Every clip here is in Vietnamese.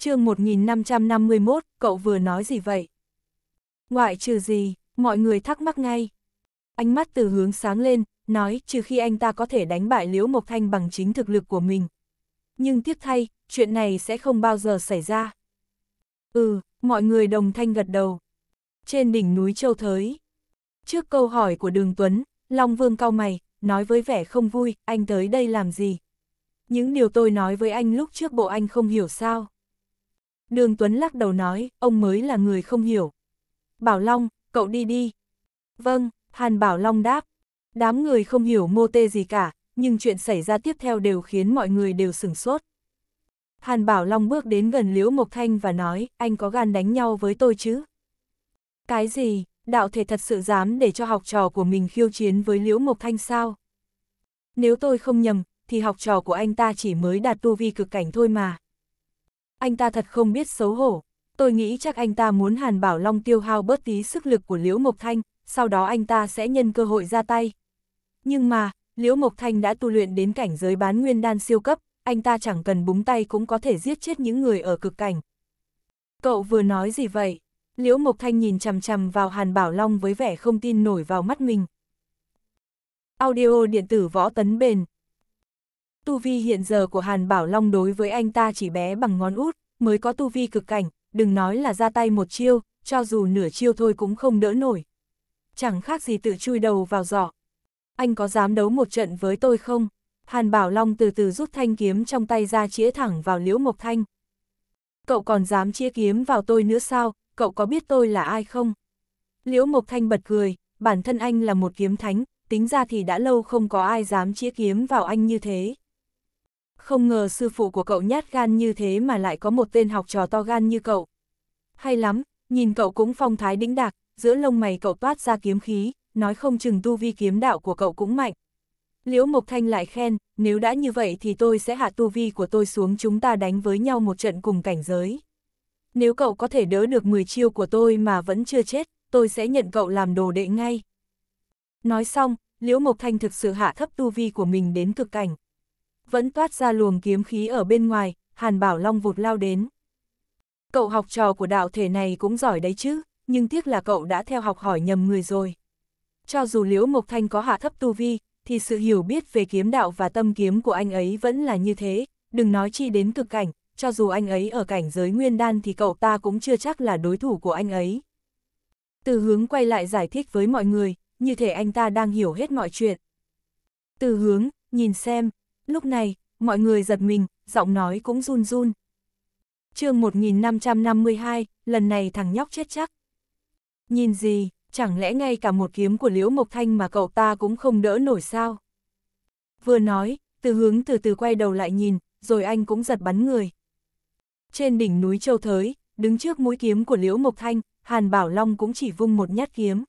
chương 1551, cậu vừa nói gì vậy? Ngoại trừ gì, mọi người thắc mắc ngay. Ánh mắt từ hướng sáng lên, nói trừ khi anh ta có thể đánh bại Liễu Mộc Thanh bằng chính thực lực của mình. Nhưng tiếc thay, chuyện này sẽ không bao giờ xảy ra. Ừ, mọi người đồng thanh gật đầu. Trên đỉnh núi Châu Thới. Trước câu hỏi của Đường Tuấn, Long Vương cao mày, nói với vẻ không vui, anh tới đây làm gì? Những điều tôi nói với anh lúc trước bộ anh không hiểu sao. Đường Tuấn lắc đầu nói, ông mới là người không hiểu. Bảo Long, cậu đi đi. Vâng, Hàn Bảo Long đáp. Đám người không hiểu mô tê gì cả, nhưng chuyện xảy ra tiếp theo đều khiến mọi người đều sửng sốt. Hàn Bảo Long bước đến gần Liễu Mộc Thanh và nói, anh có gan đánh nhau với tôi chứ? Cái gì, đạo thể thật sự dám để cho học trò của mình khiêu chiến với Liễu Mộc Thanh sao? Nếu tôi không nhầm, thì học trò của anh ta chỉ mới đạt tu vi cực cảnh thôi mà anh ta thật không biết xấu hổ. Tôi nghĩ chắc anh ta muốn Hàn Bảo Long tiêu hao bớt tí sức lực của Liễu Mộc Thanh, sau đó anh ta sẽ nhân cơ hội ra tay. Nhưng mà, Liễu Mộc Thanh đã tu luyện đến cảnh giới bán nguyên đan siêu cấp, anh ta chẳng cần búng tay cũng có thể giết chết những người ở cực cảnh. Cậu vừa nói gì vậy? Liễu Mộc Thanh nhìn chằm chằm vào Hàn Bảo Long với vẻ không tin nổi vào mắt mình. Audio điện tử võ tấn bền Tu vi hiện giờ của Hàn Bảo Long đối với anh ta chỉ bé bằng ngón út, mới có tu vi cực cảnh, đừng nói là ra tay một chiêu, cho dù nửa chiêu thôi cũng không đỡ nổi. Chẳng khác gì tự chui đầu vào giỏ. Anh có dám đấu một trận với tôi không? Hàn Bảo Long từ từ rút thanh kiếm trong tay ra chĩa thẳng vào Liễu Mộc Thanh. Cậu còn dám chĩa kiếm vào tôi nữa sao? Cậu có biết tôi là ai không? Liễu Mộc Thanh bật cười, bản thân anh là một kiếm thánh, tính ra thì đã lâu không có ai dám chĩa kiếm vào anh như thế. Không ngờ sư phụ của cậu nhát gan như thế mà lại có một tên học trò to gan như cậu. Hay lắm, nhìn cậu cũng phong thái đĩnh đạc, giữa lông mày cậu toát ra kiếm khí, nói không chừng tu vi kiếm đạo của cậu cũng mạnh. Liễu Mộc Thanh lại khen, nếu đã như vậy thì tôi sẽ hạ tu vi của tôi xuống chúng ta đánh với nhau một trận cùng cảnh giới. Nếu cậu có thể đỡ được 10 chiêu của tôi mà vẫn chưa chết, tôi sẽ nhận cậu làm đồ đệ ngay. Nói xong, Liễu Mộc Thanh thực sự hạ thấp tu vi của mình đến cực cảnh vẫn toát ra luồng kiếm khí ở bên ngoài, Hàn Bảo Long vụt lao đến. Cậu học trò của đạo thể này cũng giỏi đấy chứ, nhưng tiếc là cậu đã theo học hỏi nhầm người rồi. Cho dù Liễu Mộc Thanh có hạ thấp tu vi, thì sự hiểu biết về kiếm đạo và tâm kiếm của anh ấy vẫn là như thế, đừng nói chi đến cực cảnh, cho dù anh ấy ở cảnh giới nguyên đan thì cậu ta cũng chưa chắc là đối thủ của anh ấy. Từ hướng quay lại giải thích với mọi người, như thể anh ta đang hiểu hết mọi chuyện. Từ hướng, nhìn xem, Lúc này, mọi người giật mình, giọng nói cũng run run. chương 1552, lần này thằng nhóc chết chắc. Nhìn gì, chẳng lẽ ngay cả một kiếm của Liễu Mộc Thanh mà cậu ta cũng không đỡ nổi sao? Vừa nói, từ hướng từ từ quay đầu lại nhìn, rồi anh cũng giật bắn người. Trên đỉnh núi Châu Thới, đứng trước mũi kiếm của Liễu Mộc Thanh, Hàn Bảo Long cũng chỉ vung một nhát kiếm.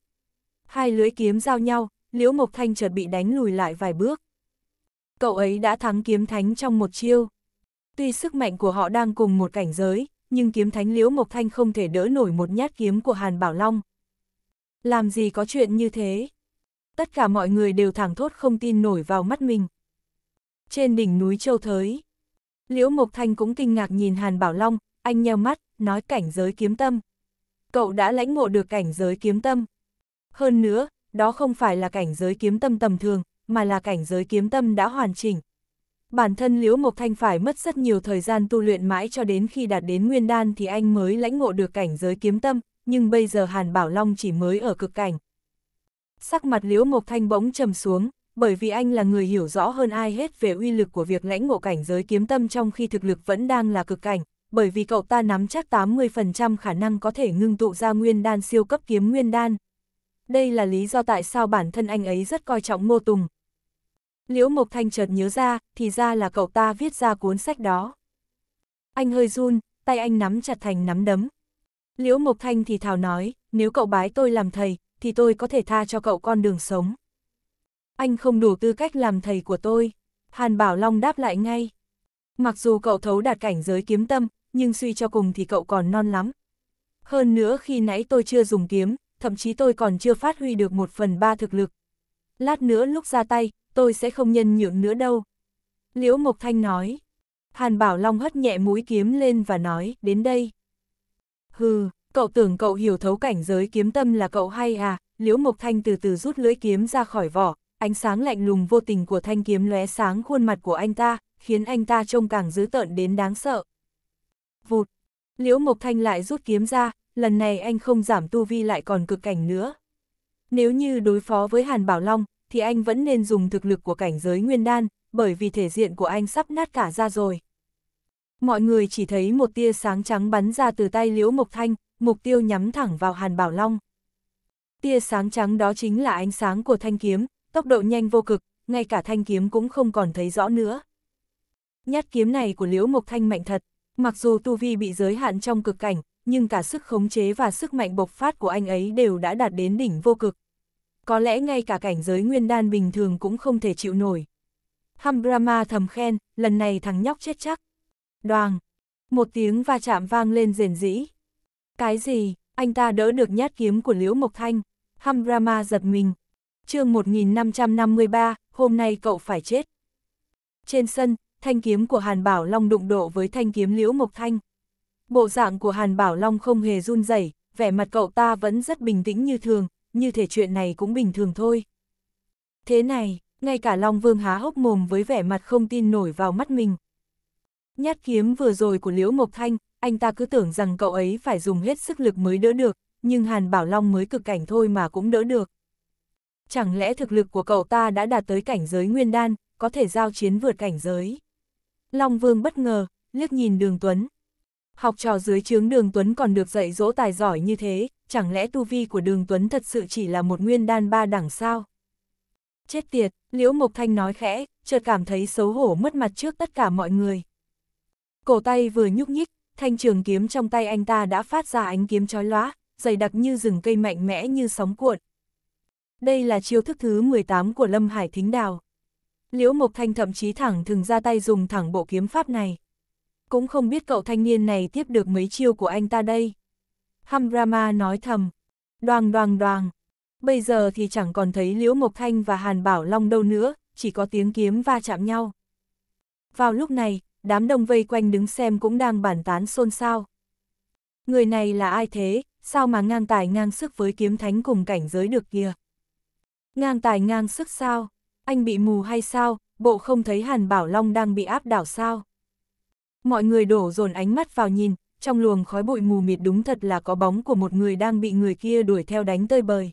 Hai lưỡi kiếm giao nhau, Liễu Mộc Thanh chợt bị đánh lùi lại vài bước cậu ấy đã thắng kiếm thánh trong một chiêu. Tuy sức mạnh của họ đang cùng một cảnh giới, nhưng kiếm thánh Liễu Mộc Thanh không thể đỡ nổi một nhát kiếm của Hàn Bảo Long. Làm gì có chuyện như thế? Tất cả mọi người đều thẳng thốt không tin nổi vào mắt mình. Trên đỉnh núi Châu Thới, Liễu Mộc Thanh cũng kinh ngạc nhìn Hàn Bảo Long, anh nheo mắt, nói cảnh giới kiếm tâm. Cậu đã lãnh ngộ được cảnh giới kiếm tâm. Hơn nữa, đó không phải là cảnh giới kiếm tâm tầm thường, mà là cảnh giới kiếm tâm đã hoàn chỉnh. Bản thân Liễu Mộc Thanh phải mất rất nhiều thời gian tu luyện mãi cho đến khi đạt đến nguyên đan thì anh mới lãnh ngộ được cảnh giới kiếm tâm, nhưng bây giờ Hàn Bảo Long chỉ mới ở cực cảnh. Sắc mặt Liễu Mộc Thanh bỗng trầm xuống, bởi vì anh là người hiểu rõ hơn ai hết về uy lực của việc lãnh ngộ cảnh giới kiếm tâm trong khi thực lực vẫn đang là cực cảnh, bởi vì cậu ta nắm chắc 80% khả năng có thể ngưng tụ ra nguyên đan siêu cấp kiếm nguyên đan. Đây là lý do tại sao bản thân anh ấy rất coi trọng Ngô Tùng, Liễu Mộc Thanh chợt nhớ ra, thì ra là cậu ta viết ra cuốn sách đó. Anh hơi run, tay anh nắm chặt thành nắm đấm. Liễu Mộc Thanh thì thào nói, nếu cậu bái tôi làm thầy, thì tôi có thể tha cho cậu con đường sống. Anh không đủ tư cách làm thầy của tôi. Hàn Bảo Long đáp lại ngay. Mặc dù cậu thấu đạt cảnh giới kiếm tâm, nhưng suy cho cùng thì cậu còn non lắm. Hơn nữa khi nãy tôi chưa dùng kiếm, thậm chí tôi còn chưa phát huy được một phần ba thực lực. Lát nữa lúc ra tay, tôi sẽ không nhân nhượng nữa đâu. Liễu Mộc Thanh nói. Hàn Bảo Long hất nhẹ mũi kiếm lên và nói, đến đây. Hừ, cậu tưởng cậu hiểu thấu cảnh giới kiếm tâm là cậu hay à? Liễu Mộc Thanh từ từ rút lưỡi kiếm ra khỏi vỏ, ánh sáng lạnh lùng vô tình của thanh kiếm lóe sáng khuôn mặt của anh ta, khiến anh ta trông càng dữ tợn đến đáng sợ. Vụt, Liễu Mộc Thanh lại rút kiếm ra, lần này anh không giảm tu vi lại còn cực cảnh nữa. Nếu như đối phó với Hàn Bảo Long, thì anh vẫn nên dùng thực lực của cảnh giới nguyên đan, bởi vì thể diện của anh sắp nát cả ra rồi. Mọi người chỉ thấy một tia sáng trắng bắn ra từ tay Liễu Mộc Thanh, mục tiêu nhắm thẳng vào Hàn Bảo Long. Tia sáng trắng đó chính là ánh sáng của thanh kiếm, tốc độ nhanh vô cực, ngay cả thanh kiếm cũng không còn thấy rõ nữa. Nhát kiếm này của Liễu Mộc Thanh mạnh thật, mặc dù tu vi bị giới hạn trong cực cảnh, nhưng cả sức khống chế và sức mạnh bộc phát của anh ấy đều đã đạt đến đỉnh vô cực có lẽ ngay cả cảnh giới nguyên đan bình thường cũng không thể chịu nổi. Hambrahma thầm khen, lần này thằng nhóc chết chắc. Đoàn! Một tiếng va chạm vang lên rền rĩ. Cái gì? Anh ta đỡ được nhát kiếm của Liễu Mộc Thanh. Hambrahma giật mình. chương 1553, hôm nay cậu phải chết. Trên sân, thanh kiếm của Hàn Bảo Long đụng độ với thanh kiếm Liễu Mộc Thanh. Bộ dạng của Hàn Bảo Long không hề run rẩy vẻ mặt cậu ta vẫn rất bình tĩnh như thường, như thể chuyện này cũng bình thường thôi. Thế này, ngay cả Long Vương há hốc mồm với vẻ mặt không tin nổi vào mắt mình. Nhát kiếm vừa rồi của Liễu Mộc Thanh, anh ta cứ tưởng rằng cậu ấy phải dùng hết sức lực mới đỡ được, nhưng Hàn Bảo Long mới cực cảnh thôi mà cũng đỡ được. Chẳng lẽ thực lực của cậu ta đã đạt tới cảnh giới nguyên đan, có thể giao chiến vượt cảnh giới? Long Vương bất ngờ, liếc nhìn Đường Tuấn, Học trò dưới chướng đường Tuấn còn được dạy dỗ tài giỏi như thế, chẳng lẽ tu vi của đường Tuấn thật sự chỉ là một nguyên đan ba đẳng sao? Chết tiệt, Liễu Mộc Thanh nói khẽ, chợt cảm thấy xấu hổ mất mặt trước tất cả mọi người. Cổ tay vừa nhúc nhích, thanh trường kiếm trong tay anh ta đã phát ra ánh kiếm chói lóa, dày đặc như rừng cây mạnh mẽ như sóng cuộn. Đây là chiêu thức thứ 18 của Lâm Hải Thính Đào. Liễu Mộc Thanh thậm chí thẳng thường ra tay dùng thẳng bộ kiếm pháp này cũng không biết cậu thanh niên này tiếp được mấy chiêu của anh ta đây. Hamrama nói thầm, đoàng đoàng đoàng, bây giờ thì chẳng còn thấy Liễu Mộc Thanh và Hàn Bảo Long đâu nữa, chỉ có tiếng kiếm va chạm nhau. Vào lúc này, đám đông vây quanh đứng xem cũng đang bàn tán xôn xao. Người này là ai thế, sao mà ngang tài ngang sức với kiếm thánh cùng cảnh giới được kìa? Ngang tài ngang sức sao? Anh bị mù hay sao? Bộ không thấy Hàn Bảo Long đang bị áp đảo sao? Mọi người đổ dồn ánh mắt vào nhìn, trong luồng khói bụi mù mịt đúng thật là có bóng của một người đang bị người kia đuổi theo đánh tơi bời.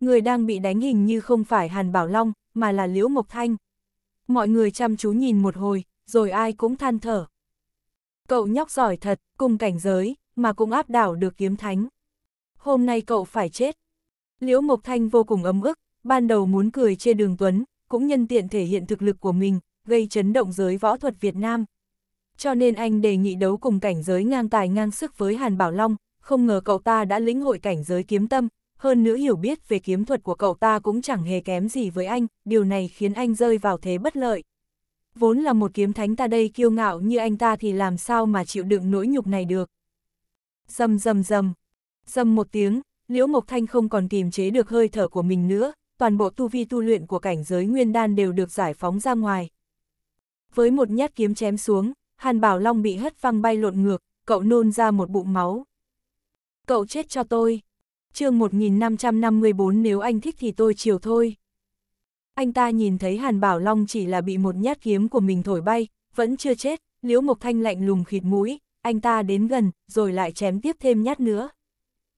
Người đang bị đánh hình như không phải Hàn Bảo Long, mà là Liễu Mộc Thanh. Mọi người chăm chú nhìn một hồi, rồi ai cũng than thở. Cậu nhóc giỏi thật, cùng cảnh giới, mà cũng áp đảo được kiếm thánh. Hôm nay cậu phải chết. Liễu Mộc Thanh vô cùng ấm ức, ban đầu muốn cười chê Đường Tuấn, cũng nhân tiện thể hiện thực lực của mình, gây chấn động giới võ thuật Việt Nam, cho nên anh đề nghị đấu cùng cảnh giới ngang tài ngang sức với Hàn Bảo Long, không ngờ cậu ta đã lĩnh hội cảnh giới kiếm tâm, hơn nữa hiểu biết về kiếm thuật của cậu ta cũng chẳng hề kém gì với anh, điều này khiến anh rơi vào thế bất lợi. Vốn là một kiếm thánh ta đây kiêu ngạo như anh ta thì làm sao mà chịu đựng nỗi nhục này được. Dầm dầm dầm, dầm một tiếng, Liễu Mộc Thanh không còn kìm chế được hơi thở của mình nữa, toàn bộ tu vi tu luyện của cảnh giới nguyên đan đều được giải phóng ra ngoài. Với một nhát kiếm chém xuống, Hàn Bảo Long bị hất văng bay lộn ngược, cậu nôn ra một bụng máu. Cậu chết cho tôi. chương 1554 nếu anh thích thì tôi chiều thôi. Anh ta nhìn thấy Hàn Bảo Long chỉ là bị một nhát kiếm của mình thổi bay, vẫn chưa chết, Liễu Mộc Thanh lạnh lùng khịt mũi, anh ta đến gần, rồi lại chém tiếp thêm nhát nữa.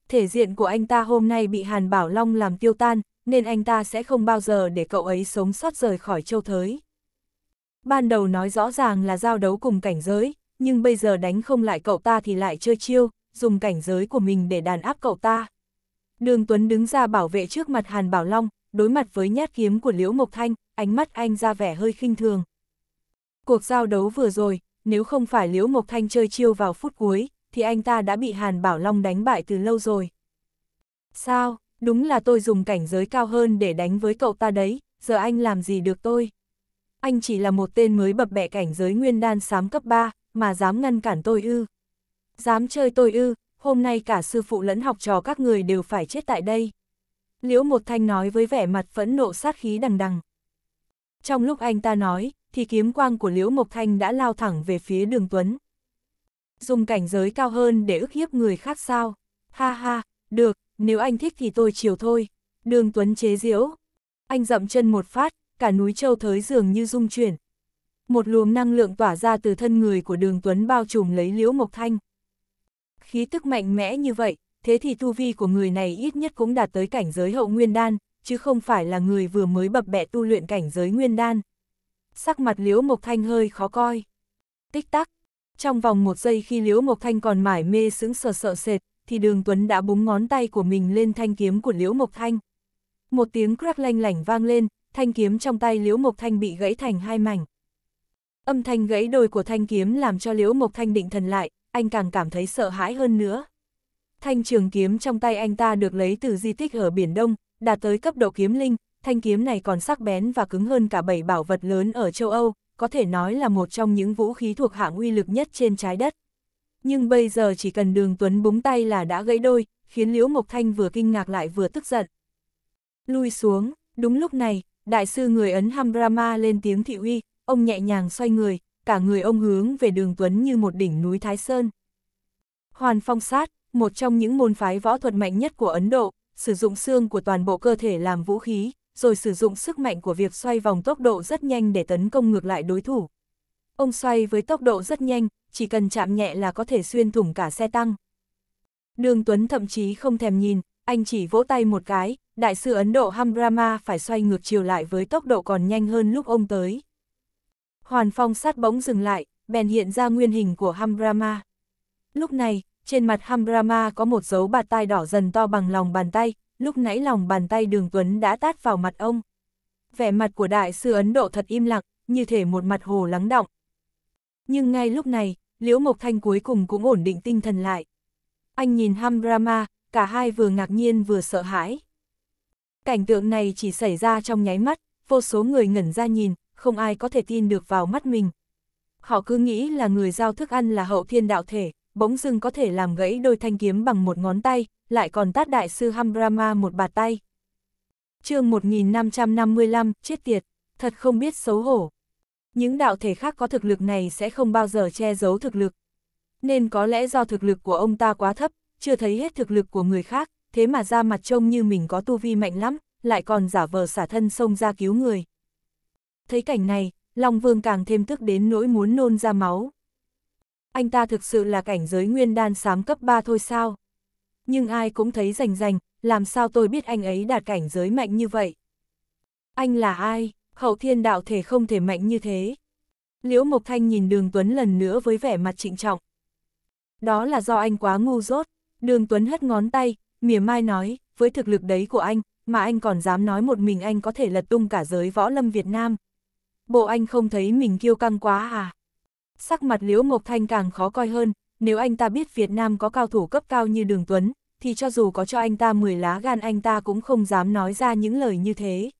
Thể diện của anh ta hôm nay bị Hàn Bảo Long làm tiêu tan, nên anh ta sẽ không bao giờ để cậu ấy sống sót rời khỏi châu thới. Ban đầu nói rõ ràng là giao đấu cùng cảnh giới, nhưng bây giờ đánh không lại cậu ta thì lại chơi chiêu, dùng cảnh giới của mình để đàn áp cậu ta. Đường Tuấn đứng ra bảo vệ trước mặt Hàn Bảo Long, đối mặt với nhát kiếm của Liễu Mộc Thanh, ánh mắt anh ra vẻ hơi khinh thường. Cuộc giao đấu vừa rồi, nếu không phải Liễu Mộc Thanh chơi chiêu vào phút cuối, thì anh ta đã bị Hàn Bảo Long đánh bại từ lâu rồi. Sao, đúng là tôi dùng cảnh giới cao hơn để đánh với cậu ta đấy, giờ anh làm gì được tôi? anh chỉ là một tên mới bập bẹ cảnh giới nguyên đan sám cấp 3, mà dám ngăn cản tôi ư. Dám chơi tôi ư, hôm nay cả sư phụ lẫn học trò các người đều phải chết tại đây. Liễu một thanh nói với vẻ mặt phẫn nộ sát khí đằng đằng. Trong lúc anh ta nói, thì kiếm quang của Liễu Mộc Thanh đã lao thẳng về phía đường Tuấn. Dùng cảnh giới cao hơn để ức hiếp người khác sao? Ha ha, được, nếu anh thích thì tôi chiều thôi. Đường Tuấn chế giễu. Anh dậm chân một phát, cả núi châu thới dường như rung chuyển. Một luồng năng lượng tỏa ra từ thân người của đường Tuấn bao trùm lấy Liễu Mộc Thanh. Khí tức mạnh mẽ như vậy, thế thì tu vi của người này ít nhất cũng đạt tới cảnh giới hậu nguyên đan, chứ không phải là người vừa mới bập bẹ tu luyện cảnh giới nguyên đan. Sắc mặt Liễu Mộc Thanh hơi khó coi. Tích tắc, trong vòng một giây khi Liễu Mộc Thanh còn mải mê sững sờ sợ sệt, thì đường Tuấn đã búng ngón tay của mình lên thanh kiếm của Liễu Mộc Thanh. Một tiếng crack lanh lảnh vang lên, thanh kiếm trong tay Liễu Mộc Thanh bị gãy thành hai mảnh. Âm thanh gãy đôi của thanh kiếm làm cho Liễu Mộc Thanh định thần lại, anh càng cảm thấy sợ hãi hơn nữa. Thanh trường kiếm trong tay anh ta được lấy từ di tích ở Biển Đông, đạt tới cấp độ kiếm linh, thanh kiếm này còn sắc bén và cứng hơn cả bảy bảo vật lớn ở châu Âu, có thể nói là một trong những vũ khí thuộc hạng uy lực nhất trên trái đất. Nhưng bây giờ chỉ cần đường Tuấn búng tay là đã gãy đôi, khiến Liễu Mộc Thanh vừa kinh ngạc lại vừa tức giận. Lui xuống, đúng lúc này, Đại sư người Ấn Hamrama lên tiếng thị uy, ông nhẹ nhàng xoay người, cả người ông hướng về đường Tuấn như một đỉnh núi Thái Sơn. Hoàn phong sát, một trong những môn phái võ thuật mạnh nhất của Ấn Độ, sử dụng xương của toàn bộ cơ thể làm vũ khí, rồi sử dụng sức mạnh của việc xoay vòng tốc độ rất nhanh để tấn công ngược lại đối thủ. Ông xoay với tốc độ rất nhanh, chỉ cần chạm nhẹ là có thể xuyên thủng cả xe tăng. Đường Tuấn thậm chí không thèm nhìn, anh chỉ vỗ tay một cái, đại sư Ấn Độ Hamrama phải xoay ngược chiều lại với tốc độ còn nhanh hơn lúc ông tới. Hoàn phong sát bóng dừng lại, bèn hiện ra nguyên hình của Hamrama. Lúc này, trên mặt Hamrama có một dấu bạt tai đỏ dần to bằng lòng bàn tay, lúc nãy lòng bàn tay đường Tuấn đã tát vào mặt ông. Vẻ mặt của đại sư Ấn Độ thật im lặng, như thể một mặt hồ lắng động. Nhưng ngay lúc này, Liễu Mộc Thanh cuối cùng cũng ổn định tinh thần lại. Anh nhìn Hamrama, cả hai vừa ngạc nhiên vừa sợ hãi. Cảnh tượng này chỉ xảy ra trong nháy mắt, vô số người ngẩn ra nhìn, không ai có thể tin được vào mắt mình. Họ cứ nghĩ là người giao thức ăn là hậu thiên đạo thể, bỗng dưng có thể làm gãy đôi thanh kiếm bằng một ngón tay, lại còn tát đại sư Hambrama một bà tay. chương 1555, chết tiệt, thật không biết xấu hổ. Những đạo thể khác có thực lực này sẽ không bao giờ che giấu thực lực. Nên có lẽ do thực lực của ông ta quá thấp, chưa thấy hết thực lực của người khác, thế mà ra mặt trông như mình có tu vi mạnh lắm, lại còn giả vờ xả thân xông ra cứu người. Thấy cảnh này, Long Vương càng thêm tức đến nỗi muốn nôn ra máu. Anh ta thực sự là cảnh giới nguyên đan sám cấp 3 thôi sao? Nhưng ai cũng thấy rành rành, làm sao tôi biết anh ấy đạt cảnh giới mạnh như vậy? Anh là ai? Hậu thiên đạo thể không thể mạnh như thế. Liễu Mộc Thanh nhìn Đường Tuấn lần nữa với vẻ mặt trịnh trọng. Đó là do anh quá ngu dốt. Đường Tuấn hất ngón tay, mỉa mai nói, với thực lực đấy của anh, mà anh còn dám nói một mình anh có thể lật tung cả giới võ lâm Việt Nam. Bộ anh không thấy mình kiêu căng quá à? Sắc mặt Liễu Ngọc Thanh càng khó coi hơn, nếu anh ta biết Việt Nam có cao thủ cấp cao như Đường Tuấn, thì cho dù có cho anh ta 10 lá gan anh ta cũng không dám nói ra những lời như thế.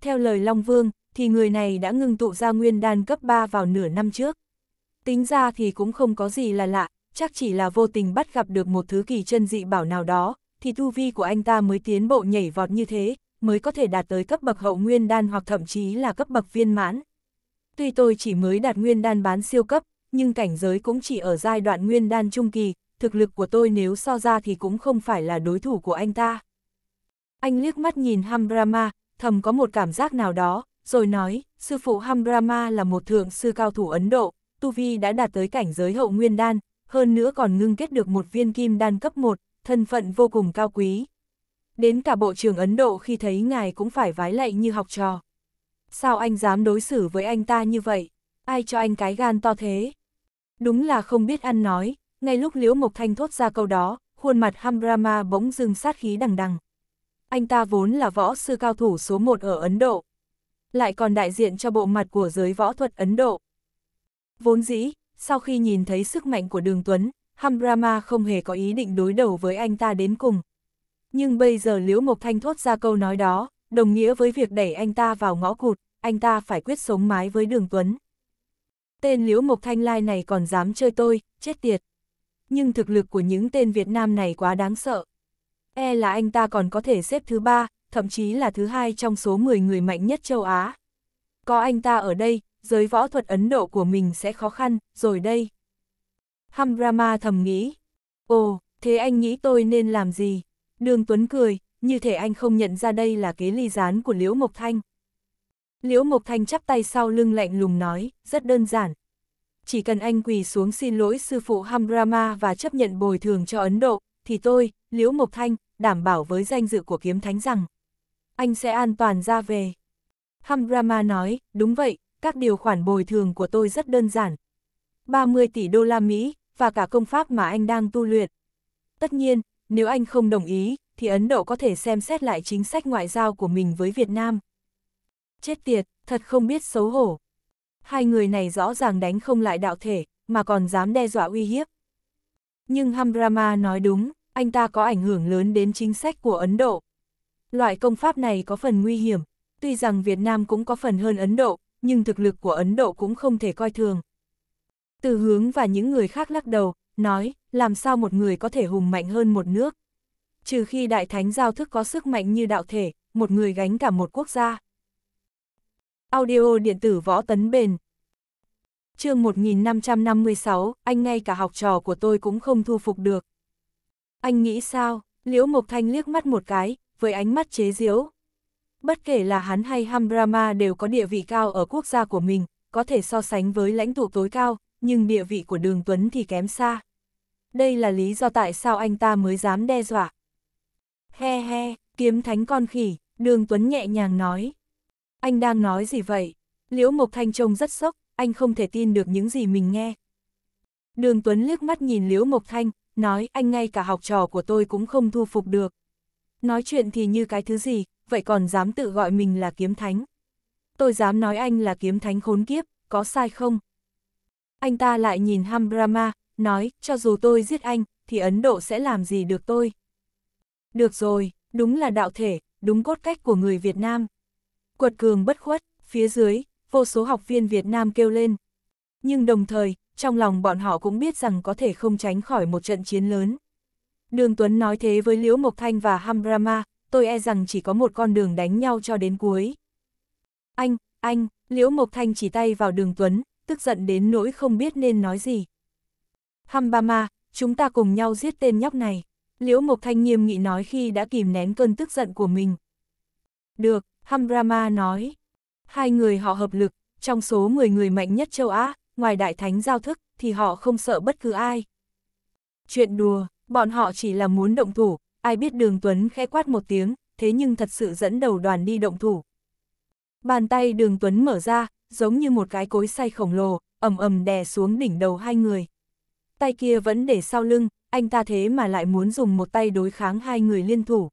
Theo lời Long Vương, thì người này đã ngừng tụ ra nguyên đan cấp 3 vào nửa năm trước. Tính ra thì cũng không có gì là lạ, chắc chỉ là vô tình bắt gặp được một thứ kỳ chân dị bảo nào đó, thì tu vi của anh ta mới tiến bộ nhảy vọt như thế, mới có thể đạt tới cấp bậc hậu nguyên đan hoặc thậm chí là cấp bậc viên mãn. Tuy tôi chỉ mới đạt nguyên đan bán siêu cấp, nhưng cảnh giới cũng chỉ ở giai đoạn nguyên đan trung kỳ, thực lực của tôi nếu so ra thì cũng không phải là đối thủ của anh ta. Anh liếc mắt nhìn Hambrahma, thầm có một cảm giác nào đó, rồi nói, sư phụ Hambrahma là một thượng sư cao thủ Ấn Độ, Tu Vi đã đạt tới cảnh giới hậu nguyên đan, hơn nữa còn ngưng kết được một viên kim đan cấp 1, thân phận vô cùng cao quý. Đến cả bộ trưởng Ấn Độ khi thấy ngài cũng phải vái lạy như học trò. Sao anh dám đối xử với anh ta như vậy? Ai cho anh cái gan to thế? Đúng là không biết ăn nói, ngay lúc Liễu Mộc Thanh thốt ra câu đó, khuôn mặt hamrama bỗng dưng sát khí đằng đằng. Anh ta vốn là võ sư cao thủ số 1 ở Ấn Độ, lại còn đại diện cho bộ mặt của giới võ thuật Ấn Độ. Vốn dĩ, sau khi nhìn thấy sức mạnh của đường Tuấn, Hamrama không hề có ý định đối đầu với anh ta đến cùng. Nhưng bây giờ Liễu Mộc Thanh thốt ra câu nói đó, đồng nghĩa với việc đẩy anh ta vào ngõ cụt, anh ta phải quyết sống mái với đường Tuấn. Tên Liễu Mộc Thanh lai này còn dám chơi tôi, chết tiệt. Nhưng thực lực của những tên Việt Nam này quá đáng sợ. E là anh ta còn có thể xếp thứ ba, thậm chí là thứ hai trong số 10 người mạnh nhất châu Á. Có anh ta ở đây, giới võ thuật Ấn Độ của mình sẽ khó khăn, rồi đây. Hamrama thầm nghĩ. Ồ, thế anh nghĩ tôi nên làm gì? Đường Tuấn cười, như thể anh không nhận ra đây là kế ly gián của Liễu Mộc Thanh. Liễu Mộc Thanh chắp tay sau lưng lạnh lùng nói, rất đơn giản. Chỉ cần anh quỳ xuống xin lỗi sư phụ Hamrama và chấp nhận bồi thường cho Ấn Độ, thì tôi, Liễu Mộc Thanh, đảm bảo với danh dự của kiếm thánh rằng, anh sẽ an toàn ra về. Hamrama nói, đúng vậy, các điều khoản bồi thường của tôi rất đơn giản. 30 tỷ đô la Mỹ, và cả công pháp mà anh đang tu luyện. Tất nhiên, nếu anh không đồng ý, thì Ấn Độ có thể xem xét lại chính sách ngoại giao của mình với Việt Nam. Chết tiệt, thật không biết xấu hổ. Hai người này rõ ràng đánh không lại đạo thể, mà còn dám đe dọa uy hiếp. Nhưng Hambrama nói đúng, anh ta có ảnh hưởng lớn đến chính sách của Ấn Độ. Loại công pháp này có phần nguy hiểm, tuy rằng Việt Nam cũng có phần hơn Ấn Độ, nhưng thực lực của Ấn Độ cũng không thể coi thường. Từ hướng và những người khác lắc đầu, nói, làm sao một người có thể hùng mạnh hơn một nước. Trừ khi đại thánh giao thức có sức mạnh như đạo thể, một người gánh cả một quốc gia. Audio điện tử võ tấn bền chương 1556, anh ngay cả học trò của tôi cũng không thu phục được. Anh nghĩ sao? Liễu Mộc Thanh liếc mắt một cái, với ánh mắt chế giễu. Bất kể là hắn hay Hambrama đều có địa vị cao ở quốc gia của mình, có thể so sánh với lãnh tụ tối cao, nhưng địa vị của Đường Tuấn thì kém xa. Đây là lý do tại sao anh ta mới dám đe dọa. He he, kiếm thánh con khỉ, Đường Tuấn nhẹ nhàng nói. Anh đang nói gì vậy? Liễu Mộc Thanh trông rất sốc, anh không thể tin được những gì mình nghe. Đường Tuấn liếc mắt nhìn Liễu Mộc Thanh, nói anh ngay cả học trò của tôi cũng không thu phục được. Nói chuyện thì như cái thứ gì, vậy còn dám tự gọi mình là kiếm thánh. Tôi dám nói anh là kiếm thánh khốn kiếp, có sai không? Anh ta lại nhìn Hambrama nói, cho dù tôi giết anh, thì Ấn Độ sẽ làm gì được tôi? Được rồi, đúng là đạo thể, đúng cốt cách của người Việt Nam. Quật cường bất khuất, phía dưới, vô số học viên Việt Nam kêu lên. Nhưng đồng thời, trong lòng bọn họ cũng biết rằng có thể không tránh khỏi một trận chiến lớn. Đường Tuấn nói thế với Liễu Mộc Thanh và Hambrama tôi e rằng chỉ có một con đường đánh nhau cho đến cuối. Anh, anh, Liễu Mộc Thanh chỉ tay vào đường Tuấn, tức giận đến nỗi không biết nên nói gì. Hambama, chúng ta cùng nhau giết tên nhóc này. Liễu Mộc Thanh nghiêm nghị nói khi đã kìm nén cơn tức giận của mình. Được, Hamrama nói. Hai người họ hợp lực, trong số 10 người mạnh nhất châu Á, ngoài đại thánh giao thức, thì họ không sợ bất cứ ai. Chuyện đùa, bọn họ chỉ là muốn động thủ, ai biết đường Tuấn khẽ quát một tiếng, thế nhưng thật sự dẫn đầu đoàn đi động thủ. Bàn tay đường Tuấn mở ra, giống như một cái cối xay khổng lồ, ầm ầm đè xuống đỉnh đầu hai người. Tay kia vẫn để sau lưng, anh ta thế mà lại muốn dùng một tay đối kháng hai người liên thủ.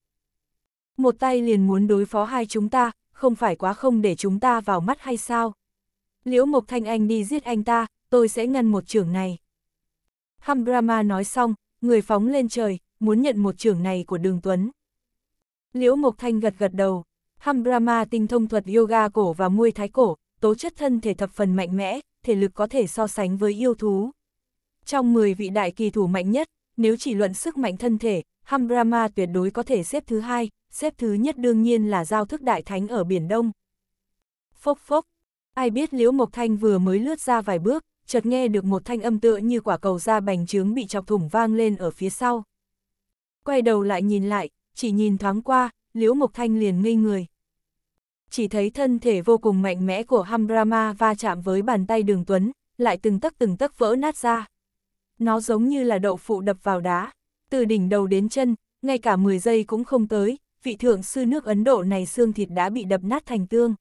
Một tay liền muốn đối phó hai chúng ta, không phải quá không để chúng ta vào mắt hay sao? Liễu Mộc Thanh Anh đi giết anh ta, tôi sẽ ngăn một trưởng này. Hambrama nói xong, người phóng lên trời, muốn nhận một trưởng này của đường Tuấn. Liễu Mộc Thanh gật gật đầu, Hambrahma tinh thông thuật yoga cổ và muôi thái cổ, tố chất thân thể thập phần mạnh mẽ, thể lực có thể so sánh với yêu thú. Trong 10 vị đại kỳ thủ mạnh nhất, nếu chỉ luận sức mạnh thân thể, Hambrahma tuyệt đối có thể xếp thứ hai, xếp thứ nhất đương nhiên là giao thức đại thánh ở Biển Đông. Phốc phốc, ai biết Liễu Mộc Thanh vừa mới lướt ra vài bước, chợt nghe được một thanh âm tựa như quả cầu da bành trướng bị chọc thủng vang lên ở phía sau quay đầu lại nhìn lại, chỉ nhìn thoáng qua, Liễu Mộc Thanh liền ngây người. Chỉ thấy thân thể vô cùng mạnh mẽ của Hambrama va chạm với bàn tay đường Tuấn, lại từng tấc từng tấc vỡ nát ra. Nó giống như là đậu phụ đập vào đá, từ đỉnh đầu đến chân, ngay cả 10 giây cũng không tới, vị thượng sư nước Ấn Độ này xương thịt đã bị đập nát thành tương.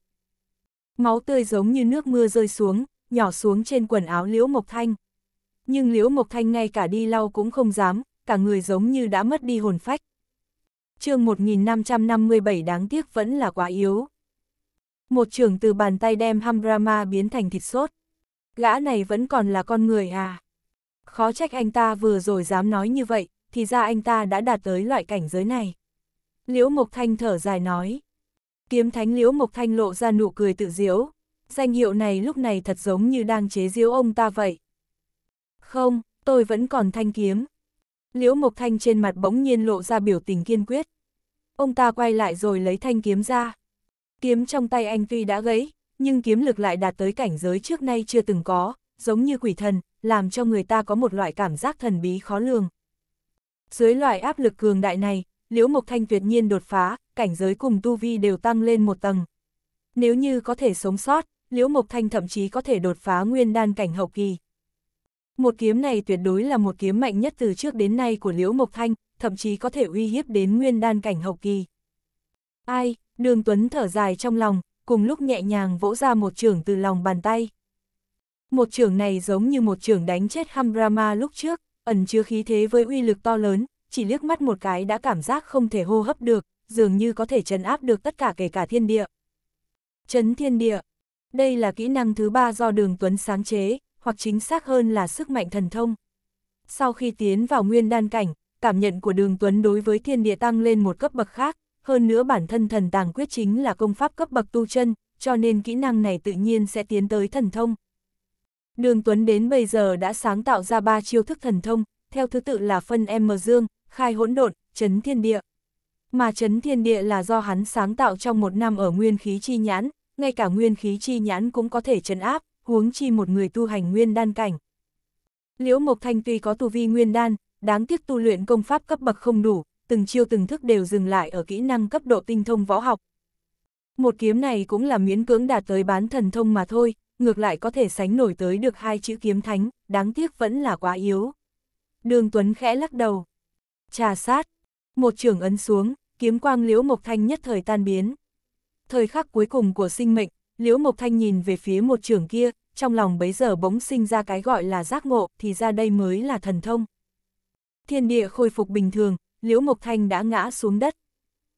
Máu tươi giống như nước mưa rơi xuống, nhỏ xuống trên quần áo Liễu Mộc Thanh. Nhưng Liễu Mộc Thanh ngay cả đi lau cũng không dám, cả người giống như đã mất đi hồn phách. chương 1557 đáng tiếc vẫn là quá yếu. Một trường từ bàn tay đem Hambrama biến thành thịt sốt. Gã này vẫn còn là con người à? Khó trách anh ta vừa rồi dám nói như vậy, thì ra anh ta đã đạt tới loại cảnh giới này. Liễu Mộc Thanh thở dài nói. Kiếm thánh Liễu Mộc Thanh lộ ra nụ cười tự diễu. Danh hiệu này lúc này thật giống như đang chế diễu ông ta vậy. Không, tôi vẫn còn thanh kiếm. Liễu Mộc Thanh trên mặt bỗng nhiên lộ ra biểu tình kiên quyết. Ông ta quay lại rồi lấy thanh kiếm ra. Kiếm trong tay anh tuy đã gãy, nhưng kiếm lực lại đạt tới cảnh giới trước nay chưa từng có, giống như quỷ thần, làm cho người ta có một loại cảm giác thần bí khó lường. Dưới loại áp lực cường đại này, Liễu Mộc Thanh tuyệt nhiên đột phá, cảnh giới cùng tu vi đều tăng lên một tầng. Nếu như có thể sống sót, Liễu Mộc Thanh thậm chí có thể đột phá nguyên đan cảnh hậu kỳ. Một kiếm này tuyệt đối là một kiếm mạnh nhất từ trước đến nay của Liễu Mộc Thanh, thậm chí có thể uy hiếp đến nguyên đan cảnh hậu kỳ. Ai, đường Tuấn thở dài trong lòng, cùng lúc nhẹ nhàng vỗ ra một trường từ lòng bàn tay. Một trường này giống như một trường đánh chết Hambrama lúc trước, ẩn chứa khí thế với uy lực to lớn, chỉ liếc mắt một cái đã cảm giác không thể hô hấp được, dường như có thể trấn áp được tất cả kể cả thiên địa. Trấn thiên địa. Đây là kỹ năng thứ ba do Đường Tuấn sáng chế, hoặc chính xác hơn là sức mạnh thần thông. Sau khi tiến vào nguyên đan cảnh, cảm nhận của đường Tuấn đối với thiên địa tăng lên một cấp bậc khác, hơn nữa bản thân thần tàng quyết chính là công pháp cấp bậc tu chân, cho nên kỹ năng này tự nhiên sẽ tiến tới thần thông. Đường Tuấn đến bây giờ đã sáng tạo ra ba chiêu thức thần thông, theo thứ tự là phân em mờ dương, khai hỗn độn, chấn thiên địa. Mà chấn thiên địa là do hắn sáng tạo trong một năm ở nguyên khí chi nhãn, ngay cả nguyên khí chi nhãn cũng có thể chấn áp, huống chi một người tu hành nguyên đan cảnh. Liễu Mộc Thanh tuy có tu vi nguyên đan, đáng tiếc tu luyện công pháp cấp bậc không đủ, từng chiêu từng thức đều dừng lại ở kỹ năng cấp độ tinh thông võ học. Một kiếm này cũng là miễn cưỡng đạt tới bán thần thông mà thôi, ngược lại có thể sánh nổi tới được hai chữ kiếm thánh, đáng tiếc vẫn là quá yếu. Đường Tuấn khẽ lắc đầu. Trà sát. Một trường ấn xuống, kiếm quang liễu mộc thanh nhất thời tan biến. Thời khắc cuối cùng của sinh mệnh, Liễu Mộc Thanh nhìn về phía một trường kia, trong lòng bấy giờ bỗng sinh ra cái gọi là giác ngộ, thì ra đây mới là thần thông. Thiên địa khôi phục bình thường, Liễu Mộc Thanh đã ngã xuống đất.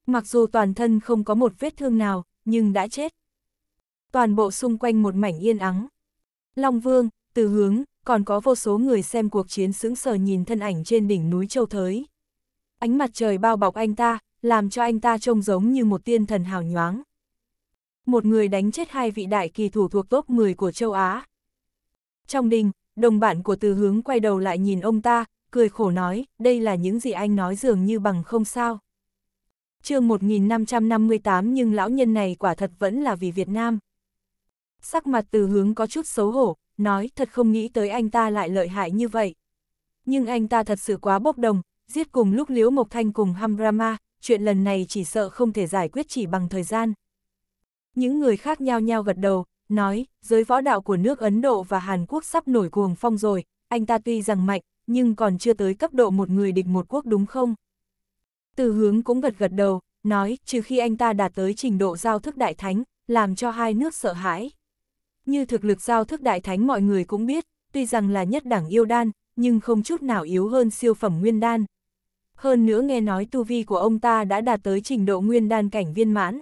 Mặc dù toàn thân không có một vết thương nào, nhưng đã chết. Toàn bộ xung quanh một mảnh yên ắng. Long Vương, từ hướng, còn có vô số người xem cuộc chiến sững sờ nhìn thân ảnh trên đỉnh núi Châu Thới. Ánh mặt trời bao bọc anh ta, làm cho anh ta trông giống như một tiên thần hào nhoáng một người đánh chết hai vị đại kỳ thủ thuộc top 10 của châu Á. Trong đình, đồng bạn của từ hướng quay đầu lại nhìn ông ta, cười khổ nói, đây là những gì anh nói dường như bằng không sao. chương 1558 nhưng lão nhân này quả thật vẫn là vì Việt Nam. Sắc mặt từ hướng có chút xấu hổ, nói thật không nghĩ tới anh ta lại lợi hại như vậy. Nhưng anh ta thật sự quá bốc đồng, giết cùng lúc Liễu Mộc Thanh cùng Hamrama, chuyện lần này chỉ sợ không thể giải quyết chỉ bằng thời gian. Những người khác nhao nhao gật đầu, nói, giới võ đạo của nước Ấn Độ và Hàn Quốc sắp nổi cuồng phong rồi, anh ta tuy rằng mạnh, nhưng còn chưa tới cấp độ một người địch một quốc đúng không? Từ hướng cũng gật gật đầu, nói, trừ khi anh ta đạt tới trình độ giao thức đại thánh, làm cho hai nước sợ hãi. Như thực lực giao thức đại thánh mọi người cũng biết, tuy rằng là nhất đẳng yêu đan, nhưng không chút nào yếu hơn siêu phẩm nguyên đan. Hơn nữa nghe nói tu vi của ông ta đã đạt tới trình độ nguyên đan cảnh viên mãn,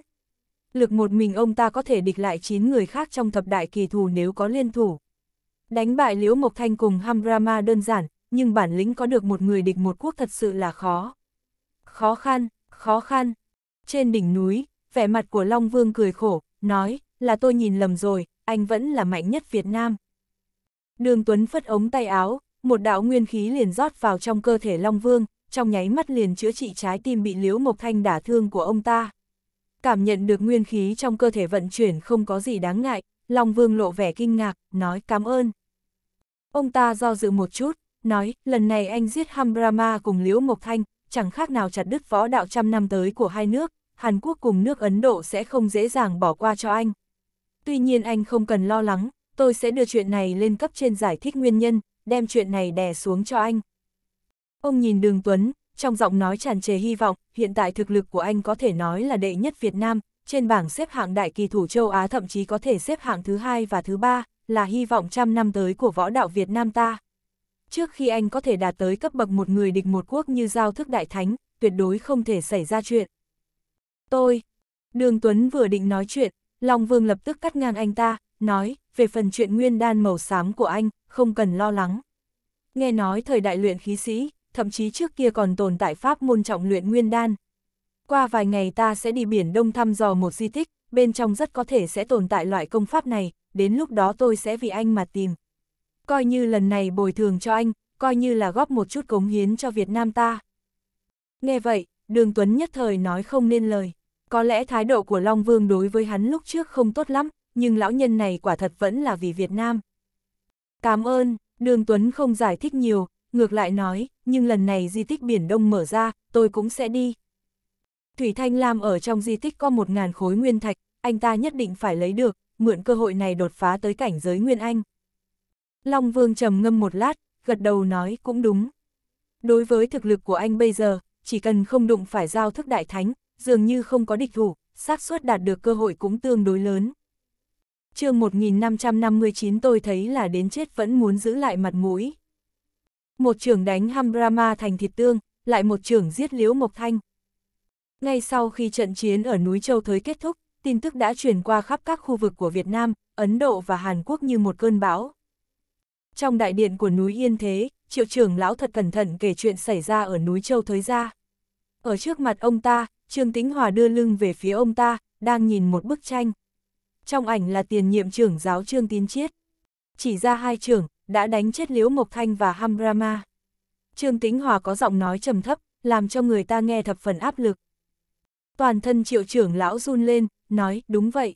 lực một mình ông ta có thể địch lại 9 người khác trong thập đại kỳ thù nếu có liên thủ. Đánh bại Liễu Mộc Thanh cùng Hamrama đơn giản, nhưng bản lĩnh có được một người địch một quốc thật sự là khó. Khó khăn, khó khăn. Trên đỉnh núi, vẻ mặt của Long Vương cười khổ, nói, là tôi nhìn lầm rồi, anh vẫn là mạnh nhất Việt Nam. Đường Tuấn phất ống tay áo, một đạo nguyên khí liền rót vào trong cơ thể Long Vương, trong nháy mắt liền chữa trị trái tim bị Liễu Mộc Thanh đả thương của ông ta cảm nhận được nguyên khí trong cơ thể vận chuyển không có gì đáng ngại, Long Vương lộ vẻ kinh ngạc, nói cảm ơn. Ông ta do dự một chút, nói, lần này anh giết Hambrahma cùng Liễu Mộc Thanh, chẳng khác nào chặt đứt võ đạo trăm năm tới của hai nước, Hàn Quốc cùng nước Ấn Độ sẽ không dễ dàng bỏ qua cho anh. Tuy nhiên anh không cần lo lắng, tôi sẽ đưa chuyện này lên cấp trên giải thích nguyên nhân, đem chuyện này đè xuống cho anh. Ông nhìn Đường Tuấn, trong giọng nói tràn trề hy vọng, hiện tại thực lực của anh có thể nói là đệ nhất Việt Nam, trên bảng xếp hạng đại kỳ thủ châu Á thậm chí có thể xếp hạng thứ hai và thứ ba, là hy vọng trăm năm tới của võ đạo Việt Nam ta. Trước khi anh có thể đạt tới cấp bậc một người địch một quốc như giao thức đại thánh, tuyệt đối không thể xảy ra chuyện. Tôi, Đường Tuấn vừa định nói chuyện, Long Vương lập tức cắt ngang anh ta, nói, về phần chuyện nguyên đan màu xám của anh, không cần lo lắng. Nghe nói thời đại luyện khí sĩ, thậm chí trước kia còn tồn tại pháp môn trọng luyện nguyên đan. Qua vài ngày ta sẽ đi biển đông thăm dò một di tích, bên trong rất có thể sẽ tồn tại loại công pháp này, đến lúc đó tôi sẽ vì anh mà tìm. Coi như lần này bồi thường cho anh, coi như là góp một chút cống hiến cho Việt Nam ta. Nghe vậy, Đường Tuấn nhất thời nói không nên lời. Có lẽ thái độ của Long Vương đối với hắn lúc trước không tốt lắm, nhưng lão nhân này quả thật vẫn là vì Việt Nam. Cảm ơn, Đường Tuấn không giải thích nhiều, ngược lại nói, nhưng lần này di tích Biển Đông mở ra, tôi cũng sẽ đi. Thủy Thanh Lam ở trong di tích có một ngàn khối nguyên thạch, anh ta nhất định phải lấy được, mượn cơ hội này đột phá tới cảnh giới Nguyên Anh. Long Vương trầm ngâm một lát, gật đầu nói cũng đúng. Đối với thực lực của anh bây giờ, chỉ cần không đụng phải giao thức đại thánh, dường như không có địch thủ, xác suất đạt được cơ hội cũng tương đối lớn. mươi 1559 tôi thấy là đến chết vẫn muốn giữ lại mặt mũi một trưởng đánh Hambrama thành thịt tương, lại một trưởng giết Liễu Mộc Thanh. Ngay sau khi trận chiến ở núi Châu Thới kết thúc, tin tức đã truyền qua khắp các khu vực của Việt Nam, Ấn Độ và Hàn Quốc như một cơn bão. Trong đại điện của núi Yên Thế, triệu trưởng lão thật cẩn thận kể chuyện xảy ra ở núi Châu Thới ra. Ở trước mặt ông ta, Trương Tĩnh Hòa đưa lưng về phía ông ta, đang nhìn một bức tranh. Trong ảnh là tiền nhiệm trưởng giáo Trương Tín Chiết. Chỉ ra hai trưởng, đã đánh chết Liễu Mộc Thanh và Hamrama. Trương Tĩnh Hòa có giọng nói trầm thấp, làm cho người ta nghe thập phần áp lực. Toàn thân triệu trưởng lão run lên, nói, đúng vậy.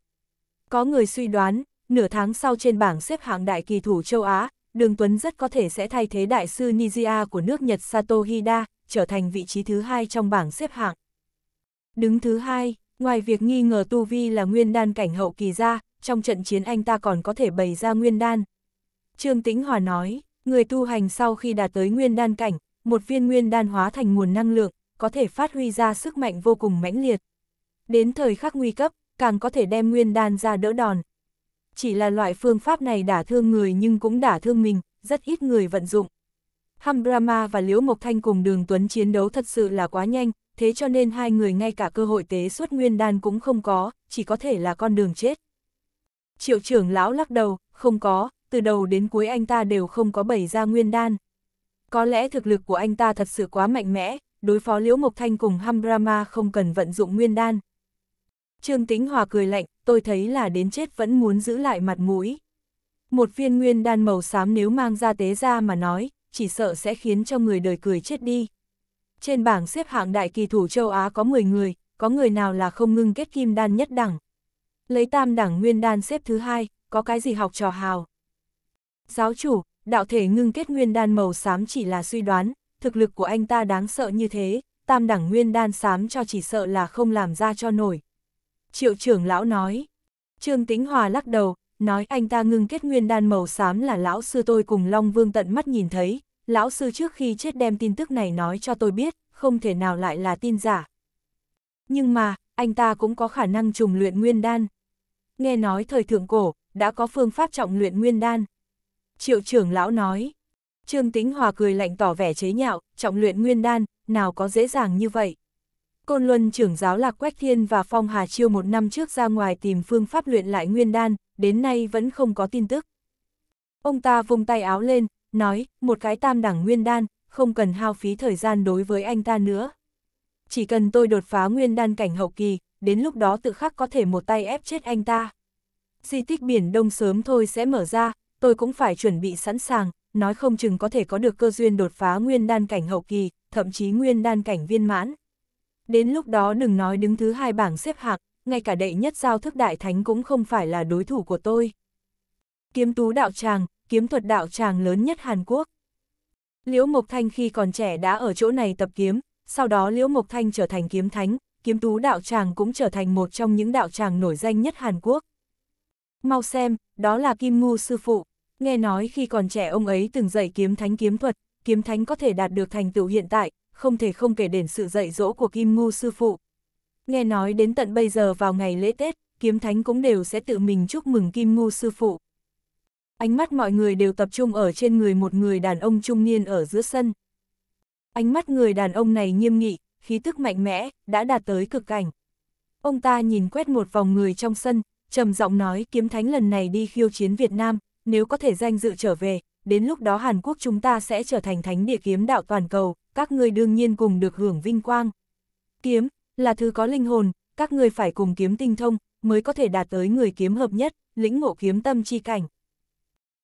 Có người suy đoán, nửa tháng sau trên bảng xếp hạng đại kỳ thủ châu Á, Đường Tuấn rất có thể sẽ thay thế đại sư Nizia của nước Nhật Sato Hida, trở thành vị trí thứ hai trong bảng xếp hạng. Đứng thứ hai, ngoài việc nghi ngờ Tu Vi là nguyên đan cảnh hậu kỳ ra, trong trận chiến anh ta còn có thể bày ra nguyên đan. Trương Tĩnh Hòa nói, người tu hành sau khi đạt tới nguyên đan cảnh, một viên nguyên đan hóa thành nguồn năng lượng, có thể phát huy ra sức mạnh vô cùng mãnh liệt. Đến thời khắc nguy cấp, càng có thể đem nguyên đan ra đỡ đòn. Chỉ là loại phương pháp này đả thương người nhưng cũng đả thương mình, rất ít người vận dụng. Hambrama và Liễu Mộc Thanh cùng Đường Tuấn chiến đấu thật sự là quá nhanh, thế cho nên hai người ngay cả cơ hội tế xuất nguyên đan cũng không có, chỉ có thể là con đường chết. Triệu trưởng lão lắc đầu, không có, từ đầu đến cuối anh ta đều không có bày ra nguyên đan. Có lẽ thực lực của anh ta thật sự quá mạnh mẽ, đối phó Liễu Mộc Thanh cùng Hambrama không cần vận dụng nguyên đan. Trương Tĩnh Hòa cười lạnh, tôi thấy là đến chết vẫn muốn giữ lại mặt mũi. Một viên nguyên đan màu xám nếu mang ra tế ra mà nói, chỉ sợ sẽ khiến cho người đời cười chết đi. Trên bảng xếp hạng đại kỳ thủ châu Á có 10 người, có người nào là không ngưng kết kim đan nhất đẳng. Lấy tam đẳng nguyên đan xếp thứ hai, có cái gì học trò hào. Giáo chủ, đạo thể ngưng kết nguyên đan màu xám chỉ là suy đoán, thực lực của anh ta đáng sợ như thế, tam đẳng nguyên đan xám cho chỉ sợ là không làm ra cho nổi. Triệu trưởng lão nói. Trương Tĩnh Hòa lắc đầu, nói anh ta ngưng kết nguyên đan màu xám là lão sư tôi cùng Long Vương tận mắt nhìn thấy, lão sư trước khi chết đem tin tức này nói cho tôi biết, không thể nào lại là tin giả. Nhưng mà, anh ta cũng có khả năng trùng luyện nguyên đan. Nghe nói thời thượng cổ, đã có phương pháp trọng luyện nguyên đan. Triệu trưởng lão nói. Trương tĩnh Hòa cười lạnh tỏ vẻ chế nhạo, trọng luyện nguyên đan, nào có dễ dàng như vậy. Côn Luân trưởng giáo Lạc Quách Thiên và Phong Hà Chiêu một năm trước ra ngoài tìm phương pháp luyện lại nguyên đan, đến nay vẫn không có tin tức. Ông ta vung tay áo lên, nói, một cái tam đẳng nguyên đan, không cần hao phí thời gian đối với anh ta nữa. Chỉ cần tôi đột phá nguyên đan cảnh hậu kỳ, đến lúc đó tự khắc có thể một tay ép chết anh ta. Di tích biển đông sớm thôi sẽ mở ra, tôi cũng phải chuẩn bị sẵn sàng, nói không chừng có thể có được cơ duyên đột phá nguyên đan cảnh hậu kỳ, thậm chí nguyên đan cảnh viên mãn. Đến lúc đó đừng nói đứng thứ hai bảng xếp hạng, ngay cả đệ nhất giao thức đại thánh cũng không phải là đối thủ của tôi. Kiếm tú đạo tràng, kiếm thuật đạo tràng lớn nhất Hàn Quốc. Liễu Mộc Thanh khi còn trẻ đã ở chỗ này tập kiếm, sau đó Liễu Mộc Thanh trở thành kiếm thánh, kiếm tú đạo tràng cũng trở thành một trong những đạo tràng nổi danh nhất Hàn Quốc. Mau xem, đó là Kim Ngu sư phụ. Nghe nói khi còn trẻ ông ấy từng dạy kiếm thánh kiếm thuật, kiếm thánh có thể đạt được thành tựu hiện tại, không thể không kể đến sự dạy dỗ của Kim Ngu sư phụ. Nghe nói đến tận bây giờ vào ngày lễ Tết, kiếm thánh cũng đều sẽ tự mình chúc mừng Kim Ngu sư phụ. Ánh mắt mọi người đều tập trung ở trên người một người đàn ông trung niên ở giữa sân. Ánh mắt người đàn ông này nghiêm nghị, khí tức mạnh mẽ, đã đạt tới cực cảnh. Ông ta nhìn quét một vòng người trong sân, trầm giọng nói kiếm thánh lần này đi khiêu chiến Việt Nam, nếu có thể danh dự trở về, đến lúc đó Hàn Quốc chúng ta sẽ trở thành thánh địa kiếm đạo toàn cầu, các ngươi đương nhiên cùng được hưởng vinh quang. Kiếm, là thứ có linh hồn, các ngươi phải cùng kiếm tinh thông, mới có thể đạt tới người kiếm hợp nhất, lĩnh ngộ kiếm tâm chi cảnh.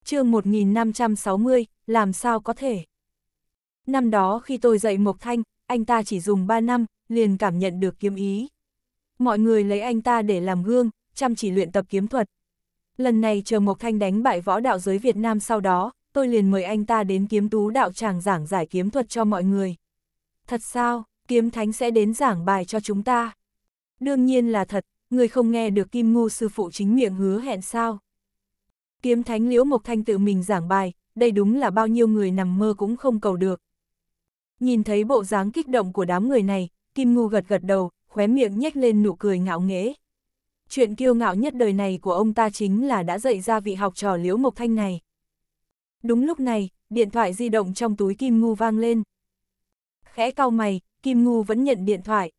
chương 1560, làm sao có thể? Năm đó khi tôi dạy Mộc Thanh, anh ta chỉ dùng 3 năm, liền cảm nhận được kiếm ý. Mọi người lấy anh ta để làm gương, chăm chỉ luyện tập kiếm thuật, lần này chờ Mộc Thanh đánh bại võ đạo giới Việt Nam sau đó, tôi liền mời anh ta đến kiếm tú đạo tràng giảng giải kiếm thuật cho mọi người. Thật sao, kiếm thánh sẽ đến giảng bài cho chúng ta? Đương nhiên là thật, người không nghe được Kim Ngu sư phụ chính miệng hứa hẹn sao? Kiếm thánh Liễu Mộc Thanh tự mình giảng bài, đây đúng là bao nhiêu người nằm mơ cũng không cầu được. Nhìn thấy bộ dáng kích động của đám người này, Kim Ngu gật gật đầu, khóe miệng nhếch lên nụ cười ngạo nghễ chuyện kiêu ngạo nhất đời này của ông ta chính là đã dạy ra vị học trò Liễu Mộc Thanh này. Đúng lúc này, điện thoại di động trong túi Kim Ngu vang lên. Khẽ cau mày, Kim Ngu vẫn nhận điện thoại.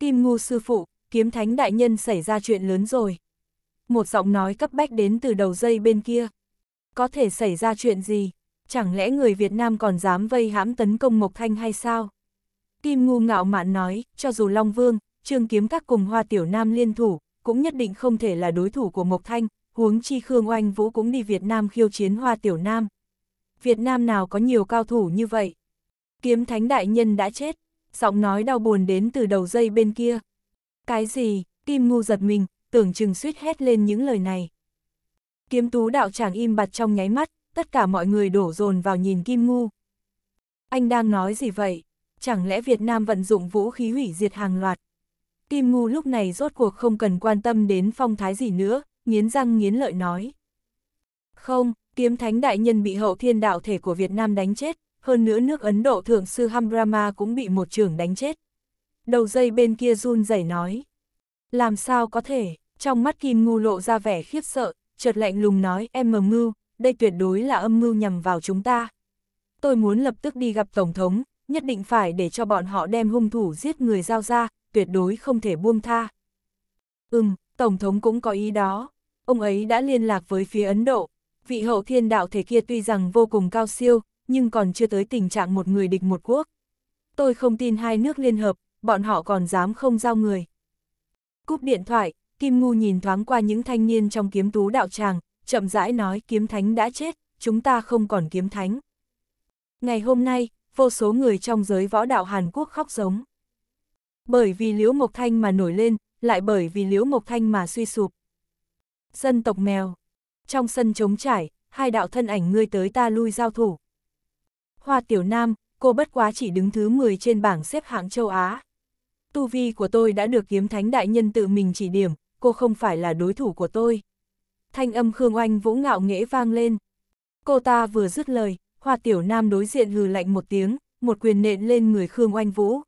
Kim Ngu sư phụ, kiếm thánh đại nhân xảy ra chuyện lớn rồi. Một giọng nói cấp bách đến từ đầu dây bên kia. Có thể xảy ra chuyện gì? Chẳng lẽ người Việt Nam còn dám vây hãm tấn công Mộc Thanh hay sao? Kim Ngu ngạo mạn nói, cho dù Long Vương, Trương Kiếm các cùng Hoa Tiểu Nam liên thủ, cũng nhất định không thể là đối thủ của Mộc Thanh, huống chi Khương Oanh Vũ cũng đi Việt Nam khiêu chiến Hoa Tiểu Nam. Việt Nam nào có nhiều cao thủ như vậy? Kiếm Thánh Đại Nhân đã chết, giọng nói đau buồn đến từ đầu dây bên kia. Cái gì, Kim Ngu giật mình, tưởng chừng suýt hét lên những lời này. Kiếm Tú đạo tràng im bặt trong nháy mắt, tất cả mọi người đổ dồn vào nhìn Kim Ngu. Anh đang nói gì vậy? Chẳng lẽ Việt Nam vận dụng vũ khí hủy diệt hàng loạt? Kim Ngu lúc này rốt cuộc không cần quan tâm đến phong thái gì nữa, nghiến răng nghiến lợi nói. Không, kiếm thánh đại nhân bị hậu thiên đạo thể của Việt Nam đánh chết, hơn nữa nước Ấn Độ thượng sư Hambrahma cũng bị một trưởng đánh chết. Đầu dây bên kia run rẩy nói. Làm sao có thể, trong mắt Kim Ngu lộ ra vẻ khiếp sợ, chợt lạnh lùng nói em mờ mưu, đây tuyệt đối là âm mưu nhằm vào chúng ta. Tôi muốn lập tức đi gặp Tổng thống, nhất định phải để cho bọn họ đem hung thủ giết người giao ra, tuyệt đối không thể buông tha. Ừm, Tổng thống cũng có ý đó. Ông ấy đã liên lạc với phía Ấn Độ. Vị hậu thiên đạo thể kia tuy rằng vô cùng cao siêu, nhưng còn chưa tới tình trạng một người địch một quốc. Tôi không tin hai nước liên hợp, bọn họ còn dám không giao người. Cúp điện thoại, Kim Ngu nhìn thoáng qua những thanh niên trong kiếm tú đạo tràng, chậm rãi nói kiếm thánh đã chết, chúng ta không còn kiếm thánh. Ngày hôm nay, vô số người trong giới võ đạo Hàn Quốc khóc giống. Bởi vì Liễu Mộc Thanh mà nổi lên, lại bởi vì Liễu Mộc Thanh mà suy sụp. Dân tộc mèo. Trong sân trống trải, hai đạo thân ảnh ngươi tới ta lui giao thủ. Hoa Tiểu Nam, cô bất quá chỉ đứng thứ 10 trên bảng xếp hạng châu Á. Tu vi của tôi đã được kiếm thánh đại nhân tự mình chỉ điểm, cô không phải là đối thủ của tôi. Thanh âm Khương Oanh vũ ngạo nghễ vang lên. Cô ta vừa dứt lời, Hoa Tiểu Nam đối diện hừ lạnh một tiếng, một quyền nện lên người Khương Oanh Vũ.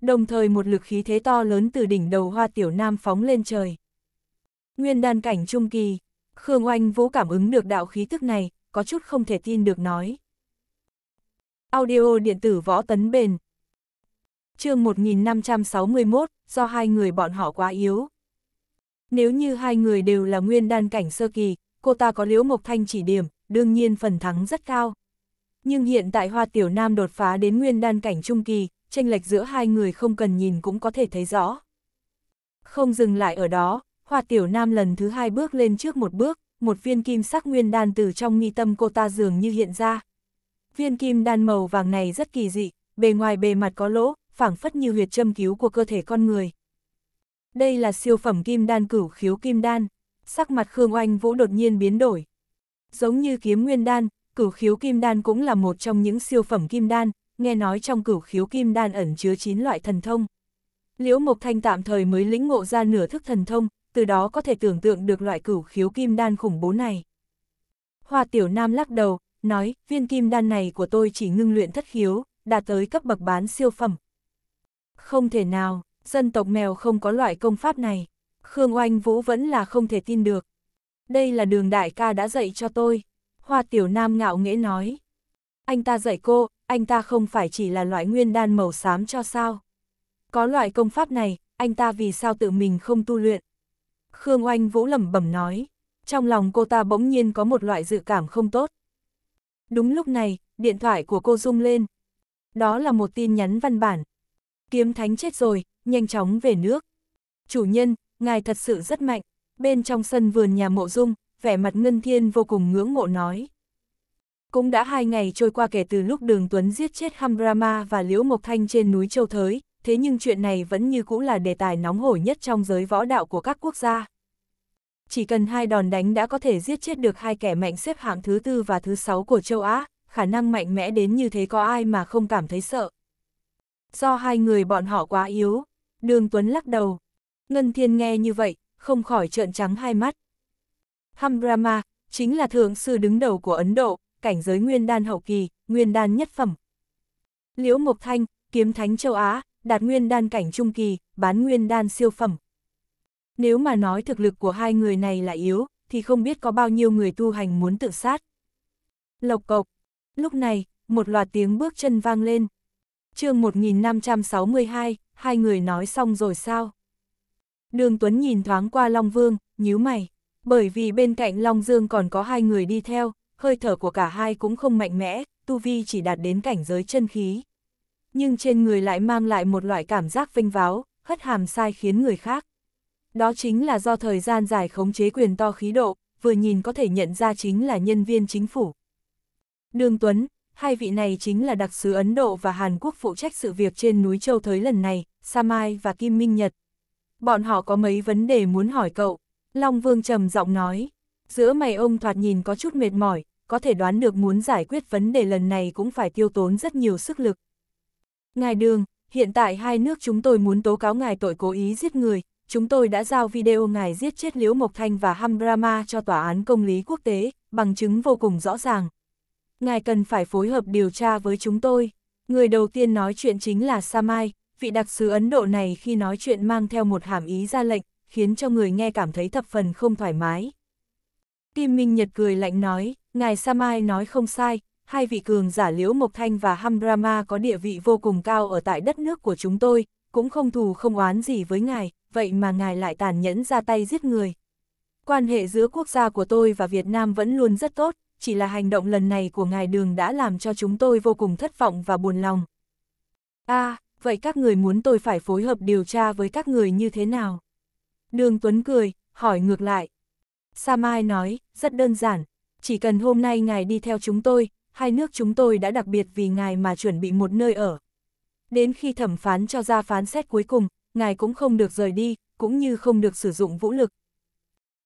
Đồng thời một lực khí thế to lớn từ đỉnh đầu Hoa Tiểu Nam phóng lên trời. Nguyên đan cảnh trung kỳ, Khương Oanh Vũ cảm ứng được đạo khí tức này, có chút không thể tin được nói. Audio điện tử võ tấn bền. chương 1561, do hai người bọn họ quá yếu. Nếu như hai người đều là nguyên đan cảnh sơ kỳ, cô ta có liễu mộc thanh chỉ điểm, đương nhiên phần thắng rất cao. Nhưng hiện tại Hoa Tiểu Nam đột phá đến nguyên đan cảnh trung kỳ, tranh lệch giữa hai người không cần nhìn cũng có thể thấy rõ. Không dừng lại ở đó, Hoa Tiểu Nam lần thứ hai bước lên trước một bước, một viên kim sắc nguyên đan từ trong nghi tâm cô ta dường như hiện ra. Viên kim đan màu vàng này rất kỳ dị, bề ngoài bề mặt có lỗ, phảng phất như huyệt châm cứu của cơ thể con người. Đây là siêu phẩm kim đan cửu khiếu kim đan, sắc mặt Khương Oanh Vũ đột nhiên biến đổi. Giống như kiếm nguyên đan, cửu khiếu kim đan cũng là một trong những siêu phẩm kim đan, nghe nói trong cửu khiếu kim đan ẩn chứa 9 loại thần thông. Liễu Mộc Thanh tạm thời mới lĩnh ngộ ra nửa thức thần thông, từ đó có thể tưởng tượng được loại cửu khiếu kim đan khủng bố này. Hoa Tiểu Nam lắc đầu, nói, viên kim đan này của tôi chỉ ngưng luyện thất khiếu, đạt tới cấp bậc bán siêu phẩm. Không thể nào, dân tộc mèo không có loại công pháp này. Khương Oanh Vũ vẫn là không thể tin được. Đây là đường đại ca đã dạy cho tôi. Hoa Tiểu Nam ngạo nghễ nói. Anh ta dạy cô, anh ta không phải chỉ là loại nguyên đan màu xám cho sao. Có loại công pháp này, anh ta vì sao tự mình không tu luyện. Khương Oanh Vũ lẩm bẩm nói. Trong lòng cô ta bỗng nhiên có một loại dự cảm không tốt. Đúng lúc này, điện thoại của cô rung lên. Đó là một tin nhắn văn bản. Kiếm thánh chết rồi, nhanh chóng về nước. Chủ nhân, ngài thật sự rất mạnh. Bên trong sân vườn nhà mộ dung, vẻ mặt Ngân Thiên vô cùng ngưỡng mộ nói. Cũng đã hai ngày trôi qua kể từ lúc Đường Tuấn giết chết Hambrama và Liễu Mộc Thanh trên núi Châu Thới, thế nhưng chuyện này vẫn như cũng là đề tài nóng hổi nhất trong giới võ đạo của các quốc gia. Chỉ cần hai đòn đánh đã có thể giết chết được hai kẻ mạnh xếp hạng thứ tư và thứ sáu của châu Á, khả năng mạnh mẽ đến như thế có ai mà không cảm thấy sợ. Do hai người bọn họ quá yếu, Đường Tuấn lắc đầu. Ngân Thiên nghe như vậy, không khỏi trợn trắng hai mắt. Hambrahma, chính là thượng sư đứng đầu của Ấn Độ, cảnh giới nguyên đan hậu kỳ, nguyên đan nhất phẩm. Liễu Mộc Thanh, kiếm thánh châu Á, đạt nguyên đan cảnh trung kỳ, bán nguyên đan siêu phẩm. Nếu mà nói thực lực của hai người này là yếu, thì không biết có bao nhiêu người tu hành muốn tự sát. Lộc cộc. Lúc này, một loạt tiếng bước chân vang lên. chương 1562, hai người nói xong rồi sao? Đường Tuấn nhìn thoáng qua Long Vương, nhíu mày. Bởi vì bên cạnh Long Dương còn có hai người đi theo, hơi thở của cả hai cũng không mạnh mẽ, tu vi chỉ đạt đến cảnh giới chân khí. Nhưng trên người lại mang lại một loại cảm giác vinh váo, hất hàm sai khiến người khác. Đó chính là do thời gian dài khống chế quyền to khí độ, vừa nhìn có thể nhận ra chính là nhân viên chính phủ. Đường Tuấn, hai vị này chính là đặc sứ Ấn Độ và Hàn Quốc phụ trách sự việc trên núi Châu Thới lần này, Samai và Kim Minh Nhật. Bọn họ có mấy vấn đề muốn hỏi cậu, Long Vương trầm giọng nói, giữa mày ông thoạt nhìn có chút mệt mỏi, có thể đoán được muốn giải quyết vấn đề lần này cũng phải tiêu tốn rất nhiều sức lực. Ngài Đường, hiện tại hai nước chúng tôi muốn tố cáo ngài tội cố ý giết người, chúng tôi đã giao video ngài giết chết Liễu Mộc Thanh và Hambrama cho Tòa án Công lý Quốc tế, bằng chứng vô cùng rõ ràng. Ngài cần phải phối hợp điều tra với chúng tôi. Người đầu tiên nói chuyện chính là Samai, vị đặc sứ Ấn Độ này khi nói chuyện mang theo một hàm ý ra lệnh, khiến cho người nghe cảm thấy thập phần không thoải mái. Kim Minh Nhật cười lạnh nói, Ngài Samai nói không sai, hai vị cường giả Liễu Mộc Thanh và Hamrama có địa vị vô cùng cao ở tại đất nước của chúng tôi, cũng không thù không oán gì với ngài, vậy mà ngài lại tàn nhẫn ra tay giết người. Quan hệ giữa quốc gia của tôi và Việt Nam vẫn luôn rất tốt, chỉ là hành động lần này của ngài đường đã làm cho chúng tôi vô cùng thất vọng và buồn lòng. a à, vậy các người muốn tôi phải phối hợp điều tra với các người như thế nào? Đường Tuấn cười, hỏi ngược lại. Sa Mai nói, rất đơn giản, chỉ cần hôm nay ngài đi theo chúng tôi, hai nước chúng tôi đã đặc biệt vì ngài mà chuẩn bị một nơi ở. Đến khi thẩm phán cho ra phán xét cuối cùng, ngài cũng không được rời đi, cũng như không được sử dụng vũ lực.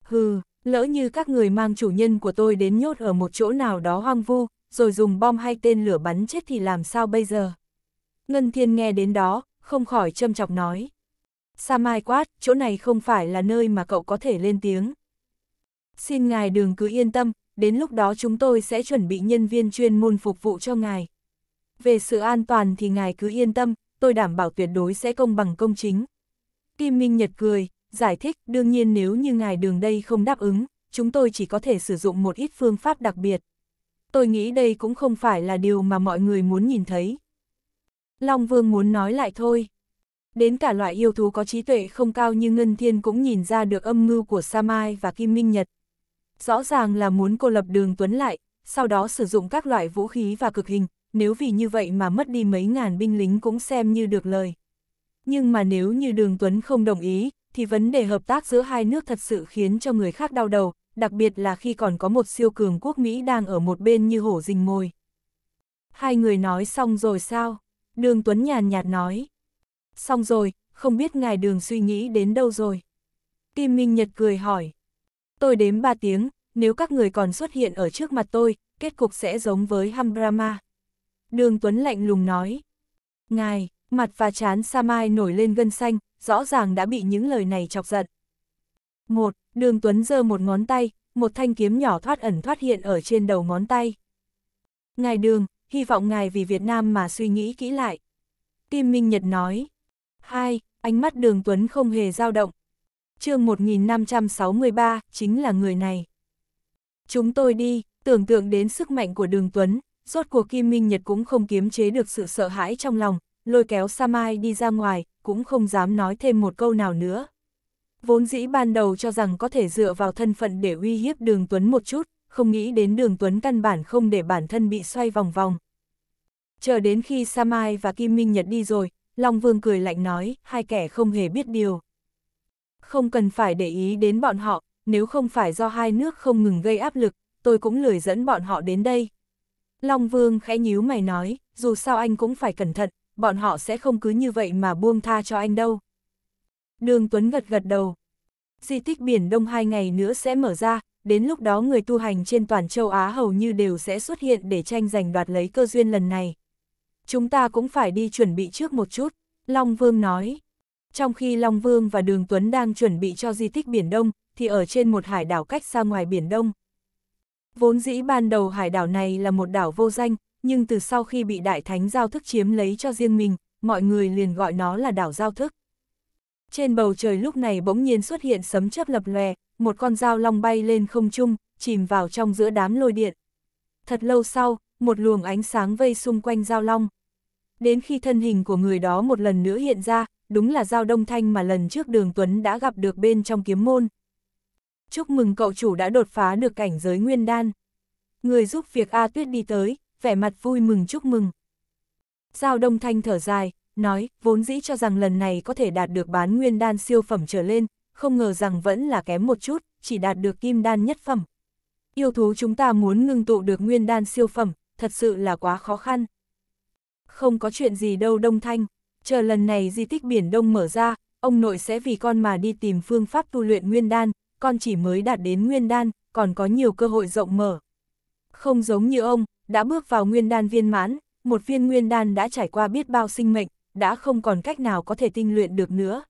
Hừ, lỡ như các người mang chủ nhân của tôi đến nhốt ở một chỗ nào đó hoang vu, rồi dùng bom hay tên lửa bắn chết thì làm sao bây giờ? Ngân Thiên nghe đến đó, không khỏi châm chọc nói. Sa Mai quát, chỗ này không phải là nơi mà cậu có thể lên tiếng. Xin ngài đường cứ yên tâm, đến lúc đó chúng tôi sẽ chuẩn bị nhân viên chuyên môn phục vụ cho ngài. Về sự an toàn thì ngài cứ yên tâm, tôi đảm bảo tuyệt đối sẽ công bằng công chính. Kim Minh Nhật cười, giải thích, đương nhiên nếu như ngài đường đây không đáp ứng, chúng tôi chỉ có thể sử dụng một ít phương pháp đặc biệt. Tôi nghĩ đây cũng không phải là điều mà mọi người muốn nhìn thấy. Long Vương muốn nói lại thôi. Đến cả loại yêu thú có trí tuệ không cao như Ngân Thiên cũng nhìn ra được âm mưu của Sa Mai và Kim Minh Nhật. Rõ ràng là muốn cô lập đường Tuấn lại, sau đó sử dụng các loại vũ khí và cực hình, nếu vì như vậy mà mất đi mấy ngàn binh lính cũng xem như được lời. Nhưng mà nếu như đường Tuấn không đồng ý, thì vấn đề hợp tác giữa hai nước thật sự khiến cho người khác đau đầu, đặc biệt là khi còn có một siêu cường quốc Mỹ đang ở một bên như hổ rình mồi. Hai người nói xong rồi sao? Đường Tuấn nhàn nhạt nói, xong rồi, không biết ngài đường suy nghĩ đến đâu rồi. Kim Minh Nhật cười hỏi. Tôi đếm ba tiếng, nếu các người còn xuất hiện ở trước mặt tôi, kết cục sẽ giống với Hambrama. Đường Tuấn lạnh lùng nói. Ngài, mặt và chán Samai nổi lên gân xanh, rõ ràng đã bị những lời này chọc giận. Một, Đường Tuấn giơ một ngón tay, một thanh kiếm nhỏ thoát ẩn thoát hiện ở trên đầu ngón tay. Ngài Đường, hy vọng ngài vì Việt Nam mà suy nghĩ kỹ lại. Kim Minh Nhật nói. 2. Ánh mắt đường Tuấn không hề dao động. chương 1563, chính là người này. Chúng tôi đi, tưởng tượng đến sức mạnh của đường Tuấn, rốt cuộc Kim Minh Nhật cũng không kiềm chế được sự sợ hãi trong lòng, lôi kéo Samai đi ra ngoài, cũng không dám nói thêm một câu nào nữa. Vốn dĩ ban đầu cho rằng có thể dựa vào thân phận để uy hiếp đường Tuấn một chút, không nghĩ đến đường Tuấn căn bản không để bản thân bị xoay vòng vòng. Chờ đến khi Samai và Kim Minh Nhật đi rồi, Long Vương cười lạnh nói, hai kẻ không hề biết điều. Không cần phải để ý đến bọn họ, nếu không phải do hai nước không ngừng gây áp lực, tôi cũng lười dẫn bọn họ đến đây. Long Vương khẽ nhíu mày nói, dù sao anh cũng phải cẩn thận, bọn họ sẽ không cứ như vậy mà buông tha cho anh đâu. Đường Tuấn gật gật đầu. Di tích biển Đông hai ngày nữa sẽ mở ra, đến lúc đó người tu hành trên toàn châu Á hầu như đều sẽ xuất hiện để tranh giành đoạt lấy cơ duyên lần này chúng ta cũng phải đi chuẩn bị trước một chút, Long Vương nói. Trong khi Long Vương và Đường Tuấn đang chuẩn bị cho di tích Biển Đông, thì ở trên một hải đảo cách xa ngoài Biển Đông. Vốn dĩ ban đầu hải đảo này là một đảo vô danh, nhưng từ sau khi bị Đại Thánh Giao Thức chiếm lấy cho riêng mình, mọi người liền gọi nó là đảo Giao Thức. Trên bầu trời lúc này bỗng nhiên xuất hiện sấm chớp lập lòe, một con dao long bay lên không trung, chìm vào trong giữa đám lôi điện. Thật lâu sau, một luồng ánh sáng vây xung quanh dao long đến khi thân hình của người đó một lần nữa hiện ra, đúng là Giao Đông Thanh mà lần trước Đường Tuấn đã gặp được bên trong kiếm môn. Chúc mừng cậu chủ đã đột phá được cảnh giới nguyên đan. Người giúp việc A Tuyết đi tới, vẻ mặt vui mừng chúc mừng. Giao Đông Thanh thở dài, nói, vốn dĩ cho rằng lần này có thể đạt được bán nguyên đan siêu phẩm trở lên, không ngờ rằng vẫn là kém một chút, chỉ đạt được kim đan nhất phẩm. Yêu thú chúng ta muốn ngưng tụ được nguyên đan siêu phẩm, thật sự là quá khó khăn không có chuyện gì đâu Đông Thanh, chờ lần này di tích biển Đông mở ra, ông nội sẽ vì con mà đi tìm phương pháp tu luyện nguyên đan, con chỉ mới đạt đến nguyên đan, còn có nhiều cơ hội rộng mở. Không giống như ông, đã bước vào nguyên đan viên mãn, một viên nguyên đan đã trải qua biết bao sinh mệnh, đã không còn cách nào có thể tinh luyện được nữa.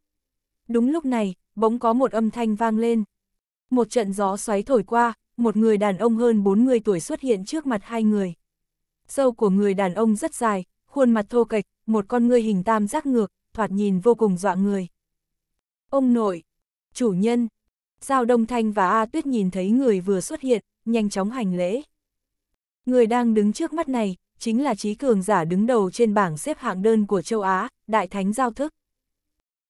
Đúng lúc này, bỗng có một âm thanh vang lên. Một trận gió xoáy thổi qua, một người đàn ông hơn 40 tuổi xuất hiện trước mặt hai người. sâu của người đàn ông rất dài, khuôn mặt thô kệch, một con ngươi hình tam giác ngược, thoạt nhìn vô cùng dọa người. Ông nội, chủ nhân, Giao Đông Thanh và A Tuyết nhìn thấy người vừa xuất hiện, nhanh chóng hành lễ. Người đang đứng trước mắt này, chính là trí cường giả đứng đầu trên bảng xếp hạng đơn của châu Á, Đại Thánh Giao Thức.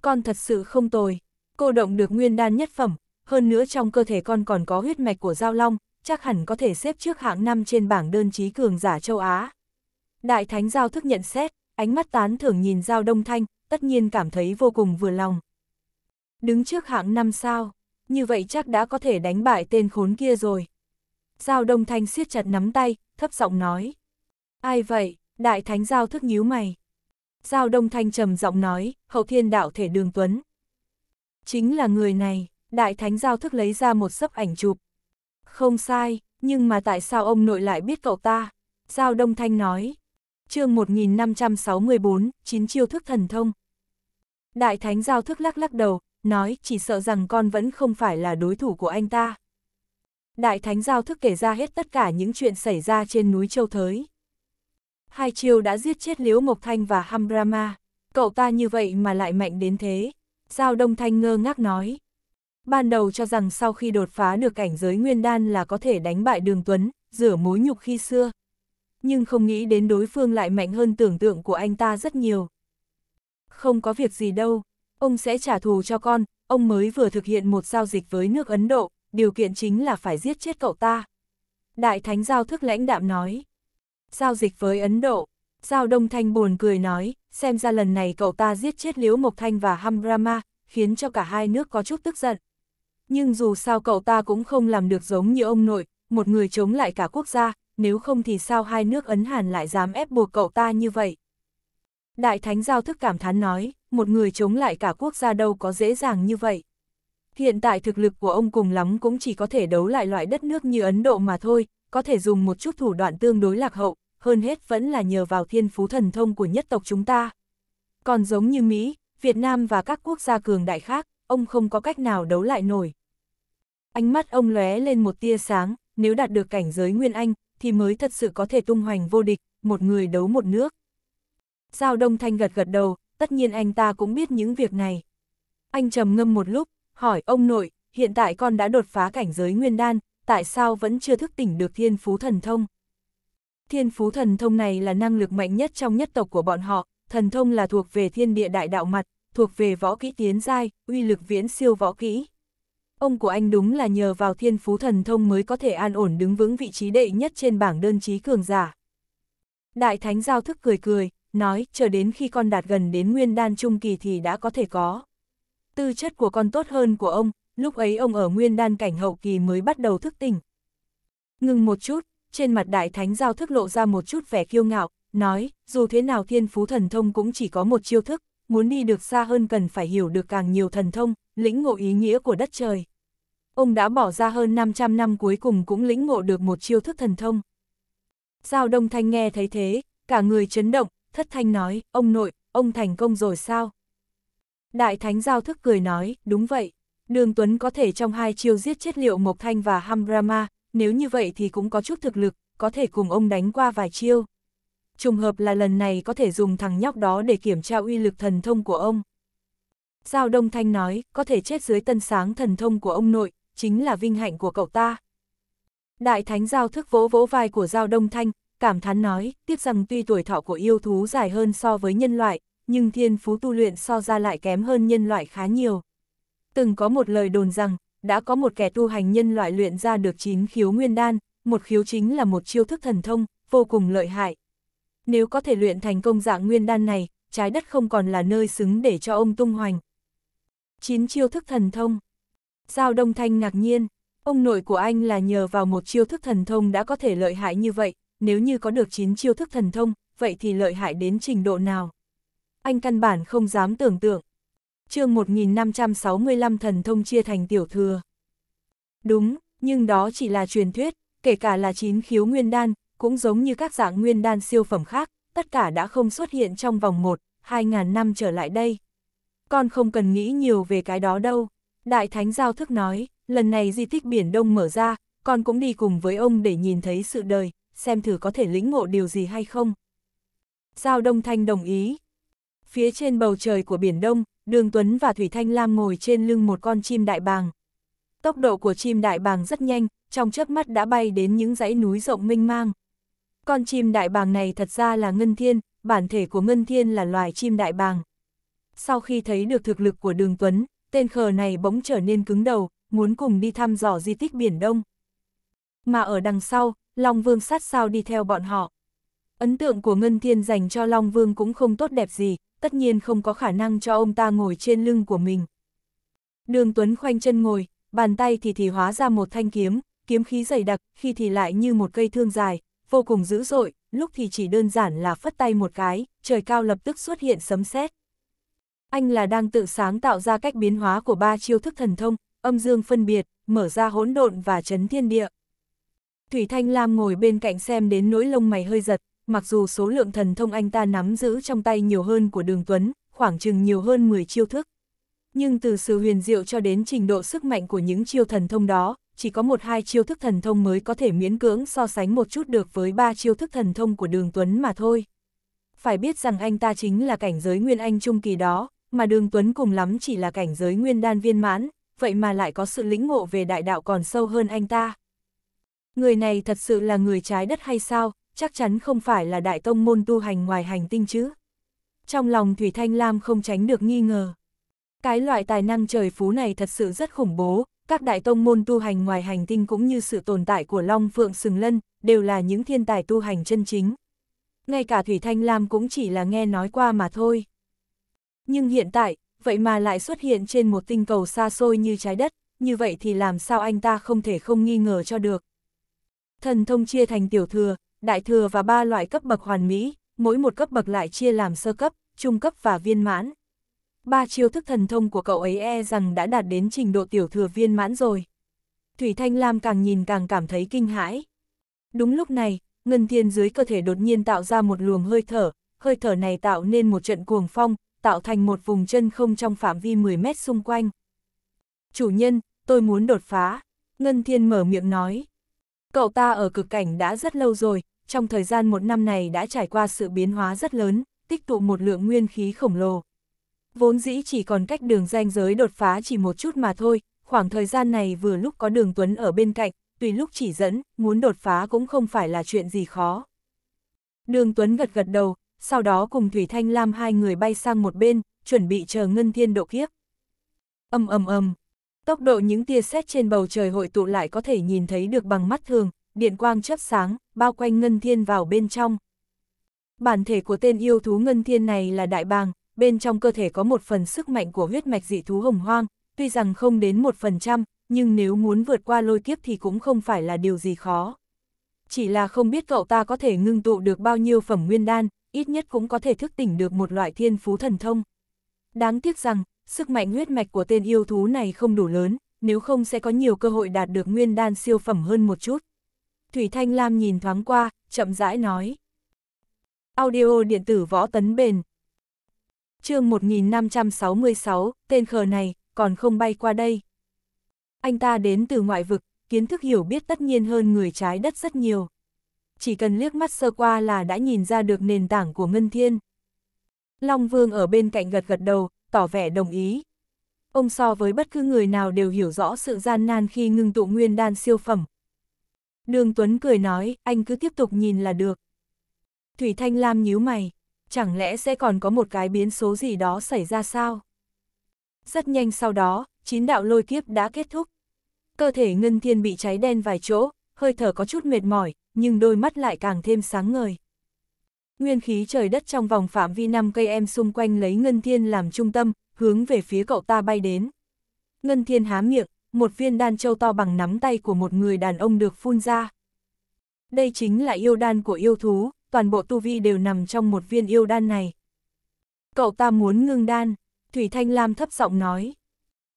Con thật sự không tồi, cô động được nguyên đan nhất phẩm, hơn nữa trong cơ thể con còn có huyết mạch của Giao Long, chắc hẳn có thể xếp trước hạng 5 trên bảng đơn trí cường giả châu Á. Đại thánh giao thức nhận xét, ánh mắt tán thưởng nhìn giao đông thanh, tất nhiên cảm thấy vô cùng vừa lòng. Đứng trước hạng năm sao, như vậy chắc đã có thể đánh bại tên khốn kia rồi. Giao đông thanh siết chặt nắm tay, thấp giọng nói. Ai vậy, đại thánh giao thức nhíu mày. Giao đông thanh trầm giọng nói, hậu thiên đạo thể đường tuấn. Chính là người này, đại thánh giao thức lấy ra một sấp ảnh chụp. Không sai, nhưng mà tại sao ông nội lại biết cậu ta? Giao đông thanh nói, chương 1564, 9 chiêu thức thần thông. Đại thánh giao thức lắc lắc đầu, nói chỉ sợ rằng con vẫn không phải là đối thủ của anh ta. Đại thánh giao thức kể ra hết tất cả những chuyện xảy ra trên núi châu thới. Hai chiêu đã giết chết Liễu Mộc Thanh và Hambrama, cậu ta như vậy mà lại mạnh đến thế. Giao Đông Thanh ngơ ngác nói. Ban đầu cho rằng sau khi đột phá được cảnh giới nguyên đan là có thể đánh bại Đường Tuấn, rửa mối nhục khi xưa nhưng không nghĩ đến đối phương lại mạnh hơn tưởng tượng của anh ta rất nhiều. Không có việc gì đâu, ông sẽ trả thù cho con, ông mới vừa thực hiện một giao dịch với nước Ấn Độ, điều kiện chính là phải giết chết cậu ta. Đại Thánh Giao thức lãnh đạm nói. Giao dịch với Ấn Độ, Giao Đông Thanh buồn cười nói, xem ra lần này cậu ta giết chết Liễu Mộc Thanh và Hamrama, khiến cho cả hai nước có chút tức giận. Nhưng dù sao cậu ta cũng không làm được giống như ông nội, một người chống lại cả quốc gia, nếu không thì sao hai nước Ấn Hàn lại dám ép buộc cậu ta như vậy? Đại Thánh Giao thức cảm thán nói, một người chống lại cả quốc gia đâu có dễ dàng như vậy. Hiện tại thực lực của ông cùng lắm cũng chỉ có thể đấu lại loại đất nước như Ấn Độ mà thôi, có thể dùng một chút thủ đoạn tương đối lạc hậu, hơn hết vẫn là nhờ vào thiên phú thần thông của nhất tộc chúng ta. Còn giống như Mỹ, Việt Nam và các quốc gia cường đại khác, ông không có cách nào đấu lại nổi. Ánh mắt ông lóe lên một tia sáng, nếu đạt được cảnh giới Nguyên Anh, thì mới thật sự có thể tung hoành vô địch, một người đấu một nước. Giao Đông Thanh gật gật đầu, tất nhiên anh ta cũng biết những việc này. Anh trầm ngâm một lúc, hỏi ông nội, hiện tại con đã đột phá cảnh giới nguyên đan, tại sao vẫn chưa thức tỉnh được thiên phú thần thông? Thiên phú thần thông này là năng lực mạnh nhất trong nhất tộc của bọn họ, thần thông là thuộc về thiên địa đại đạo mặt, thuộc về võ kỹ tiến giai, uy lực viễn siêu võ kỹ. Ông của anh đúng là nhờ vào thiên phú thần thông mới có thể an ổn đứng vững vị trí đệ nhất trên bảng đơn chí cường giả. Đại Thánh Giao thức cười cười, nói chờ đến khi con đạt gần đến nguyên đan trung kỳ thì đã có thể có. Tư chất của con tốt hơn của ông, lúc ấy ông ở nguyên đan cảnh hậu kỳ mới bắt đầu thức tỉnh. Ngừng một chút, trên mặt đại thánh giao thức lộ ra một chút vẻ kiêu ngạo, nói, dù thế nào thiên phú thần thông cũng chỉ có một chiêu thức, muốn đi được xa hơn cần phải hiểu được càng nhiều thần thông, lĩnh ngộ ý nghĩa của đất trời. Ông đã bỏ ra hơn 500 năm cuối cùng cũng lĩnh ngộ được một chiêu thức thần thông. Giao Đông Thanh nghe thấy thế, cả người chấn động, thất thanh nói, ông nội, ông thành công rồi sao? Đại Thánh Giao Thức cười nói, đúng vậy, Đường Tuấn có thể trong hai chiêu giết chết liệu Mộc Thanh và Hambrama, nếu như vậy thì cũng có chút thực lực, có thể cùng ông đánh qua vài chiêu trùng hợp là lần này có thể dùng thằng nhóc đó để kiểm tra uy lực thần thông của ông. Giao Đông Thanh nói, có thể chết dưới tân sáng thần thông của ông nội, chính là vinh hạnh của cậu ta. Đại Thánh Giao thức vỗ vỗ vai của Giao Đông Thanh, cảm thán nói, tiếp rằng tuy tuổi thọ của yêu thú dài hơn so với nhân loại, nhưng thiên phú tu luyện so ra lại kém hơn nhân loại khá nhiều. Từng có một lời đồn rằng, đã có một kẻ tu hành nhân loại luyện ra được chín khiếu nguyên đan, một khiếu chính là một chiêu thức thần thông, vô cùng lợi hại, nếu có thể luyện thành công dạng nguyên đan này, trái đất không còn là nơi xứng để cho ông tung hoành. Chín chiêu thức thần thông Giao Đông Thanh ngạc nhiên, ông nội của anh là nhờ vào một chiêu thức thần thông đã có thể lợi hại như vậy, nếu như có được chín chiêu thức thần thông, vậy thì lợi hại đến trình độ nào? Anh căn bản không dám tưởng tượng. chương 1565 thần thông chia thành tiểu thừa. Đúng, nhưng đó chỉ là truyền thuyết, kể cả là chín khiếu nguyên đan, cũng giống như các dạng nguyên đan siêu phẩm khác, tất cả đã không xuất hiện trong vòng 1, 2.000 năm trở lại đây. Con không cần nghĩ nhiều về cái đó đâu. Đại Thánh Giao Thức nói, lần này di tích Biển Đông mở ra, con cũng đi cùng với ông để nhìn thấy sự đời, xem thử có thể lĩnh ngộ điều gì hay không. Giao Đông Thanh đồng ý. Phía trên bầu trời của Biển Đông, Đường Tuấn và Thủy Thanh Lam ngồi trên lưng một con chim đại bàng. Tốc độ của chim đại bàng rất nhanh, trong chớp mắt đã bay đến những dãy núi rộng mênh mang. Con chim đại bàng này thật ra là ngân thiên, bản thể của ngân thiên là loài chim đại bàng. Sau khi thấy được thực lực của đường Tuấn, tên khờ này bỗng trở nên cứng đầu, muốn cùng đi thăm dò di tích Biển Đông. Mà ở đằng sau, Long Vương sát sao đi theo bọn họ. Ấn tượng của Ngân Thiên dành cho Long Vương cũng không tốt đẹp gì, tất nhiên không có khả năng cho ông ta ngồi trên lưng của mình. Đường Tuấn khoanh chân ngồi, bàn tay thì thì hóa ra một thanh kiếm, kiếm khí dày đặc, khi thì lại như một cây thương dài, vô cùng dữ dội, lúc thì chỉ đơn giản là phất tay một cái, trời cao lập tức xuất hiện sấm sét. Anh là đang tự sáng tạo ra cách biến hóa của ba chiêu thức thần thông, âm dương phân biệt, mở ra hỗn độn và chấn thiên địa. Thủy Thanh Lam ngồi bên cạnh xem đến nỗi lông mày hơi giật, mặc dù số lượng thần thông anh ta nắm giữ trong tay nhiều hơn của Đường Tuấn, khoảng chừng nhiều hơn 10 chiêu thức. Nhưng từ sự huyền diệu cho đến trình độ sức mạnh của những chiêu thần thông đó, chỉ có một hai chiêu thức thần thông mới có thể miễn cưỡng so sánh một chút được với ba chiêu thức thần thông của đường Tuấn mà thôi. Phải biết rằng anh ta chính là cảnh giới nguyên anh trung kỳ đó, mà đường Tuấn cùng lắm chỉ là cảnh giới nguyên đan viên mãn, vậy mà lại có sự lĩnh ngộ về đại đạo còn sâu hơn anh ta. Người này thật sự là người trái đất hay sao, chắc chắn không phải là đại tông môn tu hành ngoài hành tinh chứ. Trong lòng Thủy Thanh Lam không tránh được nghi ngờ. Cái loại tài năng trời phú này thật sự rất khủng bố, các đại tông môn tu hành ngoài hành tinh cũng như sự tồn tại của Long Phượng Sừng Lân, đều là những thiên tài tu hành chân chính. Ngay cả Thủy Thanh Lam cũng chỉ là nghe nói qua mà thôi. Nhưng hiện tại, vậy mà lại xuất hiện trên một tinh cầu xa xôi như trái đất, như vậy thì làm sao anh ta không thể không nghi ngờ cho được. Thần thông chia thành tiểu thừa, đại thừa và ba loại cấp bậc hoàn mỹ, mỗi một cấp bậc lại chia làm sơ cấp, trung cấp và viên mãn. Ba chiêu thức thần thông của cậu ấy e rằng đã đạt đến trình độ tiểu thừa viên mãn rồi. Thủy Thanh Lam càng nhìn càng cảm thấy kinh hãi. Đúng lúc này, Ngân Thiên dưới cơ thể đột nhiên tạo ra một luồng hơi thở, hơi thở này tạo nên một trận cuồng phong, tạo thành một vùng chân không trong phạm vi 10 mét xung quanh. Chủ nhân, tôi muốn đột phá. Ngân Thiên mở miệng nói. Cậu ta ở cực cảnh đã rất lâu rồi, trong thời gian một năm này đã trải qua sự biến hóa rất lớn, tích tụ một lượng nguyên khí khổng lồ vốn dĩ chỉ còn cách đường ranh giới đột phá chỉ một chút mà thôi, khoảng thời gian này vừa lúc có đường Tuấn ở bên cạnh, tùy lúc chỉ dẫn, muốn đột phá cũng không phải là chuyện gì khó. Đường Tuấn gật gật đầu, sau đó cùng Thủy Thanh Lam hai người bay sang một bên, chuẩn bị chờ ngân thiên độ kiếp. Âm âm âm tốc độ những tia sét trên bầu trời hội tụ lại có thể nhìn thấy được bằng mắt thường, điện quang chớp sáng, bao quanh ngân thiên vào bên trong. Bản thể của tên yêu thú ngân thiên này là đại bàng, bên trong cơ thể có một phần sức mạnh của huyết mạch dị thú hồng hoang, tuy rằng không đến một phần trăm, nhưng nếu muốn vượt qua lôi kiếp thì cũng không phải là điều gì khó. Chỉ là không biết cậu ta có thể ngưng tụ được bao nhiêu phẩm nguyên đan, ít nhất cũng có thể thức tỉnh được một loại thiên phú thần thông. Đáng tiếc rằng, sức mạnh huyết mạch của tên yêu thú này không đủ lớn, nếu không sẽ có nhiều cơ hội đạt được nguyên đan siêu phẩm hơn một chút. Thủy Thanh Lam nhìn thoáng qua, chậm rãi nói. Audio điện tử võ tấn bền, chương 1566, tên khờ này, còn không bay qua đây. Anh ta đến từ ngoại vực, kiến thức hiểu biết tất nhiên hơn người trái đất rất nhiều. Chỉ cần liếc mắt sơ qua là đã nhìn ra được nền tảng của Ngân Thiên. Long Vương ở bên cạnh gật gật đầu, tỏ vẻ đồng ý. Ông so với bất cứ người nào đều hiểu rõ sự gian nan khi ngưng tụ nguyên đan siêu phẩm. Đường Tuấn cười nói, anh cứ tiếp tục nhìn là được. Thủy Thanh Lam nhíu mày, chẳng lẽ sẽ còn có một cái biến số gì đó xảy ra sao? Rất nhanh sau đó, chín đạo lôi kiếp đã kết thúc. Cơ thể Ngân Thiên bị cháy đen vài chỗ, hơi thở có chút mệt mỏi, nhưng đôi mắt lại càng thêm sáng ngời. Nguyên khí trời đất trong vòng phạm vi 5 cây em xung quanh lấy Ngân Thiên làm trung tâm, hướng về phía cậu ta bay đến. Ngân Thiên há miệng, một viên đan châu to bằng nắm tay của một người đàn ông được phun ra. Đây chính là yêu đan của yêu thú, toàn bộ tu vi đều nằm trong một viên yêu đan này. Cậu ta muốn ngưng đan, Thủy Thanh Lam thấp giọng nói.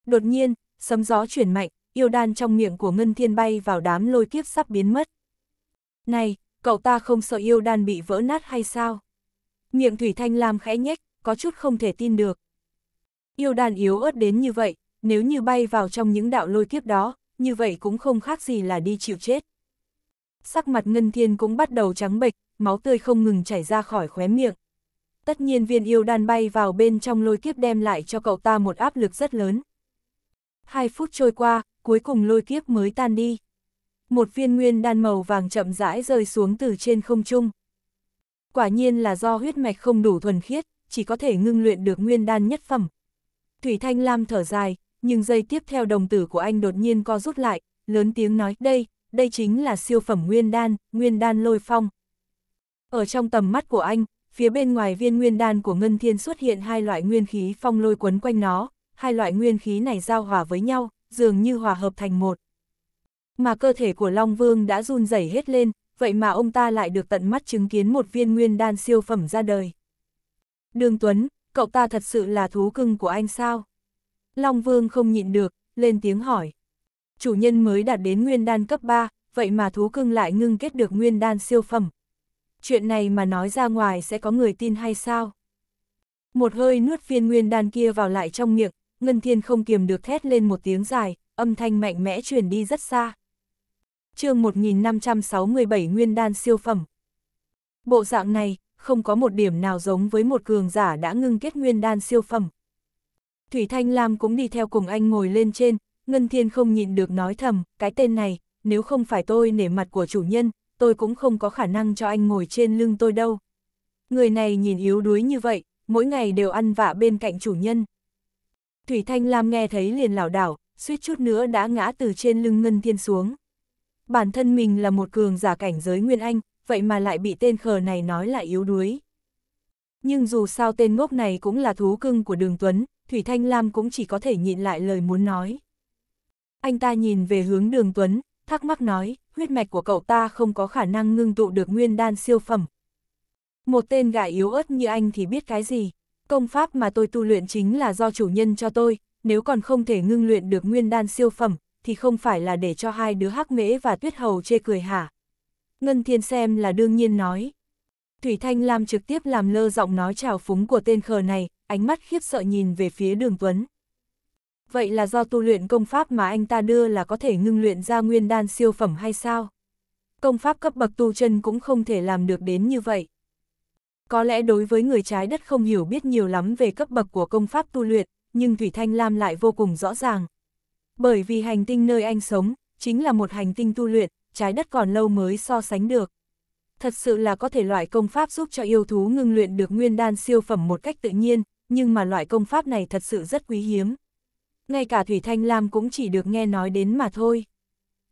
Đột nhiên, sấm gió chuyển mạnh, yêu đan trong miệng của Ngân Thiên bay vào đám lôi kiếp sắp biến mất. Này, cậu ta không sợ yêu đan bị vỡ nát hay sao? Miệng Thủy Thanh Lam khẽ nhếch, có chút không thể tin được. Yêu đan yếu ớt đến như vậy, nếu như bay vào trong những đạo lôi kiếp đó, như vậy cũng không khác gì là đi chịu chết. Sắc mặt Ngân Thiên cũng bắt đầu trắng bệch, máu tươi không ngừng chảy ra khỏi khóe miệng. Tất nhiên viên yêu đan bay vào bên trong lôi kiếp đem lại cho cậu ta một áp lực rất lớn. Hai phút trôi qua, cuối cùng lôi kiếp mới tan đi. Một viên nguyên đan màu vàng chậm rãi rơi xuống từ trên không trung. Quả nhiên là do huyết mạch không đủ thuần khiết, chỉ có thể ngưng luyện được nguyên đan nhất phẩm. Thủy Thanh Lam thở dài, nhưng giây tiếp theo đồng tử của anh đột nhiên co rút lại, lớn tiếng nói, đây, đây chính là siêu phẩm nguyên đan, nguyên đan lôi phong. Ở trong tầm mắt của anh, phía bên ngoài viên nguyên đan của Ngân Thiên xuất hiện hai loại nguyên khí phong lôi quấn quanh nó, hai loại nguyên khí này giao hòa với nhau, dường như hòa hợp thành một. Mà cơ thể của Long Vương đã run rẩy hết lên, vậy mà ông ta lại được tận mắt chứng kiến một viên nguyên đan siêu phẩm ra đời. Đường Tuấn, cậu ta thật sự là thú cưng của anh sao? Long Vương không nhịn được, lên tiếng hỏi. Chủ nhân mới đạt đến nguyên đan cấp 3, vậy mà thú cưng lại ngưng kết được nguyên đan siêu phẩm, chuyện này mà nói ra ngoài sẽ có người tin hay sao? Một hơi nuốt viên nguyên đan kia vào lại trong miệng, Ngân Thiên không kiềm được thét lên một tiếng dài, âm thanh mạnh mẽ truyền đi rất xa. chương 1567 Nguyên đan siêu phẩm. Bộ dạng này, không có một điểm nào giống với một cường giả đã ngưng kết nguyên đan siêu phẩm. Thủy Thanh Lam cũng đi theo cùng anh ngồi lên trên, Ngân Thiên không nhịn được nói thầm, cái tên này, nếu không phải tôi nể mặt của chủ nhân, tôi cũng không có khả năng cho anh ngồi trên lưng tôi đâu. Người này nhìn yếu đuối như vậy, mỗi ngày đều ăn vạ bên cạnh chủ nhân. Thủy Thanh Lam nghe thấy liền lảo đảo, suýt chút nữa đã ngã từ trên lưng Ngân Thiên xuống. Bản thân mình là một cường giả cảnh giới Nguyên Anh, vậy mà lại bị tên khờ này nói là yếu đuối. Nhưng dù sao tên ngốc này cũng là thú cưng của Đường Tuấn, Thủy Thanh Lam cũng chỉ có thể nhịn lại lời muốn nói. Anh ta nhìn về hướng Đường Tuấn, thắc mắc nói, huyết mạch của cậu ta không có khả năng ngưng tụ được nguyên đan siêu phẩm. Một tên gã yếu ớt như anh thì biết cái gì, công pháp mà tôi tu luyện chính là do chủ nhân cho tôi, nếu còn không thể ngưng luyện được nguyên đan siêu phẩm, thì không phải là để cho hai đứa hắc mễ và tuyết hầu chê cười hả. Ngân Thiên xem là đương nhiên nói. Thủy Thanh Lam trực tiếp làm lơ giọng nói trào phúng của tên khờ này, ánh mắt khiếp sợ nhìn về phía đường Tuấn vậy là do tu luyện công pháp mà anh ta đưa là có thể ngưng luyện ra nguyên đan siêu phẩm hay sao? Công pháp cấp bậc tu chân cũng không thể làm được đến như vậy. Có lẽ đối với người trái đất không hiểu biết nhiều lắm về cấp bậc của công pháp tu luyện, nhưng Thủy Thanh Lam lại vô cùng rõ ràng. Bởi vì hành tinh nơi anh sống, chính là một hành tinh tu luyện, trái đất còn lâu mới so sánh được. Thật sự là có thể loại công pháp giúp cho yêu thú ngưng luyện được nguyên đan siêu phẩm một cách tự nhiên, nhưng mà loại công pháp này thật sự rất quý hiếm ngay cả Thủy Thanh Lam cũng chỉ được nghe nói đến mà thôi.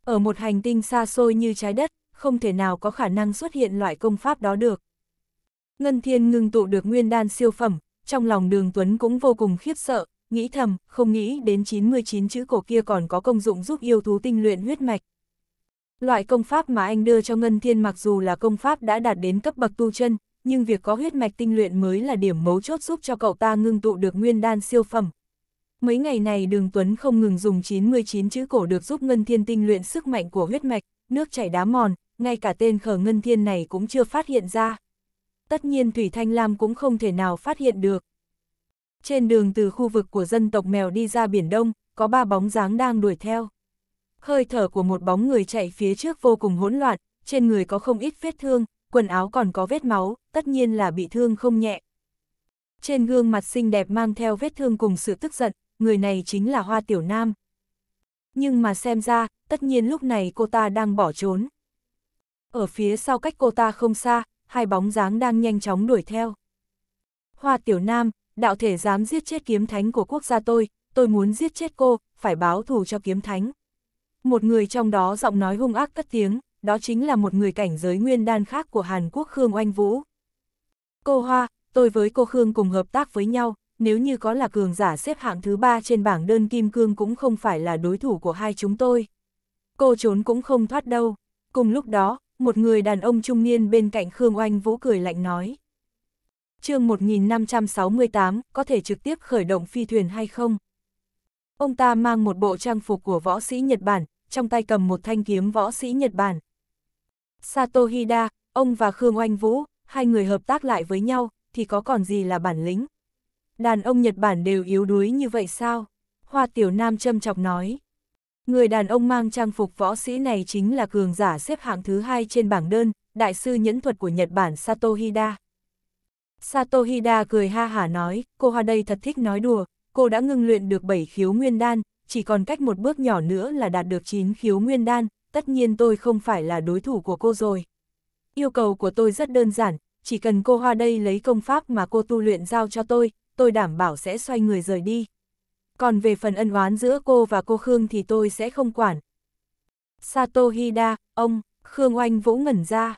Ở một hành tinh xa xôi như trái đất, không thể nào có khả năng xuất hiện loại công pháp đó được. Ngân Thiên ngưng tụ được nguyên đan siêu phẩm, trong lòng đường Tuấn cũng vô cùng khiếp sợ, nghĩ thầm, không nghĩ đến 99 chữ cổ kia còn có công dụng giúp yêu thú tinh luyện huyết mạch. Loại công pháp mà anh đưa cho Ngân Thiên mặc dù là công pháp đã đạt đến cấp bậc tu chân, nhưng việc có huyết mạch tinh luyện mới là điểm mấu chốt giúp cho cậu ta ngưng tụ được nguyên đan siêu phẩm, Mấy ngày này Đường Tuấn không ngừng dùng 99 chữ cổ được giúp Ngân Thiên tinh luyện sức mạnh của huyết mạch, nước chảy đá mòn, ngay cả tên khở Ngân Thiên này cũng chưa phát hiện ra. Tất nhiên Thủy Thanh Lam cũng không thể nào phát hiện được. Trên đường từ khu vực của dân tộc mèo đi ra biển Đông, có ba bóng dáng đang đuổi theo. Hơi thở của một bóng người chạy phía trước vô cùng hỗn loạn, trên người có không ít vết thương, quần áo còn có vết máu, tất nhiên là bị thương không nhẹ. Trên gương mặt xinh đẹp mang theo vết thương cùng sự tức giận, người này chính là Hoa Tiểu Nam. Nhưng mà xem ra, tất nhiên lúc này cô ta đang bỏ trốn. Ở phía sau cách cô ta không xa, hai bóng dáng đang nhanh chóng đuổi theo. Hoa Tiểu Nam, đạo thể dám giết chết kiếm thánh của quốc gia tôi, tôi muốn giết chết cô, phải báo thù cho kiếm thánh. Một người trong đó giọng nói hung ác cất tiếng, đó chính là một người cảnh giới nguyên đan khác của Hàn Quốc Khương Oanh Vũ. Cô Hoa, tôi với cô Khương cùng hợp tác với nhau, nếu như có là cường giả xếp hạng thứ ba trên bảng đơn kim cương cũng không phải là đối thủ của hai chúng tôi. Cô trốn cũng không thoát đâu. Cùng lúc đó, một người đàn ông trung niên bên cạnh Khương Oanh Vũ cười lạnh nói. chương 1568, có thể trực tiếp khởi động phi thuyền hay không? Ông ta mang một bộ trang phục của võ sĩ Nhật Bản, trong tay cầm một thanh kiếm võ sĩ Nhật Bản. Sato Hida, ông và Khương Oanh Vũ, hai người hợp tác lại với nhau, thì có còn gì là bản lĩnh? đàn ông Nhật Bản đều yếu đuối như vậy sao? Hoa Tiểu Nam châm chọc nói. Người đàn ông mang trang phục võ sĩ này chính là cường giả xếp hạng thứ hai trên bảng đơn, đại sư nhẫn thuật của Nhật Bản Satohida. Satohida cười ha hả nói, cô Hoa đây thật thích nói đùa, cô đã ngưng luyện được 7 khiếu nguyên đan, chỉ còn cách một bước nhỏ nữa là đạt được 9 khiếu nguyên đan, tất nhiên tôi không phải là đối thủ của cô rồi. Yêu cầu của tôi rất đơn giản, chỉ cần cô Hoa đây lấy công pháp mà cô tu luyện giao cho tôi, tôi đảm bảo sẽ xoay người rời đi. Còn về phần ân oán giữa cô và cô Khương thì tôi sẽ không quản. Sato Hida, ông, Khương Oanh Vũ ngẩn ra.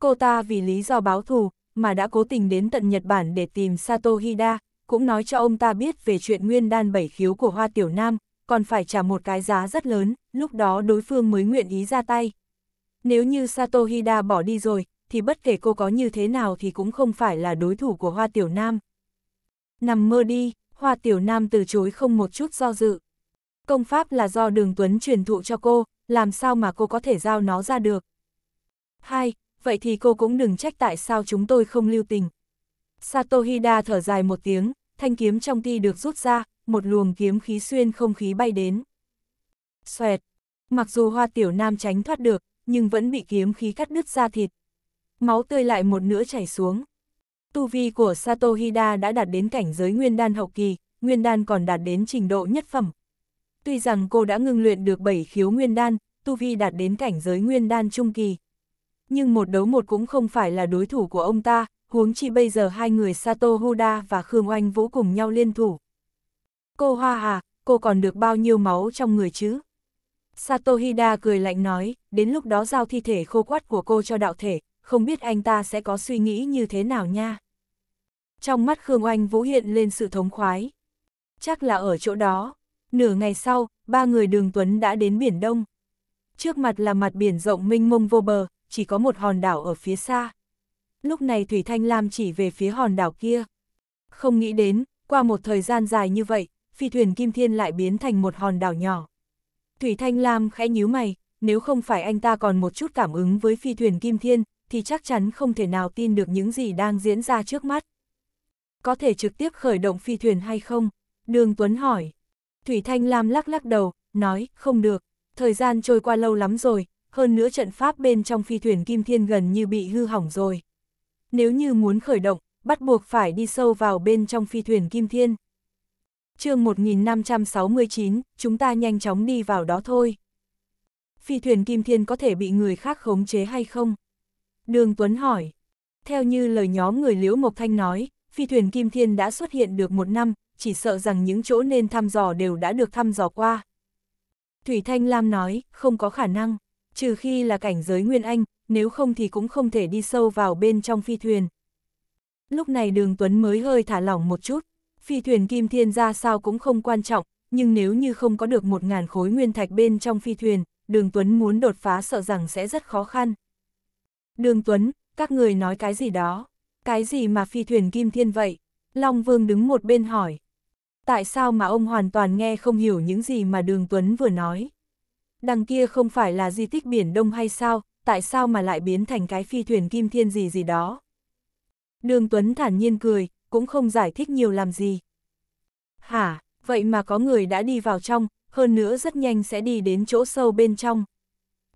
Cô ta vì lý do báo thù, mà đã cố tình đến tận Nhật Bản để tìm Sato Hida, cũng nói cho ông ta biết về chuyện nguyên đan bảy khiếu của Hoa Tiểu Nam, còn phải trả một cái giá rất lớn, lúc đó đối phương mới nguyện ý ra tay. Nếu như Sato Hida bỏ đi rồi, thì bất kể cô có như thế nào thì cũng không phải là đối thủ của Hoa Tiểu Nam. Nằm mơ đi, Hoa Tiểu Nam từ chối không một chút do dự. Công pháp là do Đường Tuấn truyền thụ cho cô, làm sao mà cô có thể giao nó ra được. Hai, vậy thì cô cũng đừng trách tại sao chúng tôi không lưu tình. Satohida thở dài một tiếng, thanh kiếm trong ti được rút ra, một luồng kiếm khí xuyên không khí bay đến. Xoẹt, mặc dù Hoa Tiểu Nam tránh thoát được, nhưng vẫn bị kiếm khí cắt đứt ra thịt. Máu tươi lại một nửa chảy xuống. Tu vi của Sato Hida đã đạt đến cảnh giới nguyên đan hậu kỳ, nguyên đan còn đạt đến trình độ nhất phẩm. Tuy rằng cô đã ngưng luyện được 7 khiếu nguyên đan, tu vi đạt đến cảnh giới nguyên đan trung kỳ. Nhưng một đấu một cũng không phải là đối thủ của ông ta, huống chi bây giờ hai người Sato Huda và Khương Oanh Vũ cùng nhau liên thủ. Cô Hoa Hà, cô còn được bao nhiêu máu trong người chứ? Sato Hida cười lạnh nói, đến lúc đó giao thi thể khô quắt của cô cho đạo thể, không biết anh ta sẽ có suy nghĩ như thế nào nha. Trong mắt Khương Oanh Vũ hiện lên sự thống khoái. Chắc là ở chỗ đó. Nửa ngày sau, ba người đường Tuấn đã đến Biển Đông. Trước mặt là mặt biển rộng mênh mông vô bờ, chỉ có một hòn đảo ở phía xa. Lúc này Thủy Thanh Lam chỉ về phía hòn đảo kia. Không nghĩ đến, qua một thời gian dài như vậy, phi thuyền Kim Thiên lại biến thành một hòn đảo nhỏ. Thủy Thanh Lam khẽ nhíu mày, nếu không phải anh ta còn một chút cảm ứng với phi thuyền Kim Thiên, thì chắc chắn không thể nào tin được những gì đang diễn ra trước mắt. Có thể trực tiếp khởi động phi thuyền hay không? Đường Tuấn hỏi. Thủy Thanh Lam lắc lắc đầu, nói, không được, thời gian trôi qua lâu lắm rồi, hơn nữa trận pháp bên trong phi thuyền Kim Thiên gần như bị hư hỏng rồi. Nếu như muốn khởi động, bắt buộc phải đi sâu vào bên trong phi thuyền Kim Thiên. chương 1569, chúng ta nhanh chóng đi vào đó thôi. Phi thuyền Kim Thiên có thể bị người khác khống chế hay không? Đường Tuấn hỏi. Theo như lời nhóm người Liễu Mộc Thanh nói, phi thuyền Kim Thiên đã xuất hiện được một năm, chỉ sợ rằng những chỗ nên thăm dò đều đã được thăm dò qua. Thủy Thanh Lam nói, không có khả năng, trừ khi là cảnh giới Nguyên Anh, nếu không thì cũng không thể đi sâu vào bên trong phi thuyền. Lúc này đường Tuấn mới hơi thả lỏng một chút, phi thuyền Kim Thiên ra sao cũng không quan trọng, nhưng nếu như không có được một ngàn khối nguyên thạch bên trong phi thuyền, đường Tuấn muốn đột phá sợ rằng sẽ rất khó khăn. Đường Tuấn, các người nói cái gì đó? Cái gì mà phi thuyền kim thiên vậy? Long Vương đứng một bên hỏi. Tại sao mà ông hoàn toàn nghe không hiểu những gì mà Đường Tuấn vừa nói? Đằng kia không phải là di tích biển Đông hay sao, tại sao mà lại biến thành cái phi thuyền kim thiên gì gì đó? Đường Tuấn thản nhiên cười, cũng không giải thích nhiều làm gì. Hả, vậy mà có người đã đi vào trong, hơn nữa rất nhanh sẽ đi đến chỗ sâu bên trong.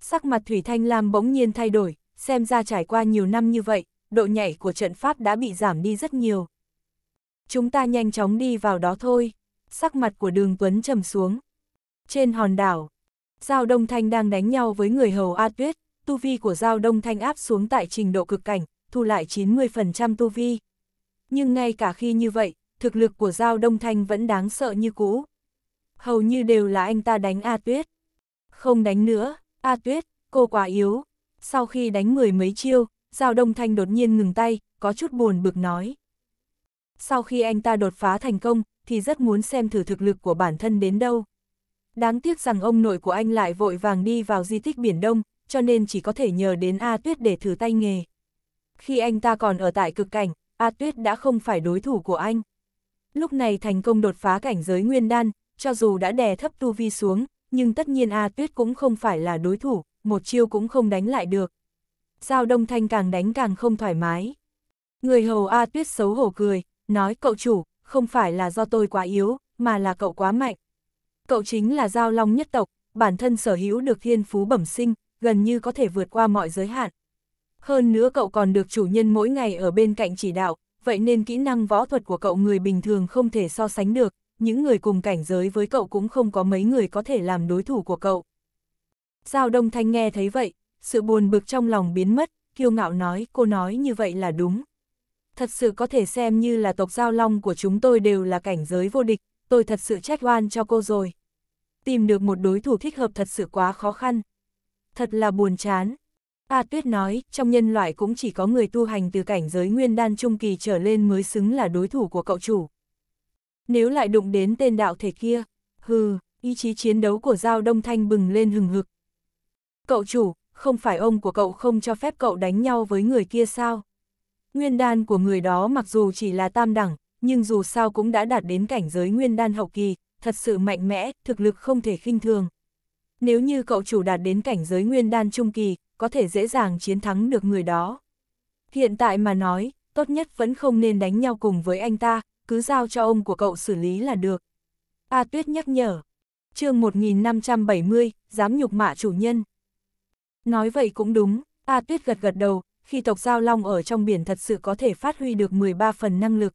Sắc mặt Thủy Thanh Lam bỗng nhiên thay đổi, xem ra trải qua nhiều năm như vậy, độ nhảy của trận pháp đã bị giảm đi rất nhiều. Chúng ta nhanh chóng đi vào đó thôi, sắc mặt của đường Tuấn trầm xuống. Trên hòn đảo, Giao Đông Thanh đang đánh nhau với người hầu A Tuyết, tu vi của Giao Đông Thanh áp xuống tại trình độ cực cảnh, thu lại 90% tu vi. Nhưng ngay cả khi như vậy, thực lực của Giao Đông Thanh vẫn đáng sợ như cũ. Hầu như đều là anh ta đánh A Tuyết. Không đánh nữa, A Tuyết, cô quá yếu, sau khi đánh mười mấy chiêu, Giao Đông Thanh đột nhiên ngừng tay, có chút buồn bực nói. Sau khi anh ta đột phá thành công, thì rất muốn xem thử thực lực của bản thân đến đâu. Đáng tiếc rằng ông nội của anh lại vội vàng đi vào di tích Biển Đông, cho nên chỉ có thể nhờ đến A Tuyết để thử tay nghề. Khi anh ta còn ở tại cực cảnh, A Tuyết đã không phải đối thủ của anh. Lúc này thành công đột phá cảnh giới nguyên đan, cho dù đã đè thấp tu vi xuống, nhưng tất nhiên A Tuyết cũng không phải là đối thủ, một chiêu cũng không đánh lại được. Giao Đông Thanh càng đánh càng không thoải mái. Người hầu A Tuyết xấu hổ cười, nói cậu chủ, không phải là do tôi quá yếu, mà là cậu quá mạnh. Cậu chính là Giao Long nhất tộc, bản thân sở hữu được thiên phú bẩm sinh, gần như có thể vượt qua mọi giới hạn. Hơn nữa cậu còn được chủ nhân mỗi ngày ở bên cạnh chỉ đạo, vậy nên kỹ năng võ thuật của cậu người bình thường không thể so sánh được, những người cùng cảnh giới với cậu cũng không có mấy người có thể làm đối thủ của cậu. Giao Đông Thanh nghe thấy vậy, sự buồn bực trong lòng biến mất, kiêu ngạo nói cô nói như vậy là đúng. Thật sự có thể xem như là tộc Giao Long của chúng tôi đều là cảnh giới vô địch, tôi thật sự trách oan cho cô rồi. Tìm được một đối thủ thích hợp thật sự quá khó khăn. Thật là buồn chán. A Tuyết nói, trong nhân loại cũng chỉ có người tu hành từ cảnh giới nguyên đan trung kỳ trở lên mới xứng là đối thủ của cậu chủ. Nếu lại đụng đến tên đạo thể kia, hừ, ý chí chiến đấu của Giao Đông Thanh bừng lên hừng hực, Cậu chủ, không phải ông của cậu không cho phép cậu đánh nhau với người kia sao? Nguyên đan của người đó mặc dù chỉ là tam đẳng, nhưng dù sao cũng đã đạt đến cảnh giới nguyên đan hậu kỳ, thật sự mạnh mẽ, thực lực không thể khinh thường. Nếu như cậu chủ đạt đến cảnh giới nguyên đan trung kỳ, có thể dễ dàng chiến thắng được người đó. Hiện tại mà nói, tốt nhất vẫn không nên đánh nhau cùng với anh ta, cứ giao cho ông của cậu xử lý là được. A Tuyết nhắc nhở. chương 1570, dám nhục mạ chủ nhân. Nói vậy cũng đúng, A Tuyết gật gật đầu, khi tộc Giao Long ở trong biển thật sự có thể phát huy được 13 phần năng lực.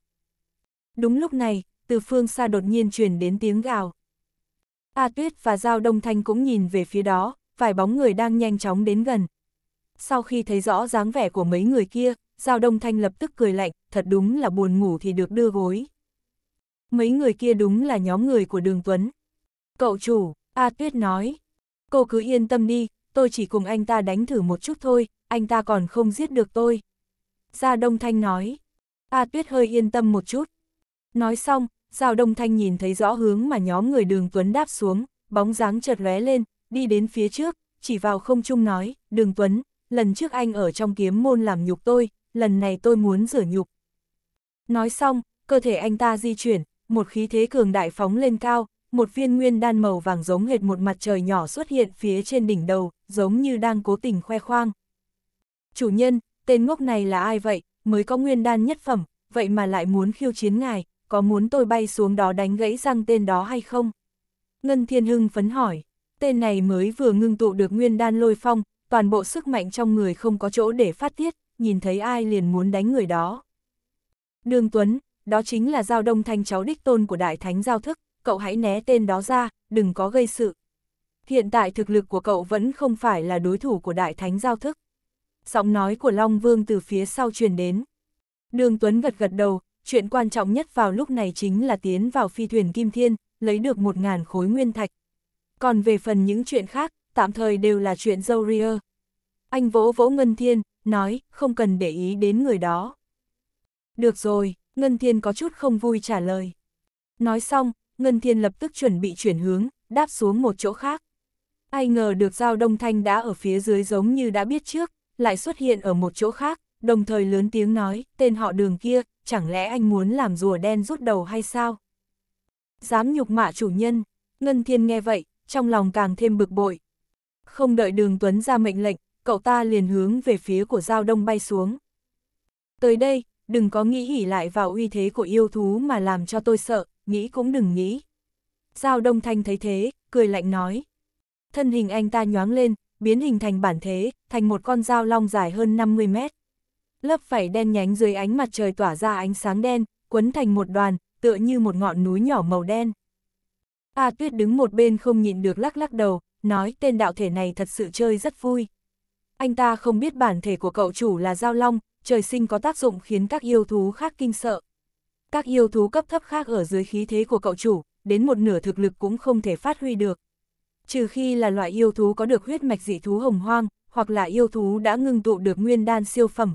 Đúng lúc này, từ phương xa đột nhiên truyền đến tiếng gào. A Tuyết và Giao Đông Thanh cũng nhìn về phía đó, vài bóng người đang nhanh chóng đến gần. Sau khi thấy rõ dáng vẻ của mấy người kia, Giao Đông Thanh lập tức cười lạnh, thật đúng là buồn ngủ thì được đưa gối. Mấy người kia đúng là nhóm người của Đường Tuấn. Cậu chủ, A Tuyết nói, cô cứ yên tâm đi, tôi chỉ cùng anh ta đánh thử một chút thôi, anh ta còn không giết được tôi. Gia Đông Thanh nói. A Tuyết hơi yên tâm một chút. Nói xong, Giao Đông Thanh nhìn thấy rõ hướng mà nhóm người đường Tuấn đáp xuống, bóng dáng chợt lóe lên, đi đến phía trước, chỉ vào không trung nói, đường Tuấn, lần trước anh ở trong kiếm môn làm nhục tôi, lần này tôi muốn rửa nhục. Nói xong, cơ thể anh ta di chuyển, một khí thế cường đại phóng lên cao, một viên nguyên đan màu vàng giống hệt một mặt trời nhỏ xuất hiện phía trên đỉnh đầu, giống như đang cố tình khoe khoang. Chủ nhân, tên ngốc này là ai vậy, mới có nguyên đan nhất phẩm, vậy mà lại muốn khiêu chiến ngài, có muốn tôi bay xuống đó đánh gãy răng tên đó hay không? Ngân Thiên Hưng phấn hỏi, tên này mới vừa ngưng tụ được nguyên đan lôi phong, toàn bộ sức mạnh trong người không có chỗ để phát tiết, nhìn thấy ai liền muốn đánh người đó. Đường Tuấn, đó chính là Giao Đông Thanh cháu đích tôn của Đại Thánh Giao Thức, cậu hãy né tên đó ra, đừng có gây sự. Hiện tại thực lực của cậu vẫn không phải là đối thủ của đại thánh giao thức. Giọng nói của Long Vương từ phía sau truyền đến. Đường Tuấn gật gật đầu, chuyện quan trọng nhất vào lúc này chính là tiến vào phi thuyền Kim Thiên, lấy được một ngàn khối nguyên thạch. Còn về phần những chuyện khác, tạm thời đều là chuyện dâu ria. Anh vỗ vỗ Ngân Thiên, nói, không cần để ý đến người đó. Được rồi, Ngân Thiên có chút không vui trả lời. Nói xong, Ngân Thiên lập tức chuẩn bị chuyển hướng, đáp xuống một chỗ khác. Ai ngờ được Giao Đông Thanh đã ở phía dưới giống như đã biết trước, lại xuất hiện ở một chỗ khác, đồng thời lớn tiếng nói, tên họ đường kia, chẳng lẽ anh muốn làm rùa đen rút đầu hay sao? Dám nhục mạ chủ nhân, Ngân Thiên nghe vậy, trong lòng càng thêm bực bội. Không đợi đường Tuấn ra mệnh lệnh, cậu ta liền hướng về phía của Giao Đông bay xuống. Tới đây, đừng có nghĩ hỉ lại vào uy thế của yêu thú mà làm cho tôi sợ, nghĩ cũng đừng nghĩ. Giao Đông Thanh thấy thế, cười lạnh nói. Thân hình anh ta nhoáng lên, biến hình thành bản thế, thành một con dao long dài hơn 50 mét. Lớp phẩy đen nhánh dưới ánh mặt trời tỏa ra ánh sáng đen, quấn thành một đoàn, tựa như một ngọn núi nhỏ màu đen. A Tuyết đứng một bên không nhịn được lắc lắc đầu, nói tên đạo thể này thật sự chơi rất vui. Anh ta không biết bản thể của cậu chủ là Giao Long, trời sinh có tác dụng khiến các yêu thú khác kinh sợ các yêu thú cấp thấp khác ở dưới khí thế của cậu chủ, đến một nửa thực lực cũng không thể phát huy được. Trừ khi là loại yêu thú có được huyết mạch dị thú hồng hoang, hoặc là yêu thú đã ngưng tụ được nguyên đan siêu phẩm.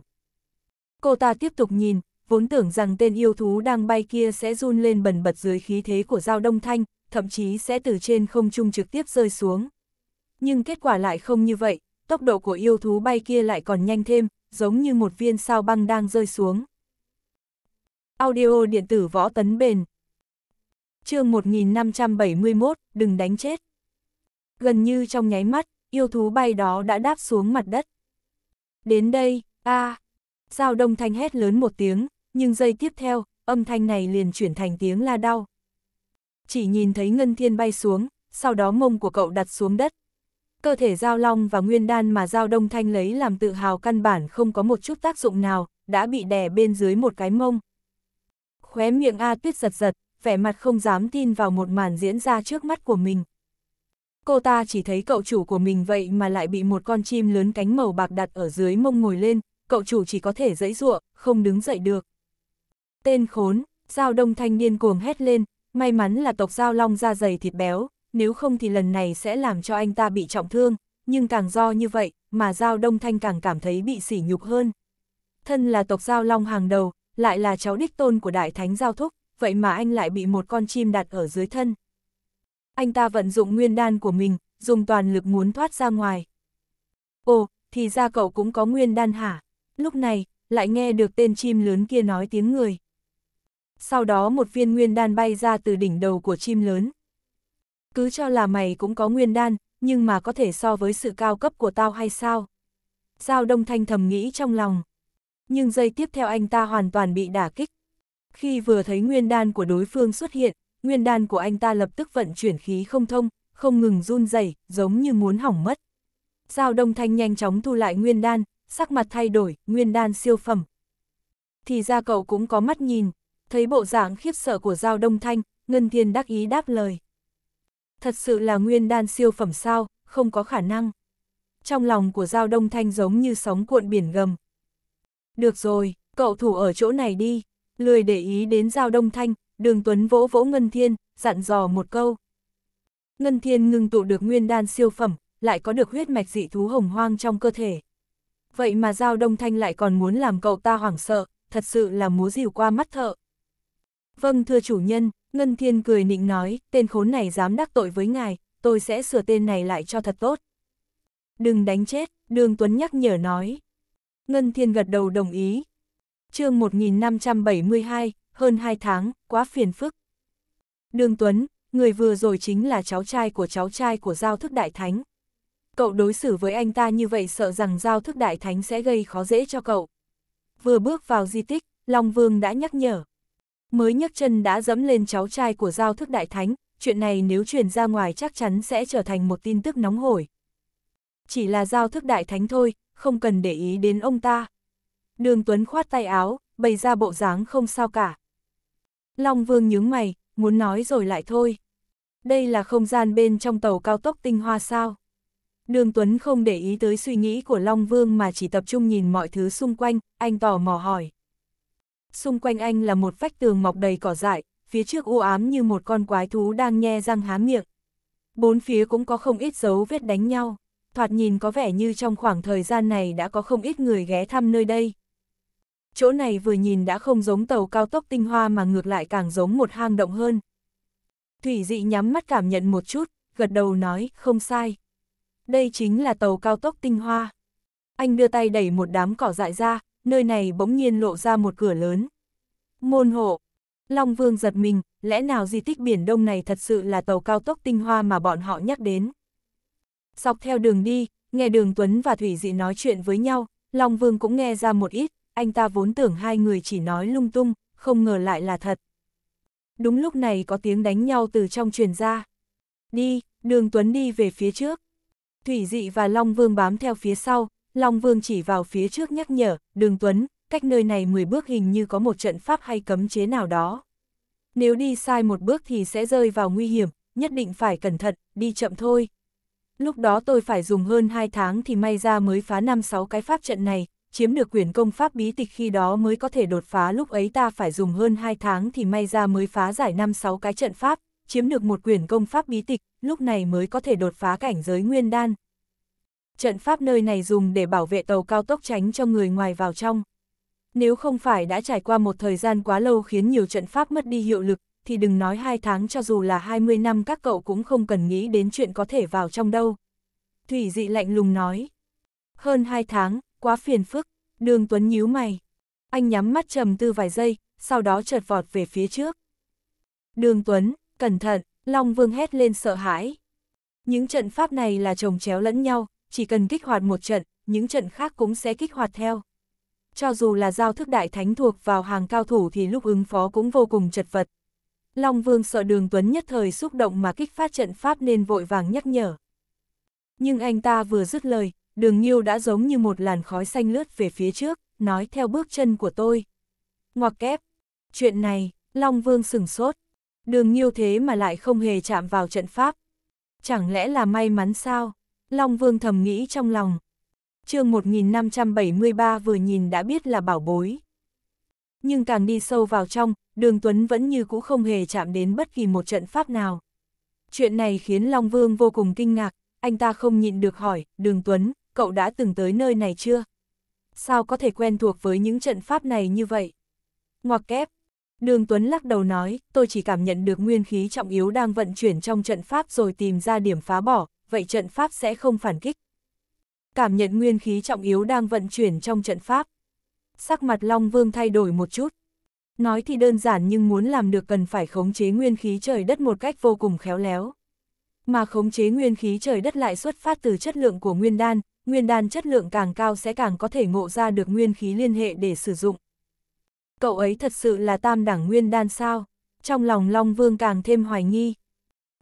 Cô ta tiếp tục nhìn, vốn tưởng rằng tên yêu thú đang bay kia sẽ run lên bần bật dưới khí thế của dao đông thanh, thậm chí sẽ từ trên không trung trực tiếp rơi xuống. Nhưng kết quả lại không như vậy, tốc độ của yêu thú bay kia lại còn nhanh thêm, giống như một viên sao băng đang rơi xuống. Audio điện tử võ tấn bền. chương 1571, đừng đánh chết. Gần như trong nháy mắt, yêu thú bay đó đã đáp xuống mặt đất. Đến đây, a à. Giao đông thanh hét lớn một tiếng, nhưng giây tiếp theo, âm thanh này liền chuyển thành tiếng la đau. Chỉ nhìn thấy ngân thiên bay xuống, sau đó mông của cậu đặt xuống đất. Cơ thể giao long và nguyên đan mà giao đông thanh lấy làm tự hào căn bản không có một chút tác dụng nào, đã bị đè bên dưới một cái mông. Khóe miệng A Tuyết giật giật, vẻ mặt không dám tin vào một màn diễn ra trước mắt của mình. Cô ta chỉ thấy cậu chủ của mình vậy mà lại bị một con chim lớn cánh màu bạc đặt ở dưới mông ngồi lên, cậu chủ chỉ có thể dãy ruộng, không đứng dậy được. Tên khốn, Giao Đông Thanh điên cuồng hét lên, may mắn là tộc Giao Long da dày thịt béo, nếu không thì lần này sẽ làm cho anh ta bị trọng thương, nhưng càng do như vậy, mà Giao Đông Thanh càng cảm thấy bị sỉ nhục hơn. Thân là tộc Giao Long hàng đầu, lại là cháu đích tôn của đại thánh giao thúc, vậy mà anh lại bị một con chim đặt ở dưới thân. Anh ta vận dụng nguyên đan của mình, dùng toàn lực muốn thoát ra ngoài. Ồ, thì ra cậu cũng có nguyên đan hả? Lúc này, lại nghe được tên chim lớn kia nói tiếng người. Sau đó một viên nguyên đan bay ra từ đỉnh đầu của chim lớn. Cứ cho là mày cũng có nguyên đan, nhưng mà có thể so với sự cao cấp của tao hay sao? Giao Đông Thanh thầm nghĩ trong lòng nhưng giây tiếp theo anh ta hoàn toàn bị đả kích. Khi vừa thấy nguyên đan của đối phương xuất hiện, nguyên đan của anh ta lập tức vận chuyển khí không thông, không ngừng run rẩy, giống như muốn hỏng mất. Giao Đông Thanh nhanh chóng thu lại nguyên đan, sắc mặt thay đổi, nguyên đan siêu phẩm. Thì ra cậu cũng có mắt nhìn, thấy bộ dạng khiếp sợ của Giao Đông Thanh, Ngân Thiên đắc ý đáp lời. Thật sự là nguyên đan siêu phẩm sao, không có khả năng. Trong lòng của Giao Đông Thanh giống như sóng cuộn biển gầm, được rồi, cậu thủ ở chỗ này đi. Lười để ý đến Giao Đông Thanh, Đường Tuấn vỗ vỗ Ngân Thiên, dặn dò một câu. Ngân Thiên ngừng tụ được nguyên đan siêu phẩm, lại có được huyết mạch dị thú hồng hoang trong cơ thể. Vậy mà Giao Đông Thanh lại còn muốn làm cậu ta hoảng sợ, thật sự là múa rìu qua mắt thợ. Vâng thưa chủ nhân, Ngân Thiên cười nịnh nói, tên khốn này dám đắc tội với ngài, tôi sẽ sửa tên này lại cho thật tốt. Đừng đánh chết, Đường Tuấn nhắc nhở nói. Ngân Thiên gật đầu đồng ý. chương 1572, hơn 2 tháng, quá phiền phức. Đường Tuấn, người vừa rồi chính là cháu trai của cháu trai của Giao Thức Đại Thánh. Cậu đối xử với anh ta như vậy sợ rằng Giao Thức Đại Thánh sẽ gây khó dễ cho cậu. Vừa bước vào di tích, Long Vương đã nhắc nhở. Mới nhấc chân đã dẫm lên cháu trai của Giao Thức Đại Thánh, chuyện này nếu truyền ra ngoài chắc chắn sẽ trở thành một tin tức nóng hổi chỉ là giao thức đại thánh thôi, không cần để ý đến ông ta. Đường Tuấn khoát tay áo, bày ra bộ dáng không sao cả. Long Vương nhướng mày, muốn nói rồi lại thôi. Đây là không gian bên trong tàu cao tốc tinh hoa sao. Đường Tuấn không để ý tới suy nghĩ của Long Vương mà chỉ tập trung nhìn mọi thứ xung quanh, anh tò mò hỏi. Xung quanh anh là một vách tường mọc đầy cỏ dại, phía trước u ám như một con quái thú đang nhe răng há miệng. Bốn phía cũng có không ít dấu vết đánh nhau thoạt nhìn có vẻ như trong khoảng thời gian này đã có không ít người ghé thăm nơi đây. Chỗ này vừa nhìn đã không giống tàu cao tốc tinh hoa mà ngược lại càng giống một hang động hơn. Thủy dị nhắm mắt cảm nhận một chút, gật đầu nói, không sai. Đây chính là tàu cao tốc tinh hoa. Anh đưa tay đẩy một đám cỏ dại ra, nơi này bỗng nhiên lộ ra một cửa lớn. Môn hộ. Long Vương giật mình, lẽ nào di tích biển đông này thật sự là tàu cao tốc tinh hoa mà bọn họ nhắc đến. Dọc theo đường đi, nghe đường Tuấn và Thủy Dị nói chuyện với nhau, Long Vương cũng nghe ra một ít, anh ta vốn tưởng hai người chỉ nói lung tung, không ngờ lại là thật. Đúng lúc này có tiếng đánh nhau từ trong truyền ra. Đi, đường Tuấn đi về phía trước. Thủy Dị và Long Vương bám theo phía sau, Long Vương chỉ vào phía trước nhắc nhở, đường Tuấn, cách nơi này 10 bước hình như có một trận pháp hay cấm chế nào đó. Nếu đi sai một bước thì sẽ rơi vào nguy hiểm, nhất định phải cẩn thận, đi chậm thôi. Lúc đó tôi phải dùng hơn 2 tháng thì may ra mới phá 5-6 cái pháp trận này, chiếm được quyển công pháp bí tịch khi đó mới có thể đột phá lúc ấy ta phải dùng hơn 2 tháng thì may ra mới phá giải 5-6 cái trận pháp, chiếm được một quyển công pháp bí tịch, lúc này mới có thể đột phá cảnh giới nguyên đan. Trận pháp nơi này dùng để bảo vệ tàu cao tốc tránh cho người ngoài vào trong. Nếu không phải đã trải qua một thời gian quá lâu khiến nhiều trận pháp mất đi hiệu lực, thì đừng nói hai tháng cho dù là 20 năm các cậu cũng không cần nghĩ đến chuyện có thể vào trong đâu. Thủy dị lạnh lùng nói. Hơn hai tháng, quá phiền phức, đường Tuấn nhíu mày. Anh nhắm mắt trầm tư vài giây, sau đó chợt vọt về phía trước. Đường Tuấn, cẩn thận, Long Vương hét lên sợ hãi. Những trận pháp này là chồng chéo lẫn nhau, chỉ cần kích hoạt một trận, những trận khác cũng sẽ kích hoạt theo. Cho dù là giao thức đại thánh thuộc vào hàng cao thủ thì lúc ứng phó cũng vô cùng chật vật. Long Vương sợ đường Tuấn nhất thời xúc động mà kích phát trận pháp nên vội vàng nhắc nhở. Nhưng anh ta vừa dứt lời, đường Nhiêu đã giống như một làn khói xanh lướt về phía trước, nói theo bước chân của tôi. Ngoặc kép, chuyện này, Long Vương sừng sốt. Đường Nhiêu thế mà lại không hề chạm vào trận pháp. Chẳng lẽ là may mắn sao? Long Vương thầm nghĩ trong lòng. chương 1573 vừa nhìn đã biết là bảo bối nhưng càng đi sâu vào trong, đường Tuấn vẫn như cũ không hề chạm đến bất kỳ một trận pháp nào. Chuyện này khiến Long Vương vô cùng kinh ngạc, anh ta không nhịn được hỏi, đường Tuấn, cậu đã từng tới nơi này chưa? Sao có thể quen thuộc với những trận pháp này như vậy? Ngoặc kép, đường Tuấn lắc đầu nói, tôi chỉ cảm nhận được nguyên khí trọng yếu đang vận chuyển trong trận pháp rồi tìm ra điểm phá bỏ, vậy trận pháp sẽ không phản kích. Cảm nhận nguyên khí trọng yếu đang vận chuyển trong trận pháp, sắc mặt Long Vương thay đổi một chút. Nói thì đơn giản nhưng muốn làm được cần phải khống chế nguyên khí trời đất một cách vô cùng khéo léo. Mà khống chế nguyên khí trời đất lại xuất phát từ chất lượng của nguyên đan, nguyên đan chất lượng càng cao sẽ càng có thể ngộ ra được nguyên khí liên hệ để sử dụng. Cậu ấy thật sự là tam đẳng nguyên đan sao? Trong lòng Long Vương càng thêm hoài nghi.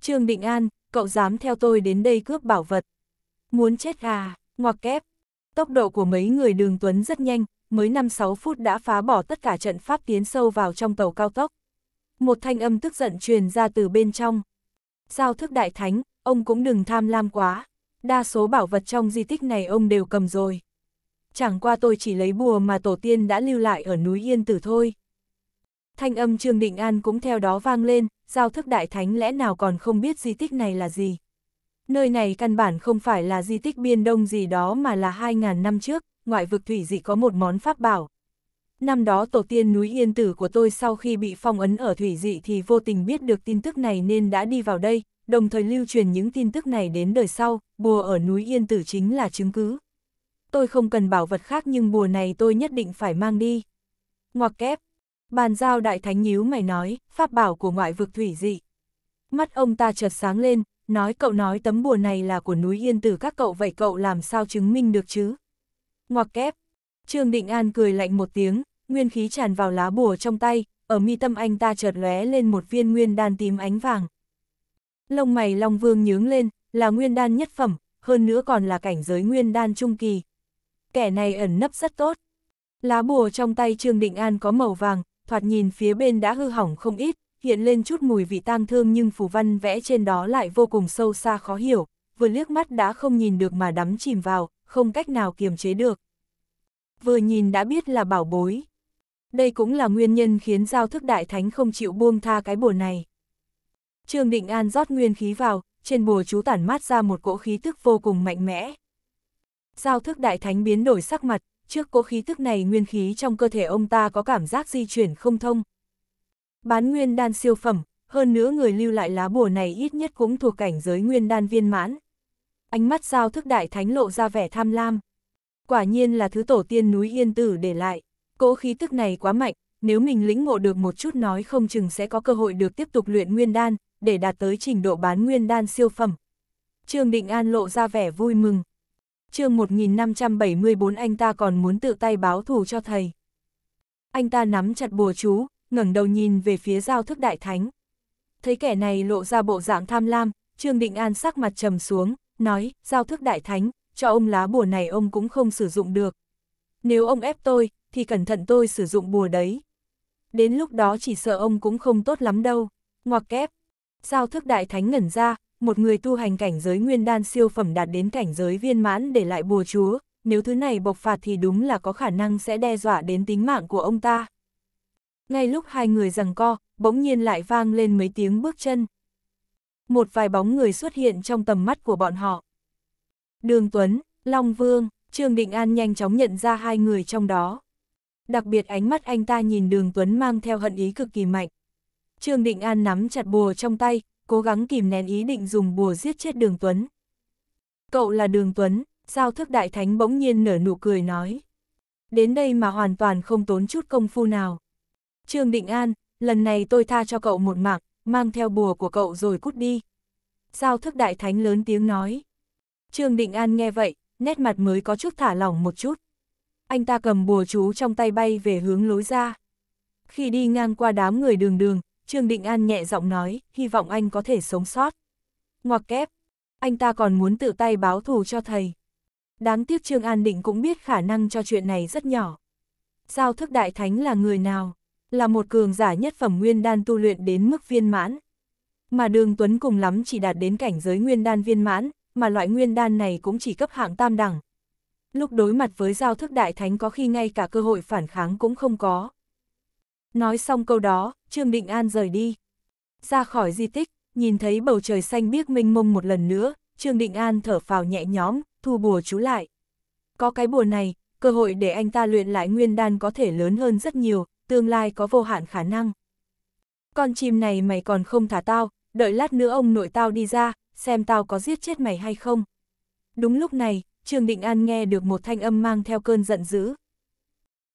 Trương Định An, cậu dám theo tôi đến đây cướp bảo vật. Muốn chết à, ngoặc kép. Tốc độ của mấy người đường tuấn rất nhanh, mới 5-6 phút đã phá bỏ tất cả trận pháp tiến sâu vào trong tàu cao tốc. Một thanh âm tức giận truyền ra từ bên trong. Giao thức đại thánh, ông cũng đừng tham lam quá. Đa số bảo vật trong di tích này ông đều cầm rồi. Chẳng qua tôi chỉ lấy bùa mà tổ tiên đã lưu lại ở núi Yên Tử thôi. Thanh âm Trương Định An cũng theo đó vang lên, giao thức đại thánh lẽ nào còn không biết di tích này là gì. Nơi này căn bản không phải là di tích biên đông gì đó mà là 2.000 năm trước, ngoại vực thủy dị có một món pháp bảo. Năm đó tổ tiên núi Yên Tử của tôi sau khi bị phong ấn ở thủy dị thì vô tình biết được tin tức này nên đã đi vào đây, đồng thời lưu truyền những tin tức này đến đời sau, bùa ở núi Yên Tử chính là chứng cứ. Tôi không cần bảo vật khác nhưng bùa này tôi nhất định phải mang đi. Ngoặc kép, bàn giao đại thánh nhíu mày nói, pháp bảo của ngoại vực thủy dị. Mắt ông ta chợt sáng lên, nói cậu nói tấm bùa này là của núi Yên Tử các cậu vậy cậu làm sao chứng minh được chứ? ngoặc kép. Trương Định An cười lạnh một tiếng, nguyên khí tràn vào lá bùa trong tay, ở mi tâm anh ta chợt lóe lên một viên nguyên đan tím ánh vàng. Lông mày Long Vương nhướng lên, là nguyên đan nhất phẩm, hơn nữa còn là cảnh giới nguyên đan trung kỳ. Kẻ này ẩn nấp rất tốt. Lá bùa trong tay Trương Định An có màu vàng, thoạt nhìn phía bên đã hư hỏng không ít, hiện lên chút mùi vị tang thương nhưng phù văn vẽ trên đó lại vô cùng sâu xa khó hiểu, vừa liếc mắt đã không nhìn được mà đắm chìm vào, không cách nào kiềm chế được. Vừa nhìn đã biết là bảo bối. Đây cũng là nguyên nhân khiến giao thức đại thánh không chịu buông tha cái bùa này. Trương Định An rót nguyên khí vào, trên bùa chú tản mát ra một cỗ khí tức vô cùng mạnh mẽ. Giao thức đại thánh biến đổi sắc mặt, trước cỗ khí tức này nguyên khí trong cơ thể ông ta có cảm giác di chuyển không thông. Bán nguyên đan siêu phẩm, hơn nữa người lưu lại lá bùa này ít nhất cũng thuộc cảnh giới nguyên đan viên mãn, ánh mắt giao thức đại thánh lộ ra vẻ tham lam. Quả nhiên là thứ tổ tiên núi Yên Tử để lại, cỗ khí tức này quá mạnh, nếu mình lĩnh ngộ được một chút nói không chừng sẽ có cơ hội được tiếp tục luyện nguyên đan, để đạt tới trình độ bán nguyên đan siêu phẩm. Trương Định An lộ ra vẻ vui mừng. Chương 1574 anh ta còn muốn tự tay báo thù cho thầy. Anh ta nắm chặt bùa chú, ngẩng đầu nhìn về phía giao thức đại thánh. Thấy kẻ này lộ ra bộ dạng tham lam, Trương Định An sắc mặt trầm xuống, nói, giao thức đại thánh, cho ông lá bùa này ông cũng không sử dụng được. Nếu ông ép tôi, thì cẩn thận tôi sử dụng bùa đấy. Đến lúc đó chỉ sợ ông cũng không tốt lắm đâu. Ngoặc kép, giao thức đại thánh ngẩn ra, một người tu hành cảnh giới nguyên đan siêu phẩm đạt đến cảnh giới viên mãn để lại bùa chúa, nếu thứ này bộc phạt thì đúng là có khả năng sẽ đe dọa đến tính mạng của ông ta. Ngay lúc hai người rằng co, bỗng nhiên lại vang lên mấy tiếng bước chân một vài bóng người xuất hiện trong tầm mắt của bọn họ. Đường Tuấn, Long Vương, Trương Định An nhanh chóng nhận ra hai người trong đó. Đặc biệt ánh mắt anh ta nhìn đường Tuấn mang theo hận ý cực kỳ mạnh. Trương Định An nắm chặt bùa trong tay, cố gắng kìm nén ý định dùng bùa giết chết đường Tuấn. Cậu là đường Tuấn, giao thức đại thánh bỗng nhiên nở nụ cười nói. Đến đây mà hoàn toàn không tốn chút công phu nào. Trương Định An, lần này tôi tha cho cậu một mạng, mang theo bùa của cậu rồi cút đi. Giao thức đại thánh lớn tiếng nói. Trương Định An nghe vậy, nét mặt mới có chút thả lỏng một chút. Anh ta cầm bùa chú trong tay bay về hướng lối ra. Khi đi ngang qua đám người đường đường, Trương Định An nhẹ giọng nói, hy vọng anh có thể sống sót. Ngoặc kép, anh ta còn muốn tự tay báo thù cho thầy. Đáng tiếc Trương An Định cũng biết khả năng cho chuyện này rất nhỏ. Giao thức đại thánh là người nào? là một cường giả nhất phẩm nguyên đan tu luyện đến mức viên mãn. Mà đường Tuấn cùng lắm chỉ đạt đến cảnh giới nguyên đan viên mãn, mà loại nguyên đan này cũng chỉ cấp hạng tam đẳng. Lúc đối mặt với giao thức đại thánh có khi ngay cả cơ hội phản kháng cũng không có. Nói xong câu đó, Trương Định An rời đi. Ra khỏi di tích, nhìn thấy bầu trời xanh biếc mênh mông một lần nữa, Trương Định An thở phào nhẹ nhõm, thu bùa chú lại. Có cái bùa này, cơ hội để anh ta luyện lại nguyên đan có thể lớn hơn rất nhiều, tương lai có vô hạn khả năng. Con chim này mày còn không thả tao, đợi lát nữa ông nội tao đi ra, xem tao có giết chết mày hay không. Đúng lúc này, Trương Định An nghe được một thanh âm mang theo cơn giận dữ.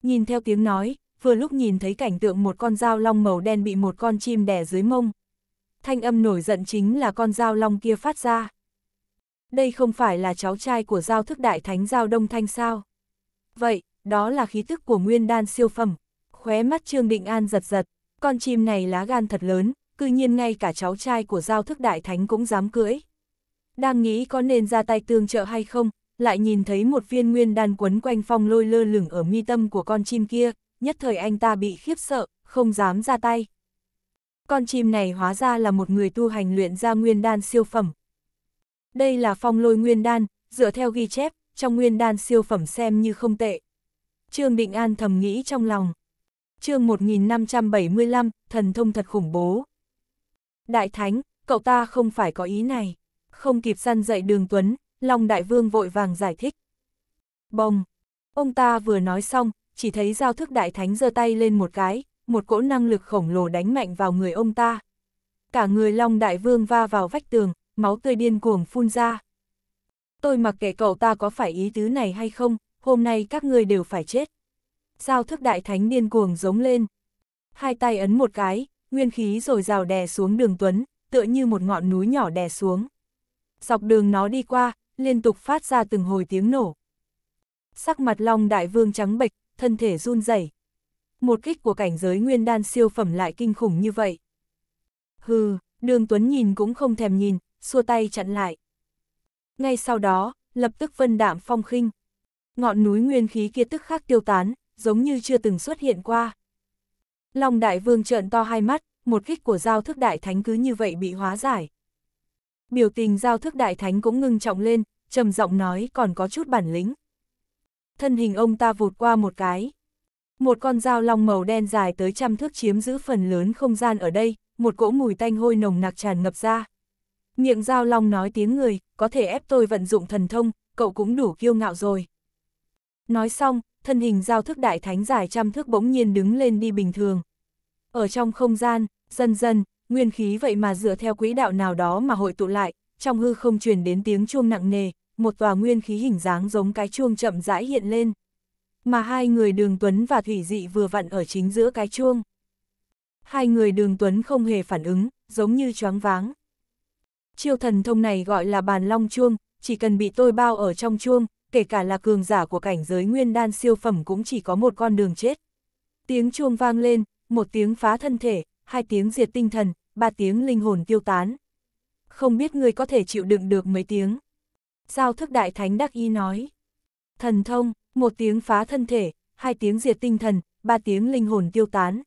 Nhìn theo tiếng nói, vừa lúc nhìn thấy cảnh tượng một con dao long màu đen bị một con chim đẻ dưới mông. Thanh âm nổi giận chính là con dao long kia phát ra. Đây không phải là cháu trai của giao thức đại thánh giao đông thanh sao? Vậy, đó là khí tức của nguyên đan siêu phẩm, khóe mắt Trương Định An giật giật, con chim này lá gan thật lớn, cư nhiên ngay cả cháu trai của giao thức đại thánh cũng dám cưỡi. Đang nghĩ có nên ra tay tương trợ hay không, lại nhìn thấy một viên nguyên đan quấn quanh phong lôi lơ lửng ở mi tâm của con chim kia, nhất thời anh ta bị khiếp sợ, không dám ra tay. Con chim này hóa ra là một người tu hành luyện ra nguyên đan siêu phẩm. Đây là phong lôi nguyên đan, dựa theo ghi chép, trong nguyên đan siêu phẩm xem như không tệ. Trương Định An thầm nghĩ trong lòng chương 1575, thần thông thật khủng bố. Đại Thánh, cậu ta không phải có ý này. Không kịp săn dậy đường Tuấn, Long Đại Vương vội vàng giải thích. Bông! Ông ta vừa nói xong, chỉ thấy giao thức Đại Thánh giơ tay lên một cái, một cỗ năng lực khổng lồ đánh mạnh vào người ông ta. Cả người Long Đại Vương va vào vách tường, máu tươi điên cuồng phun ra. Tôi mặc kệ cậu ta có phải ý tứ này hay không, hôm nay các ngươi đều phải chết giao thức đại thánh điên cuồng giống lên. Hai tay ấn một cái, nguyên khí rồi rào đè xuống đường Tuấn, tựa như một ngọn núi nhỏ đè xuống. Dọc đường nó đi qua, liên tục phát ra từng hồi tiếng nổ. Sắc mặt Long Đại Vương trắng bệch, thân thể run rẩy. Một kích của cảnh giới nguyên đan siêu phẩm lại kinh khủng như vậy. Hừ, đường Tuấn nhìn cũng không thèm nhìn, xua tay chặn lại. Ngay sau đó, lập tức vân đạm phong khinh. Ngọn núi nguyên khí kia tức khắc tiêu tán, giống như chưa từng xuất hiện qua. Long Đại Vương trợn to hai mắt, một kích của giao thức đại thánh cứ như vậy bị hóa giải. Biểu tình giao thức đại thánh cũng ngưng trọng lên, trầm giọng nói còn có chút bản lĩnh. Thân hình ông ta vụt qua một cái. Một con dao long màu đen dài tới trăm thước chiếm giữ phần lớn không gian ở đây, một cỗ mùi tanh hôi nồng nặc tràn ngập ra. Miệng dao long nói tiếng người, có thể ép tôi vận dụng thần thông, cậu cũng đủ kiêu ngạo rồi. Nói xong, thân hình giao thức đại thánh dài trăm thước bỗng nhiên đứng lên đi bình thường. Ở trong không gian, dần dần, nguyên khí vậy mà dựa theo quỹ đạo nào đó mà hội tụ lại, trong hư không truyền đến tiếng chuông nặng nề, một tòa nguyên khí hình dáng giống cái chuông chậm rãi hiện lên. Mà hai người Đường Tuấn và Thủy Dị vừa vặn ở chính giữa cái chuông. Hai người Đường Tuấn không hề phản ứng, giống như choáng váng. Chiêu thần thông này gọi là bàn long chuông, chỉ cần bị tôi bao ở trong chuông, kể cả là cường giả của cảnh giới nguyên đan siêu phẩm cũng chỉ có một con đường chết. Tiếng chuông vang lên, một tiếng phá thân thể, hai tiếng diệt tinh thần, ba tiếng linh hồn tiêu tán. Không biết người có thể chịu đựng được mấy tiếng. Giao thức đại thánh đắc y nói. Thần thông, một tiếng phá thân thể, hai tiếng diệt tinh thần, ba tiếng linh hồn tiêu tán.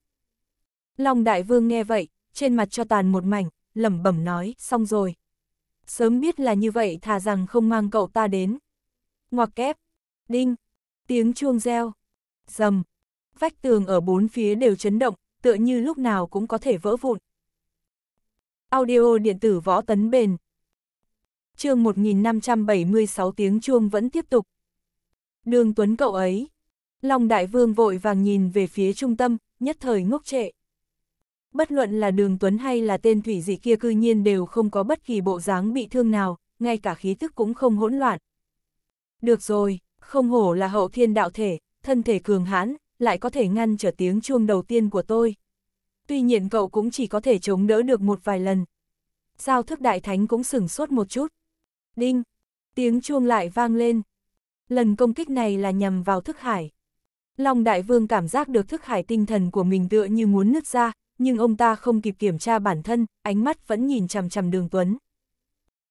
Long đại vương nghe vậy, trên mặt cho tàn một mảnh, lẩm bẩm nói, xong rồi. Sớm biết là như vậy thà rằng không mang cậu ta đến, ngoặc kép, đinh, tiếng chuông reo, rầm, vách tường ở bốn phía đều chấn động, tựa như lúc nào cũng có thể vỡ vụn. Audio điện tử võ tấn bền. chương 1576 tiếng chuông vẫn tiếp tục. Đường Tuấn cậu ấy. Long Đại Vương vội vàng nhìn về phía trung tâm, nhất thời ngốc trệ. Bất luận là đường Tuấn hay là tên thủy dị kia cư nhiên đều không có bất kỳ bộ dáng bị thương nào, ngay cả khí thức cũng không hỗn loạn, được rồi, không hổ là hậu thiên đạo thể, thân thể cường hãn, lại có thể ngăn trở tiếng chuông đầu tiên của tôi. Tuy nhiên cậu cũng chỉ có thể chống đỡ được một vài lần. Giao thức đại thánh cũng sửng sốt một chút. Đinh, tiếng chuông lại vang lên. Lần công kích này là nhằm vào thức hải. Long đại vương cảm giác được thức hải tinh thần của mình tựa như muốn nứt ra, nhưng ông ta không kịp kiểm tra bản thân, ánh mắt vẫn nhìn chằm chằm đường Tuấn.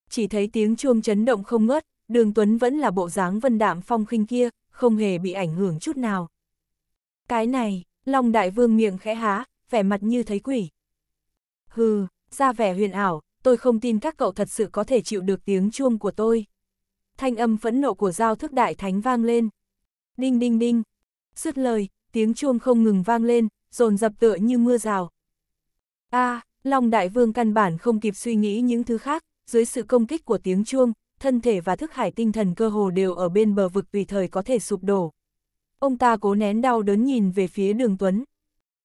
Chỉ thấy tiếng chuông chấn động không ngớt, đường Tuấn vẫn là bộ dáng vân đạm phong khinh kia, không hề bị ảnh hưởng chút nào. Cái này, Long Đại Vương miệng khẽ há, vẻ mặt như thấy quỷ. Hừ, ra vẻ huyền ảo, tôi không tin các cậu thật sự có thể chịu được tiếng chuông của tôi. Thanh âm phẫn nộ của giao thức đại thánh vang lên. Đinh đinh đinh. Dứt lời, tiếng chuông không ngừng vang lên, dồn dập tựa như mưa rào. A, à, Long Đại Vương căn bản không kịp suy nghĩ những thứ khác, dưới sự công kích của tiếng chuông, thân thể và thức hải tinh thần cơ hồ đều ở bên bờ vực tùy thời có thể sụp đổ. Ông ta cố nén đau đớn nhìn về phía đường Tuấn.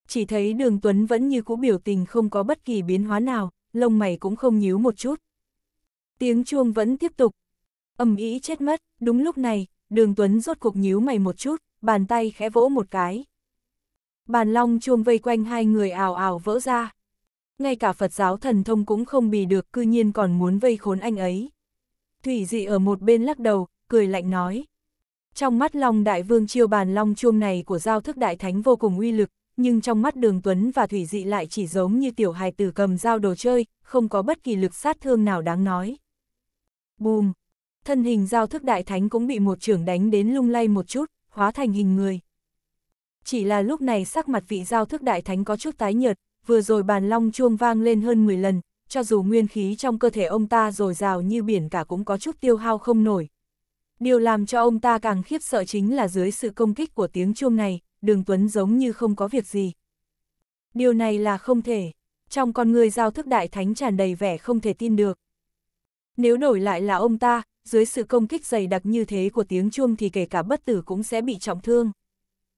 Chỉ thấy đường Tuấn vẫn như cũ biểu tình không có bất kỳ biến hóa nào, lông mày cũng không nhíu một chút. Tiếng chuông vẫn tiếp tục. Âm ý chết mất, đúng lúc này, đường Tuấn rốt cuộc nhíu mày một chút, bàn tay khẽ vỗ một cái. Bàn long chuông vây quanh hai người ảo ảo vỡ ra. Ngay cả Phật giáo thần thông cũng không bì được cư nhiên còn muốn vây khốn anh ấy. Thủy dị ở một bên lắc đầu, cười lạnh nói. Trong mắt Long Đại Vương chiêu bàn Long Chuông này của giao thức đại thánh vô cùng uy lực, nhưng trong mắt Đường Tuấn và Thủy dị lại chỉ giống như tiểu hài tử cầm dao đồ chơi, không có bất kỳ lực sát thương nào đáng nói. Bùm! Thân hình giao thức đại thánh cũng bị một trưởng đánh đến lung lay một chút, hóa thành hình người. Chỉ là lúc này sắc mặt vị giao thức đại thánh có chút tái nhợt, vừa rồi bàn long chuông vang lên hơn 10 lần, cho dù nguyên khí trong cơ thể ông ta dồi dào như biển cả cũng có chút tiêu hao không nổi. Điều làm cho ông ta càng khiếp sợ chính là dưới sự công kích của tiếng chuông này, đường Tuấn giống như không có việc gì. Điều này là không thể, trong con người giao thức đại thánh tràn đầy vẻ không thể tin được. Nếu đổi lại là ông ta, dưới sự công kích dày đặc như thế của tiếng chuông thì kể cả bất tử cũng sẽ bị trọng thương.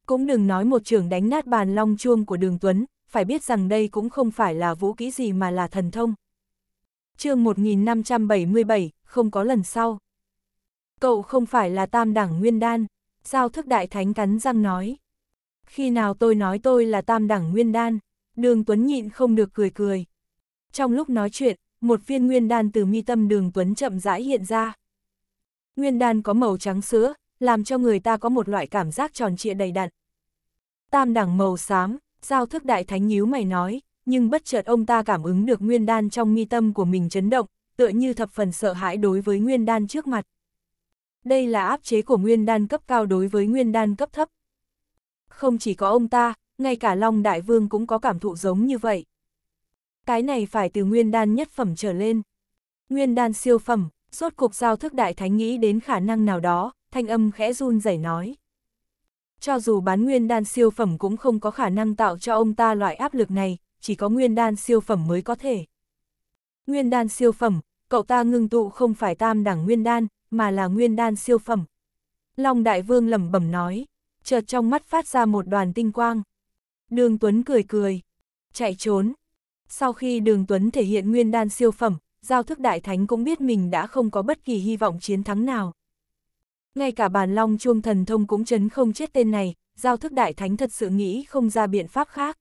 Cũng đừng nói một trường đánh nát bàn long chuông của đường Tuấn, phải biết rằng đây cũng không phải là vũ kỹ gì mà là thần thông chương 1577, không có lần sau. Cậu không phải là tam đẳng nguyên đan, giao thức đại thánh cắn răng nói. Khi nào tôi nói tôi là tam đẳng nguyên đan, đường Tuấn nhịn không được cười cười. Trong lúc nói chuyện, một viên nguyên đan từ mi tâm đường Tuấn chậm rãi hiện ra. Nguyên đan có màu trắng sữa, làm cho người ta có một loại cảm giác tròn trịa đầy đặn. Tam đẳng màu xám, giao thức đại thánh nhíu mày nói, nhưng bất chợt ông ta cảm ứng được nguyên đan trong mi tâm của mình chấn động, tựa như thập phần sợ hãi đối với nguyên đan trước mặt. Đây là áp chế của nguyên đan cấp cao đối với nguyên đan cấp thấp. Không chỉ có ông ta, ngay cả Long Đại Vương cũng có cảm thụ giống như vậy. Cái này phải từ nguyên đan nhất phẩm trở lên. Nguyên đan siêu phẩm, rốt cục giao thức đại thánh nghĩ đến khả năng nào đó, thanh âm khẽ run rẩy nói. Cho dù bán nguyên đan siêu phẩm cũng không có khả năng tạo cho ông ta loại áp lực này, chỉ có nguyên đan siêu phẩm mới có thể. Nguyên đan siêu phẩm, cậu ta ngưng tụ không phải tam đẳng nguyên đan, mà là nguyên đan siêu phẩm. Long Đại Vương lẩm bẩm nói, chợt trong mắt phát ra một đoàn tinh quang. Đường Tuấn cười cười, chạy trốn. Sau khi Đường Tuấn thể hiện nguyên đan siêu phẩm, giao thức đại thánh cũng biết mình đã không có bất kỳ hy vọng chiến thắng nào. Ngay cả bàn long chuông thần thông cũng chấn không chết tên này, giao thức đại thánh thật sự nghĩ không ra biện pháp khác.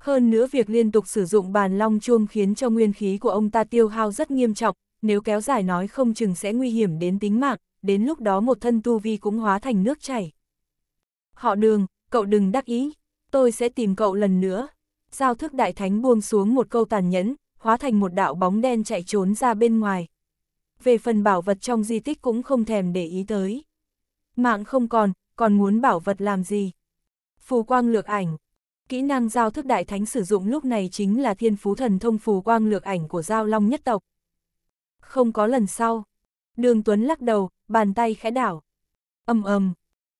Hơn nữa việc liên tục sử dụng bàn long chuông khiến cho nguyên khí của ông ta tiêu hao rất nghiêm trọng, nếu kéo dài nói không chừng sẽ nguy hiểm đến tính mạng, đến lúc đó một thân tu vi cũng hóa thành nước chảy. Họ đường, cậu đừng đắc ý, tôi sẽ tìm cậu lần nữa. Giao thức đại thánh buông xuống một câu tàn nhẫn, hóa thành một đạo bóng đen chạy trốn ra bên ngoài. Về phần bảo vật trong di tích cũng không thèm để ý tới. Mạng không còn, còn muốn bảo vật làm gì? Phù quang lược ảnh, Kỹ năng giao thức đại thánh sử dụng lúc này chính là thiên phú thần thông phù quang lược ảnh của giao long nhất tộc. Không có lần sau. Đường Tuấn lắc đầu, bàn tay khẽ đảo. Âm âm.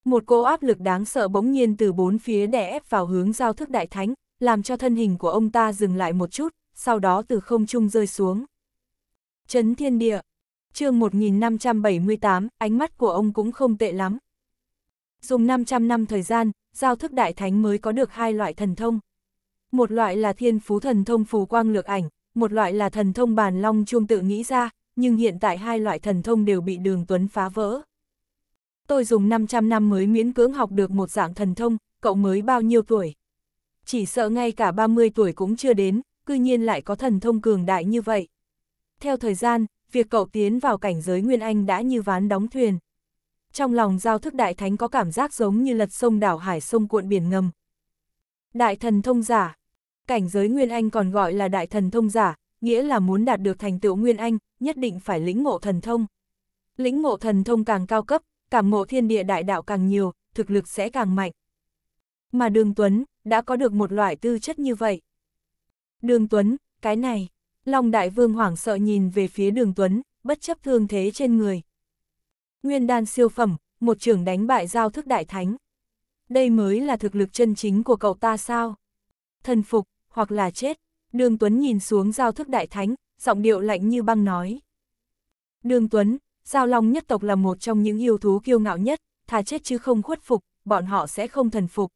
Một cô áp lực đáng sợ bỗng nhiên từ bốn phía đè ép vào hướng giao thức đại thánh, làm cho thân hình của ông ta dừng lại một chút, sau đó từ không trung rơi xuống. Chấn thiên địa. chương 1578, ánh mắt của ông cũng không tệ lắm. Dùng 500 năm thời gian, giao thức đại thánh mới có được hai loại thần thông. Một loại là thiên phú thần thông phù quang lược ảnh, một loại là thần thông bàn long chuông tự nghĩ ra, nhưng hiện tại hai loại thần thông đều bị đường Tuấn phá vỡ. Tôi dùng 500 năm mới miễn cưỡng học được một dạng thần thông, cậu mới bao nhiêu tuổi. Chỉ sợ ngay cả 30 tuổi cũng chưa đến, cư nhiên lại có thần thông cường đại như vậy. Theo thời gian, việc cậu tiến vào cảnh giới Nguyên Anh đã như ván đóng thuyền trong lòng giao thức đại thánh có cảm giác giống như lật sông đảo hải sông cuộn biển ngầm. Đại thần thông giả Cảnh giới Nguyên Anh còn gọi là đại thần thông giả, nghĩa là muốn đạt được thành tựu Nguyên Anh, nhất định phải lĩnh ngộ thần thông. Lĩnh ngộ thần thông càng cao cấp, cảm ngộ thiên địa đại đạo càng nhiều, thực lực sẽ càng mạnh. Mà Đường Tuấn đã có được một loại tư chất như vậy. Đường Tuấn, cái này, Long Đại Vương hoảng sợ nhìn về phía Đường Tuấn, bất chấp thương thế trên người nguyên đan siêu phẩm, một trường đánh bại giao thức đại thánh. Đây mới là thực lực chân chính của cậu ta sao? Thần phục, hoặc là chết. Đường Tuấn nhìn xuống giao thức đại thánh, giọng điệu lạnh như băng nói. Đường Tuấn, giao long nhất tộc là một trong những yêu thú kiêu ngạo nhất, thà chết chứ không khuất phục, bọn họ sẽ không thần phục.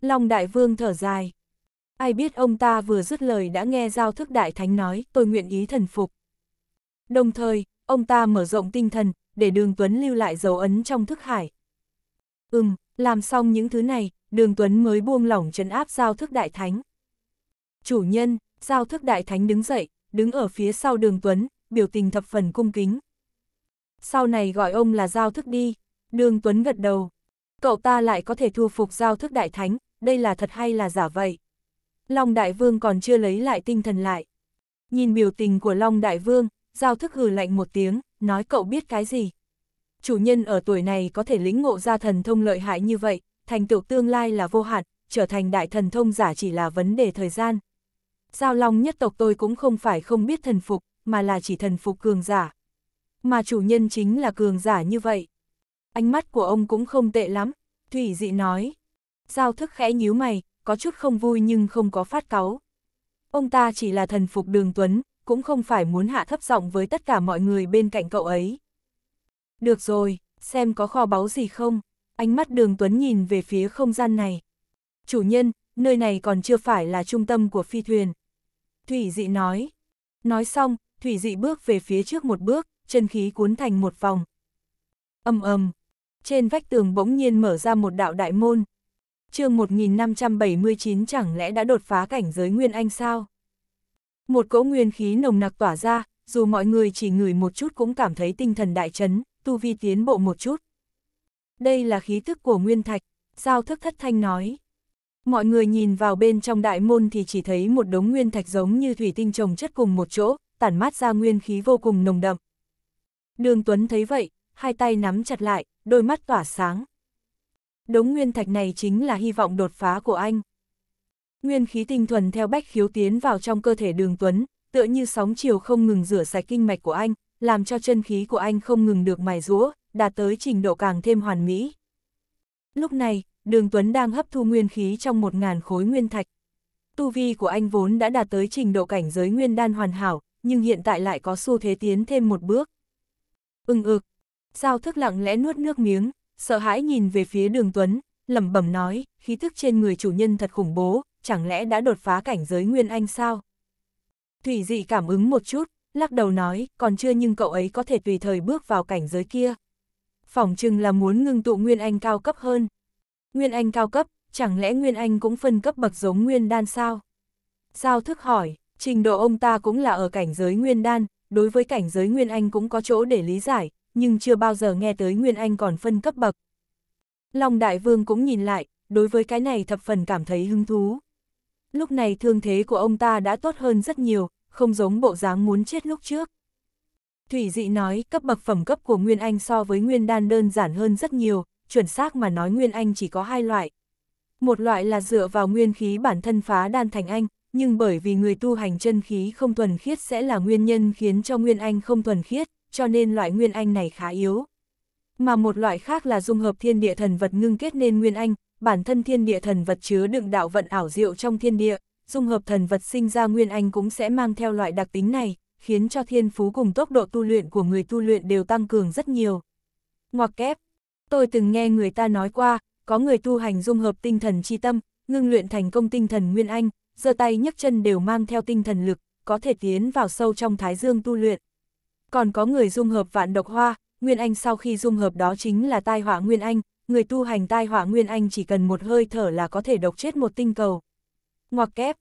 Long đại vương thở dài. Ai biết ông ta vừa dứt lời đã nghe giao thức đại thánh nói, tôi nguyện ý thần phục. Đồng thời, ông ta mở rộng tinh thần, để đường Tuấn lưu lại dấu ấn trong thức hải. Ừm, làm xong những thứ này, đường Tuấn mới buông lỏng trấn áp giao thức đại thánh. Chủ nhân, giao thức đại thánh đứng dậy, đứng ở phía sau đường Tuấn, biểu tình thập phần cung kính. Sau này gọi ông là giao thức đi, đường Tuấn gật đầu. Cậu ta lại có thể thu phục giao thức đại thánh, đây là thật hay là giả vậy? Long Đại Vương còn chưa lấy lại tinh thần lại. Nhìn biểu tình của Long Đại Vương, giao thức hừ lạnh một tiếng, nói cậu biết cái gì. Chủ nhân ở tuổi này có thể lĩnh ngộ ra thần thông lợi hại như vậy, thành tựu tương lai là vô hạn, trở thành đại thần thông giả chỉ là vấn đề thời gian. Giao Long nhất tộc tôi cũng không phải không biết thần phục, mà là chỉ thần phục cường giả. Mà chủ nhân chính là cường giả như vậy. Ánh mắt của ông cũng không tệ lắm, Thủy dị nói. Giao thức khẽ nhíu mày, có chút không vui nhưng không có phát cáu. Ông ta chỉ là thần phục đường tuấn, cũng không phải muốn hạ thấp giọng với tất cả mọi người bên cạnh cậu ấy. Được rồi, xem có kho báu gì không? Ánh mắt đường Tuấn nhìn về phía không gian này. Chủ nhân, nơi này còn chưa phải là trung tâm của phi thuyền. Thủy dị nói. Nói xong, thủy dị bước về phía trước một bước, chân khí cuốn thành một vòng. Âm âm. Trên vách tường bỗng nhiên mở ra một đạo đại môn. chương 1579 chẳng lẽ đã đột phá cảnh giới Nguyên Anh sao? Một cỗ nguyên khí nồng nặc tỏa ra, dù mọi người chỉ ngửi một chút cũng cảm thấy tinh thần đại chấn, tu vi tiến bộ một chút. Đây là khí thức của Nguyên Thạch, Giao thức thất thanh nói. Mọi người nhìn vào bên trong đại môn thì chỉ thấy một đống nguyên thạch giống như thủy tinh trồng chất cùng một chỗ, tản mát ra nguyên khí vô cùng nồng đậm. Đường Tuấn thấy vậy, hai tay nắm chặt lại, đôi mắt tỏa sáng. Đống nguyên thạch này chính là hy vọng đột phá của anh. Nguyên khí tinh thuần theo bách khiếu tiến vào trong cơ thể đường tuấn, tựa như sóng chiều không ngừng rửa sạch kinh mạch của anh, làm cho chân khí của anh không ngừng được mài rũa, đạt tới trình độ càng thêm hoàn mỹ. Lúc này, đường tuấn đang hấp thu nguyên khí trong 1.000 khối nguyên thạch. Tu vi của anh vốn đã đạt tới trình độ cảnh giới nguyên đan hoàn hảo, nhưng hiện tại lại có xu thế tiến thêm một bước. Ưng ừ, ực, giao thức lặng lẽ nuốt nước miếng, sợ hãi nhìn về phía đường Tuấn, lẩm bẩm nói, khí thức trên người chủ nhân thật khủng bố, chẳng lẽ đã đột phá cảnh giới Nguyên Anh sao? Thủy dị cảm ứng một chút, lắc đầu nói, còn chưa nhưng cậu ấy có thể tùy thời bước vào cảnh giới kia. Phỏng chừng là muốn ngưng tụ Nguyên Anh cao cấp hơn. Nguyên Anh cao cấp, chẳng lẽ Nguyên Anh cũng phân cấp bậc giống Nguyên Đan sao? Giao thức hỏi, trình độ ông ta cũng là ở cảnh giới Nguyên Đan, đối với cảnh giới Nguyên Anh cũng có chỗ để lý giải, nhưng chưa bao giờ nghe tới Nguyên Anh còn phân cấp bậc. Long Đại Vương cũng nhìn lại, đối với cái này thập phần cảm thấy hứng thú. Lúc này thương thế của ông ta đã tốt hơn rất nhiều, không giống bộ dáng muốn chết lúc trước. Thủy dị nói cấp bậc phẩm cấp của Nguyên Anh so với Nguyên Đan đơn giản hơn rất nhiều, chuẩn xác mà nói Nguyên Anh chỉ có hai loại. Một loại là dựa vào nguyên khí bản thân phá đan thành anh, nhưng bởi vì người tu hành chân khí không thuần khiết sẽ là nguyên nhân khiến cho Nguyên Anh không thuần khiết, cho nên loại Nguyên Anh này khá yếu. Mà một loại khác là dung hợp thiên địa thần vật ngưng kết nên Nguyên Anh, bản thân thiên địa thần vật chứa đựng đạo vận ảo diệu trong thiên địa, dung hợp thần vật sinh ra nguyên anh cũng sẽ mang theo loại đặc tính này, khiến cho thiên phú cùng tốc độ tu luyện của người tu luyện đều tăng cường rất nhiều. Ngoặc kép, tôi từng nghe người ta nói qua, có người tu hành dung hợp tinh thần chi tâm, ngưng luyện thành công tinh thần nguyên anh, giơ tay nhấc chân đều mang theo tinh thần lực, có thể tiến vào sâu trong thái dương tu luyện. Còn có người dung hợp vạn độc hoa, nguyên anh sau khi dung hợp đó chính là tai họa nguyên anh, người tu hành tai họa nguyên anh chỉ cần một hơi thở là có thể độc chết một tinh cầu. Ngoặc kép,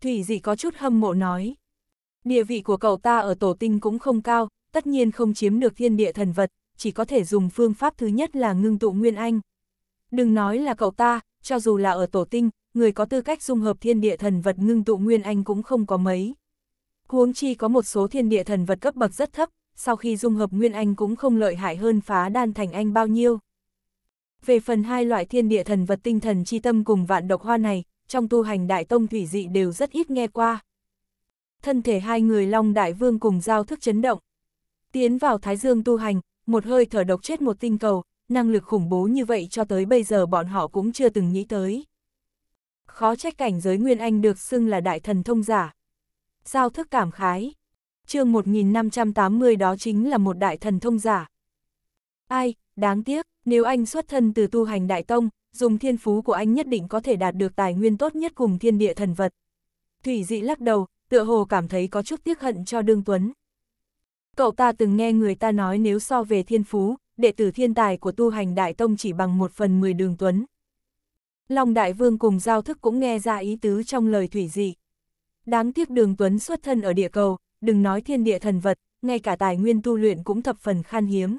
Thủy dị có chút hâm mộ nói. Địa vị của cậu ta ở tổ tinh cũng không cao, tất nhiên không chiếm được thiên địa thần vật, chỉ có thể dùng phương pháp thứ nhất là ngưng tụ nguyên anh. Đừng nói là cậu ta, cho dù là ở tổ tinh, người có tư cách dung hợp thiên địa thần vật ngưng tụ nguyên anh cũng không có mấy. Huống chi có một số thiên địa thần vật cấp bậc rất thấp, sau khi dung hợp nguyên anh cũng không lợi hại hơn phá đan thành anh bao nhiêu. Về phần hai loại thiên địa thần vật tinh thần chi tâm cùng vạn độc hoa này, trong tu hành đại tông thủy dị đều rất ít nghe qua. Thân thể hai người Long Đại Vương cùng giao thức chấn động. Tiến vào Thái Dương tu hành, một hơi thở độc chết một tinh cầu, năng lực khủng bố như vậy cho tới bây giờ bọn họ cũng chưa từng nghĩ tới. Khó trách cảnh giới Nguyên Anh được xưng là đại thần thông giả. Giao thức cảm khái. chương 1580 đó chính là một đại thần thông giả. Ai, đáng tiếc, nếu anh xuất thân từ tu hành Đại Tông, dùng thiên phú của anh nhất định có thể đạt được tài nguyên tốt nhất cùng thiên địa thần vật. Thủy dị lắc đầu, tựa hồ cảm thấy có chút tiếc hận cho Đương Tuấn. Cậu ta từng nghe người ta nói nếu so về thiên phú, đệ tử thiên tài của tu hành Đại Tông chỉ bằng một phần mười đường Tuấn. Long Đại Vương cùng Giao Thức cũng nghe ra ý tứ trong lời Thủy dị. Đáng tiếc đường Tuấn xuất thân ở địa cầu, đừng nói thiên địa thần vật, ngay cả tài nguyên tu luyện cũng thập phần khan hiếm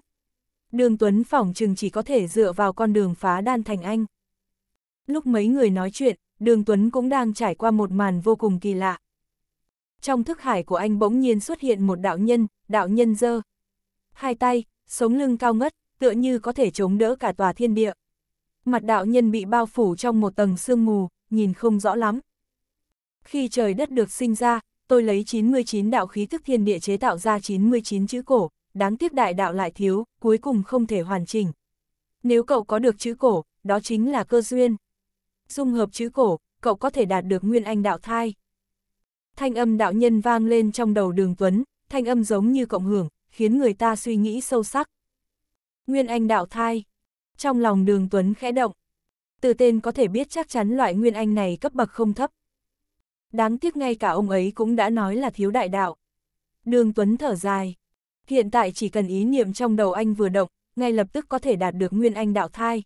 đường Tuấn phỏng chừng chỉ có thể dựa vào con đường phá đan thành anh. Lúc mấy người nói chuyện, đường Tuấn cũng đang trải qua một màn vô cùng kỳ lạ. Trong thức hải của anh bỗng nhiên xuất hiện một đạo nhân, đạo nhân dơ. Hai tay, sống lưng cao ngất, tựa như có thể chống đỡ cả tòa thiên địa. Mặt đạo nhân bị bao phủ trong một tầng sương mù, nhìn không rõ lắm. Khi trời đất được sinh ra, tôi lấy 99 đạo khí thức thiên địa chế tạo ra 99 chữ cổ, đáng tiếc đại đạo lại thiếu, cuối cùng không thể hoàn chỉnh. Nếu cậu có được chữ cổ, đó chính là cơ duyên. Dung hợp chữ cổ, cậu có thể đạt được nguyên anh đạo thai. Thanh âm đạo nhân vang lên trong đầu đường Tuấn, thanh âm giống như cộng hưởng, khiến người ta suy nghĩ sâu sắc. Nguyên anh đạo thai. Trong lòng đường Tuấn khẽ động. Từ tên có thể biết chắc chắn loại nguyên anh này cấp bậc không thấp. Đáng tiếc ngay cả ông ấy cũng đã nói là thiếu đại đạo. Đường Tuấn thở dài. Hiện tại chỉ cần ý niệm trong đầu anh vừa động, ngay lập tức có thể đạt được nguyên anh đạo thai.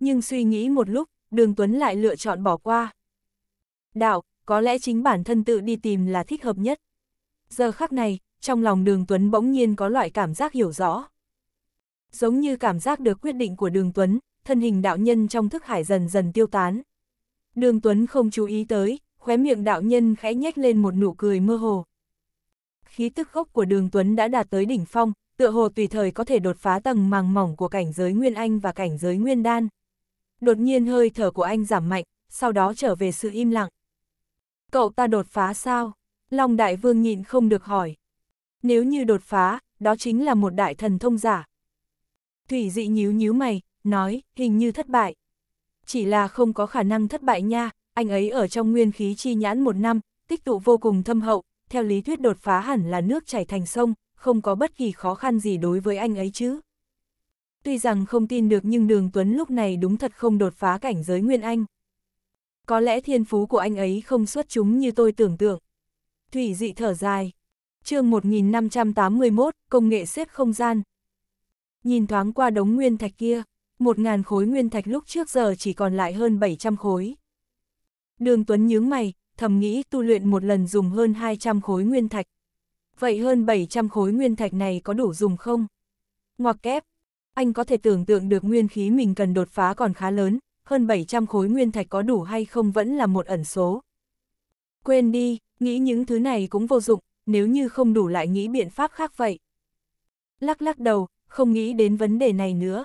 Nhưng suy nghĩ một lúc, đường Tuấn lại lựa chọn bỏ qua. Đạo, có lẽ chính bản thân tự đi tìm là thích hợp nhất. Giờ khắc này, trong lòng đường Tuấn bỗng nhiên có loại cảm giác hiểu rõ. Giống như cảm giác được quyết định của đường Tuấn, thân hình đạo nhân trong thức hải dần dần tiêu tán. Đường Tuấn không chú ý tới, khóe miệng đạo nhân khẽ nhếch lên một nụ cười mơ hồ, khí tức khốc của đường Tuấn đã đạt tới đỉnh phong, tựa hồ tùy thời có thể đột phá tầng màng mỏng của cảnh giới Nguyên Anh và cảnh giới Nguyên Đan. Đột nhiên hơi thở của anh giảm mạnh, sau đó trở về sự im lặng. Cậu ta đột phá sao? Long Đại Vương nhịn không được hỏi. Nếu như đột phá, đó chính là một đại thần thông giả. Thủy dị nhíu nhíu mày, nói, hình như thất bại. Chỉ là không có khả năng thất bại nha, anh ấy ở trong nguyên khí chi nhãn một năm, tích tụ vô cùng thâm hậu, theo lý thuyết đột phá hẳn là nước chảy thành sông, không có bất kỳ khó khăn gì đối với anh ấy chứ. Tuy rằng không tin được nhưng Đường Tuấn lúc này đúng thật không đột phá cảnh giới Nguyên Anh. Có lẽ thiên phú của anh ấy không xuất chúng như tôi tưởng tượng. Thủy dị thở dài. chương 1581, công nghệ xếp không gian. Nhìn thoáng qua đống nguyên thạch kia, 1.000 khối nguyên thạch lúc trước giờ chỉ còn lại hơn 700 khối. Đường Tuấn nhướng mày, thầm nghĩ tu luyện một lần dùng hơn 200 khối nguyên thạch. Vậy hơn 700 khối nguyên thạch này có đủ dùng không? Ngoặc kép, anh có thể tưởng tượng được nguyên khí mình cần đột phá còn khá lớn, hơn 700 khối nguyên thạch có đủ hay không vẫn là một ẩn số. Quên đi, nghĩ những thứ này cũng vô dụng, nếu như không đủ lại nghĩ biện pháp khác vậy. Lắc lắc đầu, không nghĩ đến vấn đề này nữa.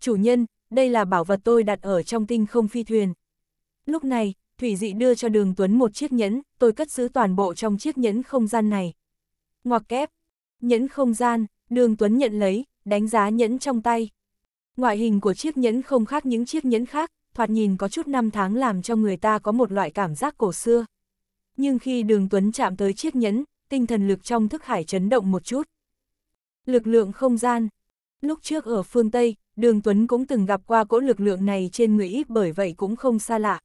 Chủ nhân, đây là bảo vật tôi đặt ở trong tinh không phi thuyền. Lúc này, Thủy Dị đưa cho Đường Tuấn một chiếc nhẫn, tôi cất giữ toàn bộ trong chiếc nhẫn không gian này. Ngoặc kép, nhẫn không gian, Đường Tuấn nhận lấy, đánh giá nhẫn trong tay. Ngoại hình của chiếc nhẫn không khác những chiếc nhẫn khác, thoạt nhìn có chút năm tháng làm cho người ta có một loại cảm giác cổ xưa. Nhưng khi Đường Tuấn chạm tới chiếc nhẫn, tinh thần lực trong thức hải chấn động một chút. Lực lượng không gian. Lúc trước ở phương Tây, Đường Tuấn cũng từng gặp qua cỗ lực lượng này trên người ít bởi vậy cũng không xa lạ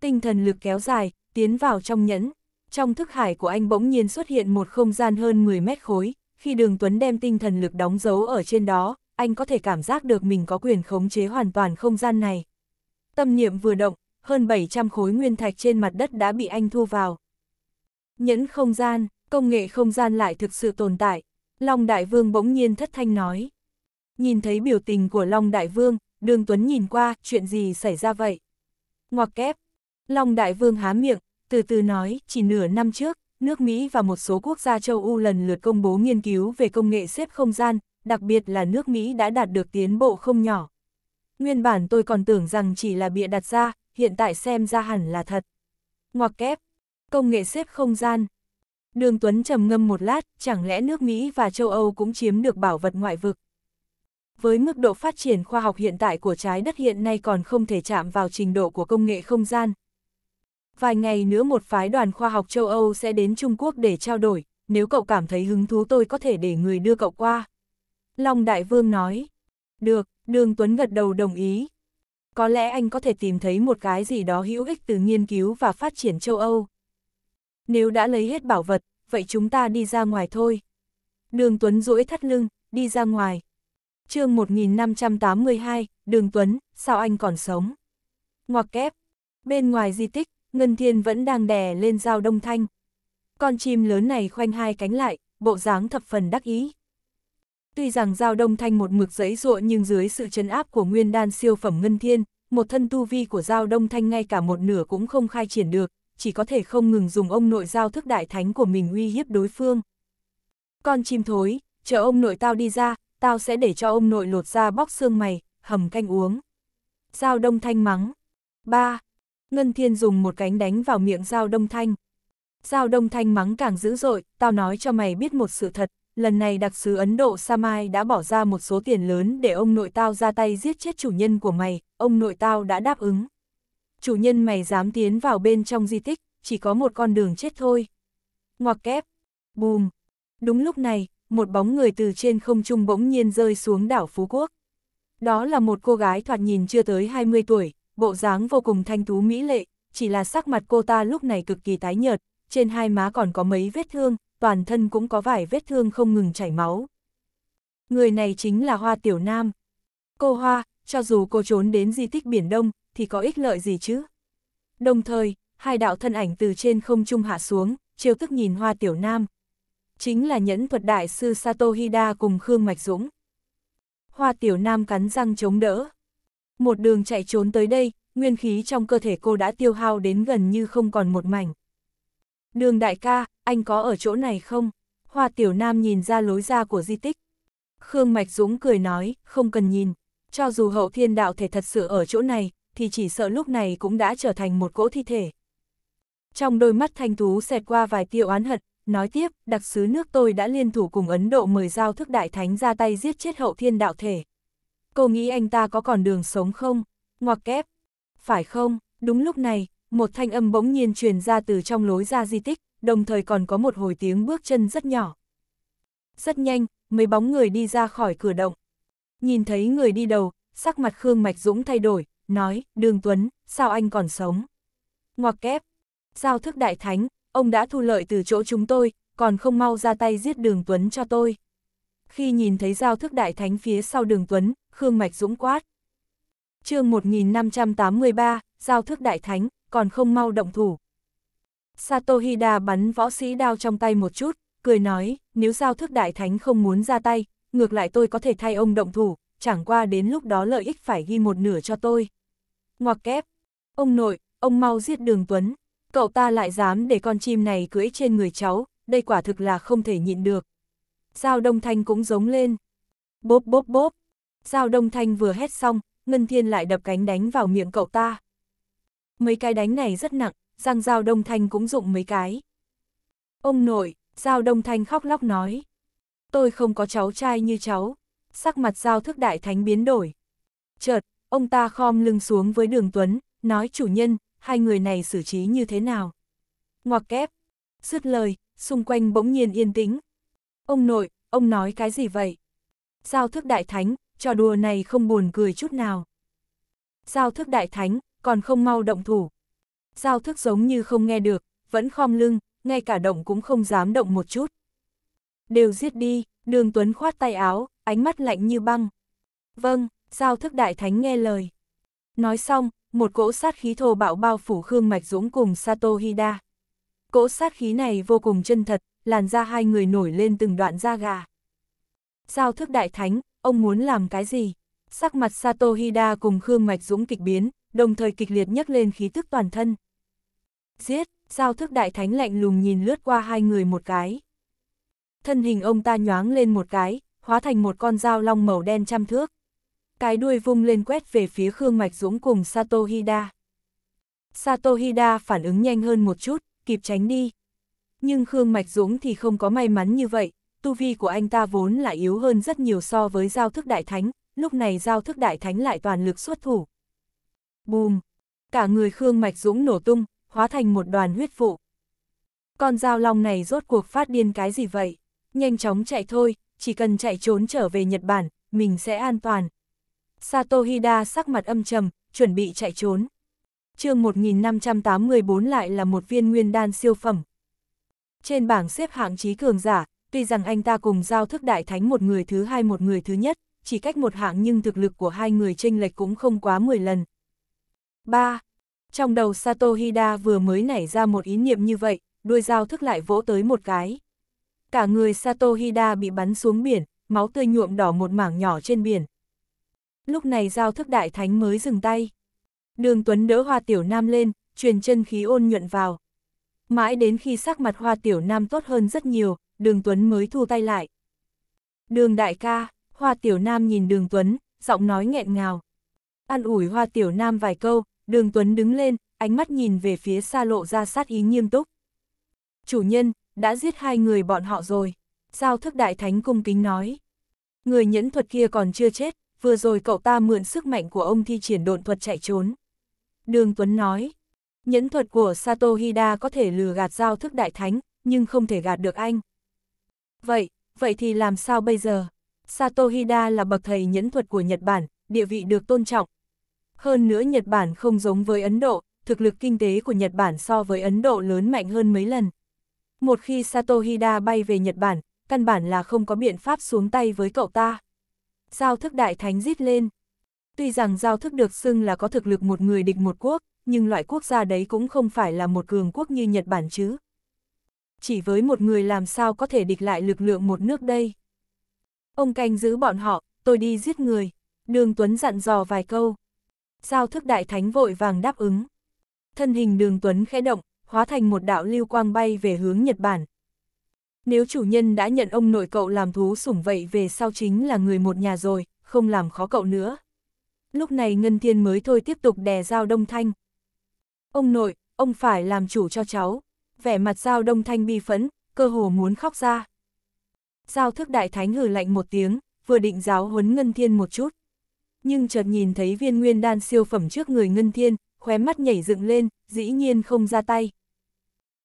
tinh thần lực kéo dài, tiến vào trong nhẫn. Trong thức hải của anh bỗng nhiên xuất hiện một không gian hơn 10 mét khối, khi Đường Tuấn đem tinh thần lực đóng dấu ở trên đó, anh có thể cảm giác được mình có quyền khống chế hoàn toàn không gian này. Tâm niệm vừa động, hơn 700 khối nguyên thạch trên mặt đất đã bị anh thu vào. Nhẫn không gian, công nghệ không gian lại thực sự tồn tại, Long Đại Vương bỗng nhiên thất thanh nói. Nhìn thấy biểu tình của Long Đại Vương, Đường Tuấn nhìn qua, chuyện gì xảy ra vậy? Ngoặc kép, Long Đại Vương há miệng, từ từ nói, chỉ nửa năm trước, nước Mỹ và một số quốc gia châu Âu lần lượt công bố nghiên cứu về công nghệ xếp không gian, đặc biệt là nước Mỹ đã đạt được tiến bộ không nhỏ. Nguyên bản tôi còn tưởng rằng chỉ là bịa đặt ra, hiện tại xem ra hẳn là thật. Ngoặc kép, công nghệ xếp không gian. Đường Tuấn trầm ngâm một lát, chẳng lẽ nước Mỹ và châu Âu cũng chiếm được bảo vật ngoại vực. Với mức độ phát triển khoa học hiện tại của trái đất hiện nay còn không thể chạm vào trình độ của công nghệ không gian, vài ngày nữa một phái đoàn khoa học châu Âu sẽ đến Trung Quốc để trao đổi, nếu cậu cảm thấy hứng thú tôi có thể để người đưa cậu qua. Long Đại Vương nói, được, Đường Tuấn gật đầu đồng ý. Có lẽ anh có thể tìm thấy một cái gì đó hữu ích từ nghiên cứu và phát triển châu Âu. Nếu đã lấy hết bảo vật, vậy chúng ta đi ra ngoài thôi. Đường Tuấn duỗi thắt lưng, đi ra ngoài. chương 1582, Đường Tuấn, sao anh còn sống? Ngoặc kép, bên ngoài di tích, Ngân Thiên vẫn đang đè lên dao đông thanh. Con chim lớn này khoanh hai cánh lại, bộ dáng thập phần đắc ý. Tuy rằng dao đông thanh một mực giấy ruộng nhưng dưới sự chấn áp của nguyên đan siêu phẩm Ngân Thiên, một thân tu vi của dao đông thanh ngay cả một nửa cũng không khai triển được, chỉ có thể không ngừng dùng ông nội giao thức đại thánh của mình uy hiếp đối phương. Con chim thối, chờ ông nội tao đi ra, tao sẽ để cho ông nội lột ra bóc xương mày, hầm canh uống. Giao đông thanh mắng. Ba, Ngân Thiên dùng một cánh đánh vào miệng Giao Đông Thanh. Giao Đông Thanh mắng càng dữ dội, tao nói cho mày biết một sự thật, lần này đặc sứ Ấn Độ Samai đã bỏ ra một số tiền lớn để ông nội tao ra tay giết chết chủ nhân của mày, ông nội tao đã đáp ứng. Chủ nhân mày dám tiến vào bên trong di tích, chỉ có một con đường chết thôi. Ngoặc kép, bùm. Đúng lúc này, một bóng người từ trên không trung bỗng nhiên rơi xuống đảo Phú Quốc. Đó là một cô gái thoạt nhìn chưa tới 20 tuổi, bộ dáng vô cùng thanh tú mỹ lệ, chỉ là sắc mặt cô ta lúc này cực kỳ tái nhợt, trên hai má còn có mấy vết thương, toàn thân cũng có vài vết thương không ngừng chảy máu. Người này chính là Hoa Tiểu Nam. Cô Hoa, cho dù cô trốn đến di tích Biển Đông, thì có ích lợi gì chứ? Đồng thời, hai đạo thân ảnh từ trên không trung hạ xuống, chiêu tức nhìn Hoa Tiểu Nam. Chính là nhẫn thuật đại sư Sato Hida cùng Khương Mạch Dũng. Hoa Tiểu Nam cắn răng chống đỡ, một đường chạy trốn tới đây, nguyên khí trong cơ thể cô đã tiêu hao đến gần như không còn một mảnh. Đường đại ca, anh có ở chỗ này không? Hoa tiểu nam nhìn ra lối ra của di tích. Khương Mạch Dũng cười nói, không cần nhìn. Cho dù hậu thiên đạo thể thật sự ở chỗ này, thì chỉ sợ lúc này cũng đã trở thành một cỗ thi thể. Trong đôi mắt thanh tú xẹt qua vài tiêu oán hận, nói tiếp, đặc sứ nước tôi đã liên thủ cùng Ấn Độ mời giao thức đại thánh ra tay giết chết hậu thiên đạo thể. Cô nghĩ anh ta có còn đường sống không? Ngoặc kép. Phải không? Đúng lúc này, một thanh âm bỗng nhiên truyền ra từ trong lối ra di tích, đồng thời còn có một hồi tiếng bước chân rất nhỏ. Rất nhanh, mấy bóng người đi ra khỏi cửa động. Nhìn thấy người đi đầu, sắc mặt Khương Mạch Dũng thay đổi, nói, Đường Tuấn, sao anh còn sống? Ngoặc kép, giao thức đại thánh, ông đã thu lợi từ chỗ chúng tôi, còn không mau ra tay giết Đường Tuấn cho tôi khi nhìn thấy giao thức đại thánh phía sau đường Tuấn, Khương Mạch Dũng quát. chương 1583, giao thức đại thánh, còn không mau động thủ. Satohida bắn võ sĩ đao trong tay một chút, cười nói, nếu giao thức đại thánh không muốn ra tay, ngược lại tôi có thể thay ông động thủ, chẳng qua đến lúc đó lợi ích phải ghi một nửa cho tôi. Ngoặc kép, ông nội, ông mau giết đường Tuấn, cậu ta lại dám để con chim này cưỡi trên người cháu, đây quả thực là không thể nhịn được. Giao Đông Thanh cũng giống lên. Bốp bốp bốp. Giao Đông Thanh vừa hét xong, Ngân Thiên lại đập cánh đánh vào miệng cậu ta. Mấy cái đánh này rất nặng, răng Giao Đông Thanh cũng dụng mấy cái. Ông nội, Giao Đông Thanh khóc lóc nói. Tôi không có cháu trai như cháu. Sắc mặt Giao Thức Đại Thánh biến đổi. Chợt, ông ta khom lưng xuống với Đường Tuấn, nói chủ nhân, hai người này xử trí như thế nào. Ngoặc kép. Dứt lời, xung quanh bỗng nhiên yên tĩnh, Ông nội, ông nói cái gì vậy? Giao thức đại thánh, trò đùa này không buồn cười chút nào. Giao thức đại thánh, còn không mau động thủ. Giao thức giống như không nghe được, vẫn khom lưng, ngay cả động cũng không dám động một chút. Đều giết đi, đường Tuấn khoát tay áo, ánh mắt lạnh như băng. Vâng, giao thức đại thánh nghe lời. Nói xong, một cỗ sát khí thô bạo bao phủ Khương Mạch Dũng cùng Sato Hida. Cỗ sát khí này vô cùng chân thật, làn da hai người nổi lên từng đoạn da gà. Giao thức đại thánh, ông muốn làm cái gì? Sắc mặt Sato Hida cùng Khương Mạch Dũng kịch biến, đồng thời kịch liệt nhấc lên khí tức toàn thân. Giết, giao thức đại thánh lạnh lùng nhìn lướt qua hai người một cái. Thân hình ông ta nhoáng lên một cái, hóa thành một con dao long màu đen trăm thước. Cái đuôi vung lên quét về phía Khương Mạch Dũng cùng Sato Hida. Sato Hida phản ứng nhanh hơn một chút, kịp tránh đi. Nhưng Khương Mạch Dũng thì không có may mắn như vậy, tu vi của anh ta vốn là yếu hơn rất nhiều so với giao thức đại thánh, lúc này giao thức đại thánh lại toàn lực xuất thủ. Bùm! Cả người Khương Mạch Dũng nổ tung, hóa thành một đoàn huyết vụ. Con dao long này rốt cuộc phát điên cái gì vậy? Nhanh chóng chạy thôi, chỉ cần chạy trốn trở về Nhật Bản, mình sẽ an toàn. Sato Hida sắc mặt âm trầm, chuẩn bị chạy trốn. chương 1584 lại là một viên nguyên đan siêu phẩm, trên bảng xếp hạng trí cường giả, tuy rằng anh ta cùng giao thức đại thánh một người thứ hai một người thứ nhất, chỉ cách một hạng nhưng thực lực của hai người chênh lệch cũng không quá 10 lần. 3. Trong đầu Sato Hida vừa mới nảy ra một ý niệm như vậy, đuôi giao thức lại vỗ tới một cái. Cả người Sato Hida bị bắn xuống biển, máu tươi nhuộm đỏ một mảng nhỏ trên biển. Lúc này giao thức đại thánh mới dừng tay. Đường Tuấn đỡ hoa tiểu nam lên, truyền chân khí ôn nhuận vào mãi đến khi sắc mặt hoa tiểu nam tốt hơn rất nhiều, đường Tuấn mới thu tay lại. Đường đại ca, hoa tiểu nam nhìn đường Tuấn, giọng nói nghẹn ngào. An ủi hoa tiểu nam vài câu, đường Tuấn đứng lên, ánh mắt nhìn về phía xa lộ ra sát ý nghiêm túc. Chủ nhân, đã giết hai người bọn họ rồi. Giao thức đại thánh cung kính nói. Người nhẫn thuật kia còn chưa chết, vừa rồi cậu ta mượn sức mạnh của ông thi triển độn thuật chạy trốn. Đường Tuấn nói, Nhẫn thuật của Sato Hida có thể lừa gạt giao thức đại thánh, nhưng không thể gạt được anh. Vậy, vậy thì làm sao bây giờ? Sato Hida là bậc thầy nhẫn thuật của Nhật Bản, địa vị được tôn trọng. Hơn nữa Nhật Bản không giống với Ấn Độ, thực lực kinh tế của Nhật Bản so với Ấn Độ lớn mạnh hơn mấy lần. Một khi Sato Hida bay về Nhật Bản, căn bản là không có biện pháp xuống tay với cậu ta. Giao thức đại thánh rít lên. Tuy rằng giao thức được xưng là có thực lực một người địch một quốc, nhưng loại quốc gia đấy cũng không phải là một cường quốc như Nhật Bản chứ. Chỉ với một người làm sao có thể địch lại lực lượng một nước đây. Ông canh giữ bọn họ, tôi đi giết người. Đường Tuấn dặn dò vài câu. Giao thức đại thánh vội vàng đáp ứng. Thân hình đường Tuấn khẽ động, hóa thành một đạo lưu quang bay về hướng Nhật Bản. Nếu chủ nhân đã nhận ông nội cậu làm thú sủng vậy về sau chính là người một nhà rồi, không làm khó cậu nữa. Lúc này Ngân Thiên mới thôi tiếp tục đè giao Đông Thanh, ông nội, ông phải làm chủ cho cháu. Vẻ mặt Giao Đông Thanh bi phẫn, cơ hồ muốn khóc ra. Giao thức đại thánh hừ lạnh một tiếng, vừa định giáo huấn Ngân Thiên một chút. Nhưng chợt nhìn thấy viên nguyên đan siêu phẩm trước người Ngân Thiên, khóe mắt nhảy dựng lên, dĩ nhiên không ra tay.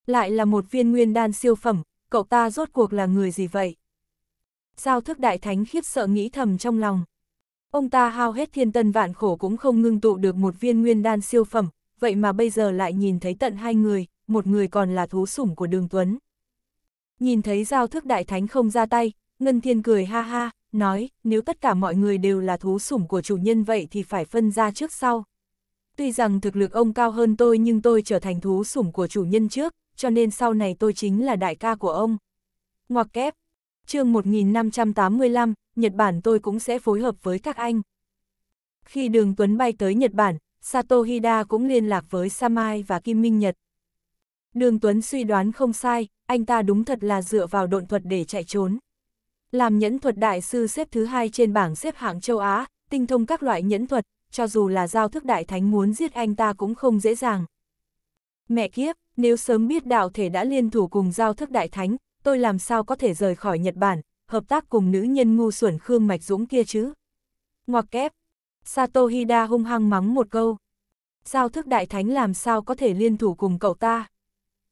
Lại là một viên nguyên đan siêu phẩm, cậu ta rốt cuộc là người gì vậy? Giao thức đại thánh khiếp sợ nghĩ thầm trong lòng. Ông ta hao hết thiên tân vạn khổ cũng không ngưng tụ được một viên nguyên đan siêu phẩm, vậy mà bây giờ lại nhìn thấy tận hai người, một người còn là thú sủng của đường Tuấn. Nhìn thấy giao thức đại thánh không ra tay, Ngân Thiên cười ha ha, nói, nếu tất cả mọi người đều là thú sủng của chủ nhân vậy thì phải phân ra trước sau. Tuy rằng thực lực ông cao hơn tôi nhưng tôi trở thành thú sủng của chủ nhân trước, cho nên sau này tôi chính là đại ca của ông. Ngoặc kép, chương 1585, Nhật Bản tôi cũng sẽ phối hợp với các anh. Khi đường Tuấn bay tới Nhật Bản, Sato Hida cũng liên lạc với Samai và Kim Minh Nhật. Đường Tuấn suy đoán không sai, anh ta đúng thật là dựa vào độn thuật để chạy trốn. Làm nhẫn thuật đại sư xếp thứ hai trên bảng xếp hạng châu Á, tinh thông các loại nhẫn thuật, cho dù là giao thức đại thánh muốn giết anh ta cũng không dễ dàng. Mẹ kiếp, nếu sớm biết đạo thể đã liên thủ cùng giao thức đại thánh, tôi làm sao có thể rời khỏi Nhật Bản, hợp tác cùng nữ nhân ngu xuẩn Khương Mạch Dũng kia chứ? Ngoặc kép, Sato Hida hung hăng mắng một câu. Sao thức đại thánh làm sao có thể liên thủ cùng cậu ta?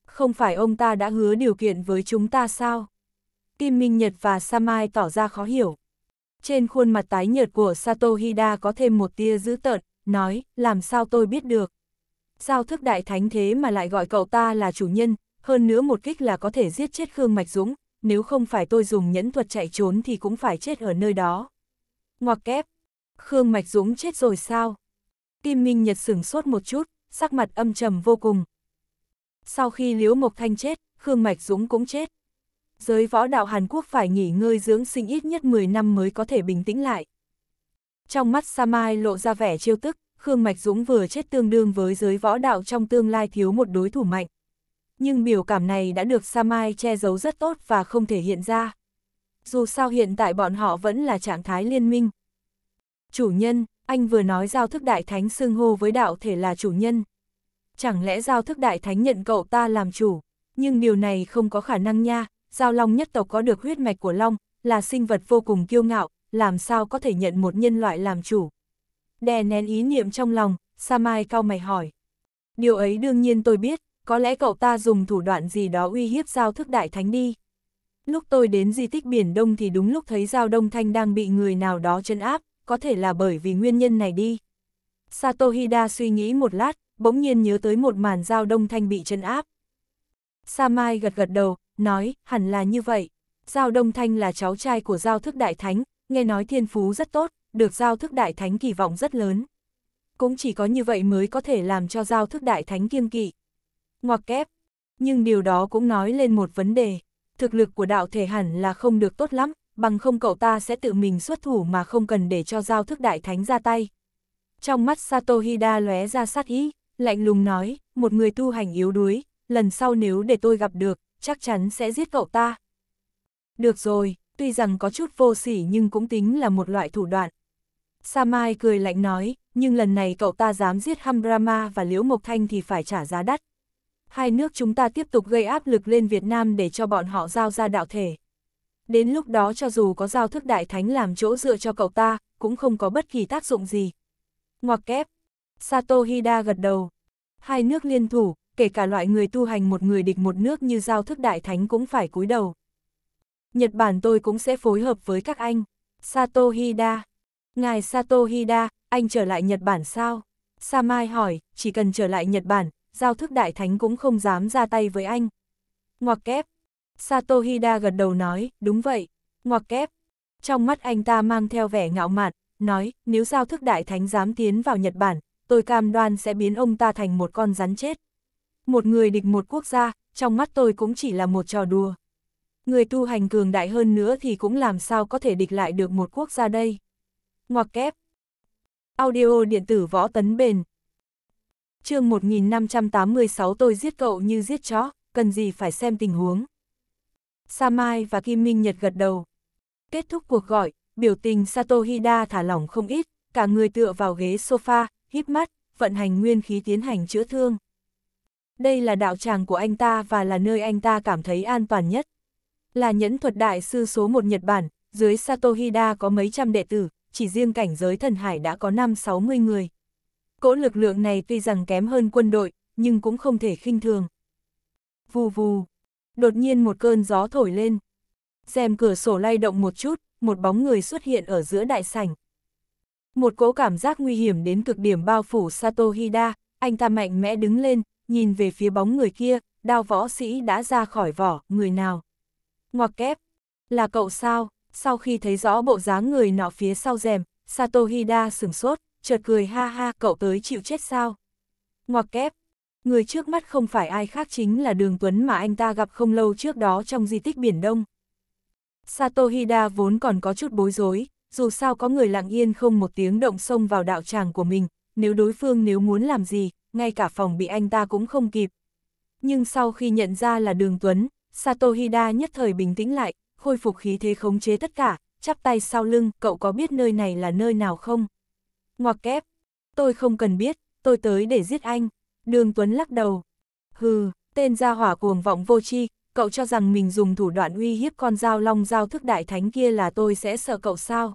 Không phải ông ta đã hứa điều kiện với chúng ta sao? Kim Minh Nhật và Samai tỏ ra khó hiểu. Trên khuôn mặt tái nhợt của Sato Hida có thêm một tia dữ tợn, nói, làm sao tôi biết được? Sao thức đại thánh thế mà lại gọi cậu ta là chủ nhân, hơn nữa một kích là có thể giết chết Khương Mạch Dũng, nếu không phải tôi dùng nhẫn thuật chạy trốn thì cũng phải chết ở nơi đó. Ngoặc kép, Khương Mạch Dũng chết rồi sao? Kim Minh Nhật sửng sốt một chút, sắc mặt âm trầm vô cùng. Sau khi Liễu Mộc Thanh chết, Khương Mạch Dũng cũng chết. Giới võ đạo Hàn Quốc phải nghỉ ngơi dưỡng sinh ít nhất 10 năm mới có thể bình tĩnh lại. Trong mắt Samai lộ ra vẻ chiêu tức, Khương Mạch Dũng vừa chết tương đương với giới võ đạo trong tương lai thiếu một đối thủ mạnh. Nhưng biểu cảm này đã được Samai che giấu rất tốt và không thể hiện ra. Dù sao hiện tại bọn họ vẫn là trạng thái liên minh, chủ nhân, anh vừa nói giao thức đại thánh xưng hô với đạo thể là chủ nhân. Chẳng lẽ giao thức đại thánh nhận cậu ta làm chủ, nhưng điều này không có khả năng nha, giao long nhất tộc có được huyết mạch của long, là sinh vật vô cùng kiêu ngạo, làm sao có thể nhận một nhân loại làm chủ. Đè nén ý niệm trong lòng, Sa Mai cao mày hỏi. Điều ấy đương nhiên tôi biết, có lẽ cậu ta dùng thủ đoạn gì đó uy hiếp giao thức đại thánh đi. Lúc tôi đến di tích biển Đông thì đúng lúc thấy Giao Đông Thanh đang bị người nào đó chân áp, có thể là bởi vì nguyên nhân này đi. Satohida suy nghĩ một lát, bỗng nhiên nhớ tới một màn giao đông thanh bị chân áp. Samai gật gật đầu, nói, hẳn là như vậy. Giao đông thanh là cháu trai của giao thức đại thánh, nghe nói thiên phú rất tốt, được giao thức đại thánh kỳ vọng rất lớn. Cũng chỉ có như vậy mới có thể làm cho giao thức đại thánh kiêng kỵ. Ngoặc kép, nhưng điều đó cũng nói lên một vấn đề. Thực lực của đạo thể hẳn là không được tốt lắm, bằng không cậu ta sẽ tự mình xuất thủ mà không cần để cho giao thức đại thánh ra tay. Trong mắt Satohida lóe ra sát ý, lạnh lùng nói, một người tu hành yếu đuối, lần sau nếu để tôi gặp được, chắc chắn sẽ giết cậu ta. Được rồi, tuy rằng có chút vô sỉ nhưng cũng tính là một loại thủ đoạn. Samai cười lạnh nói, nhưng lần này cậu ta dám giết Hambrama và Liễu Mộc Thanh thì phải trả giá đắt. Hai nước chúng ta tiếp tục gây áp lực lên Việt Nam để cho bọn họ giao ra đạo thể đến lúc đó cho dù có giao thức đại thánh làm chỗ dựa cho cậu ta, cũng không có bất kỳ tác dụng gì. Ngoặc kép, Sato Hida gật đầu. Hai nước liên thủ, kể cả loại người tu hành một người địch một nước như giao thức đại thánh cũng phải cúi đầu. Nhật Bản tôi cũng sẽ phối hợp với các anh. Sato Hida. Ngài Sato Hida, anh trở lại Nhật Bản sao? Samai hỏi, chỉ cần trở lại Nhật Bản, giao thức đại thánh cũng không dám ra tay với anh. Ngoặc kép, Sato Hida gật đầu nói, đúng vậy, ngoặc kép. Trong mắt anh ta mang theo vẻ ngạo mạn, nói, nếu giao thức đại thánh dám tiến vào Nhật Bản, tôi cam đoan sẽ biến ông ta thành một con rắn chết. Một người địch một quốc gia, trong mắt tôi cũng chỉ là một trò đùa. Người tu hành cường đại hơn nữa thì cũng làm sao có thể địch lại được một quốc gia đây. Ngoặc kép. Audio điện tử võ tấn bền. chương 1586 tôi giết cậu như giết chó, cần gì phải xem tình huống. Sa Mai và Kim Minh Nhật gật đầu. Kết thúc cuộc gọi, biểu tình Satohida thả lỏng không ít, cả người tựa vào ghế sofa, híp mắt, vận hành nguyên khí tiến hành chữa thương. Đây là đạo tràng của anh ta và là nơi anh ta cảm thấy an toàn nhất. Là nhẫn thuật đại sư số 1 Nhật Bản, dưới Satohida có mấy trăm đệ tử, chỉ riêng cảnh giới thần hải đã có 5-60 người. Cỗ lực lượng này tuy rằng kém hơn quân đội, nhưng cũng không thể khinh thường. Vù vù, Đột nhiên một cơn gió thổi lên. Xem cửa sổ lay động một chút, một bóng người xuất hiện ở giữa đại sảnh. Một cỗ cảm giác nguy hiểm đến cực điểm bao phủ Sato Hida, anh ta mạnh mẽ đứng lên, nhìn về phía bóng người kia, đao võ sĩ đã ra khỏi vỏ, người nào. Ngoặc kép, là cậu sao? Sau khi thấy rõ bộ dáng người nọ phía sau rèm, Sato Hida sửng sốt, chợt cười ha ha cậu tới chịu chết sao? Ngoặc kép, Người trước mắt không phải ai khác chính là Đường Tuấn mà anh ta gặp không lâu trước đó trong di tích Biển Đông. Satohida vốn còn có chút bối rối, dù sao có người lặng yên không một tiếng động xông vào đạo tràng của mình, nếu đối phương nếu muốn làm gì, ngay cả phòng bị anh ta cũng không kịp. Nhưng sau khi nhận ra là Đường Tuấn, Satohida nhất thời bình tĩnh lại, khôi phục khí thế khống chế tất cả, chắp tay sau lưng, cậu có biết nơi này là nơi nào không? Ngoặc kép, tôi không cần biết, tôi tới để giết anh. Đường Tuấn lắc đầu. Hừ, tên gia hỏa cuồng vọng vô tri, cậu cho rằng mình dùng thủ đoạn uy hiếp con dao long dao thức đại thánh kia là tôi sẽ sợ cậu sao?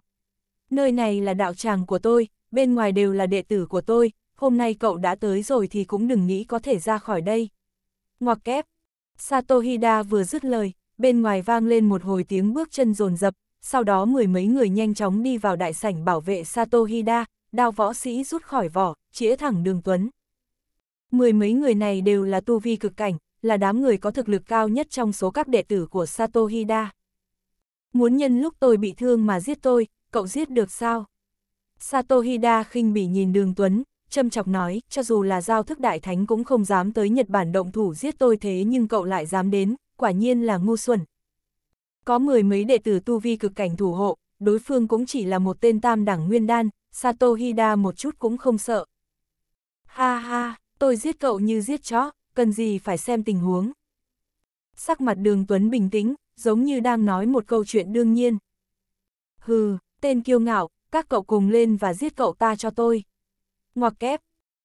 Nơi này là đạo tràng của tôi, bên ngoài đều là đệ tử của tôi, hôm nay cậu đã tới rồi thì cũng đừng nghĩ có thể ra khỏi đây. Ngoặc kép, Satohida vừa dứt lời, bên ngoài vang lên một hồi tiếng bước chân rồn rập, sau đó mười mấy người nhanh chóng đi vào đại sảnh bảo vệ Satohida, đao võ sĩ rút khỏi vỏ, chĩa thẳng đường Tuấn. Mười mấy người này đều là tu vi cực cảnh, là đám người có thực lực cao nhất trong số các đệ tử của Sato Hida. Muốn nhân lúc tôi bị thương mà giết tôi, cậu giết được sao? Sato Hida khinh bỉ nhìn đường Tuấn, châm chọc nói, cho dù là giao thức đại thánh cũng không dám tới Nhật Bản động thủ giết tôi thế nhưng cậu lại dám đến, quả nhiên là ngu xuẩn. Có mười mấy đệ tử tu vi cực cảnh thủ hộ, đối phương cũng chỉ là một tên tam đẳng nguyên đan, Sato Hida một chút cũng không sợ. Ha ha, tôi giết cậu như giết chó, cần gì phải xem tình huống. Sắc mặt đường Tuấn bình tĩnh, giống như đang nói một câu chuyện đương nhiên. Hừ, tên kiêu ngạo, các cậu cùng lên và giết cậu ta cho tôi. Ngoặc kép,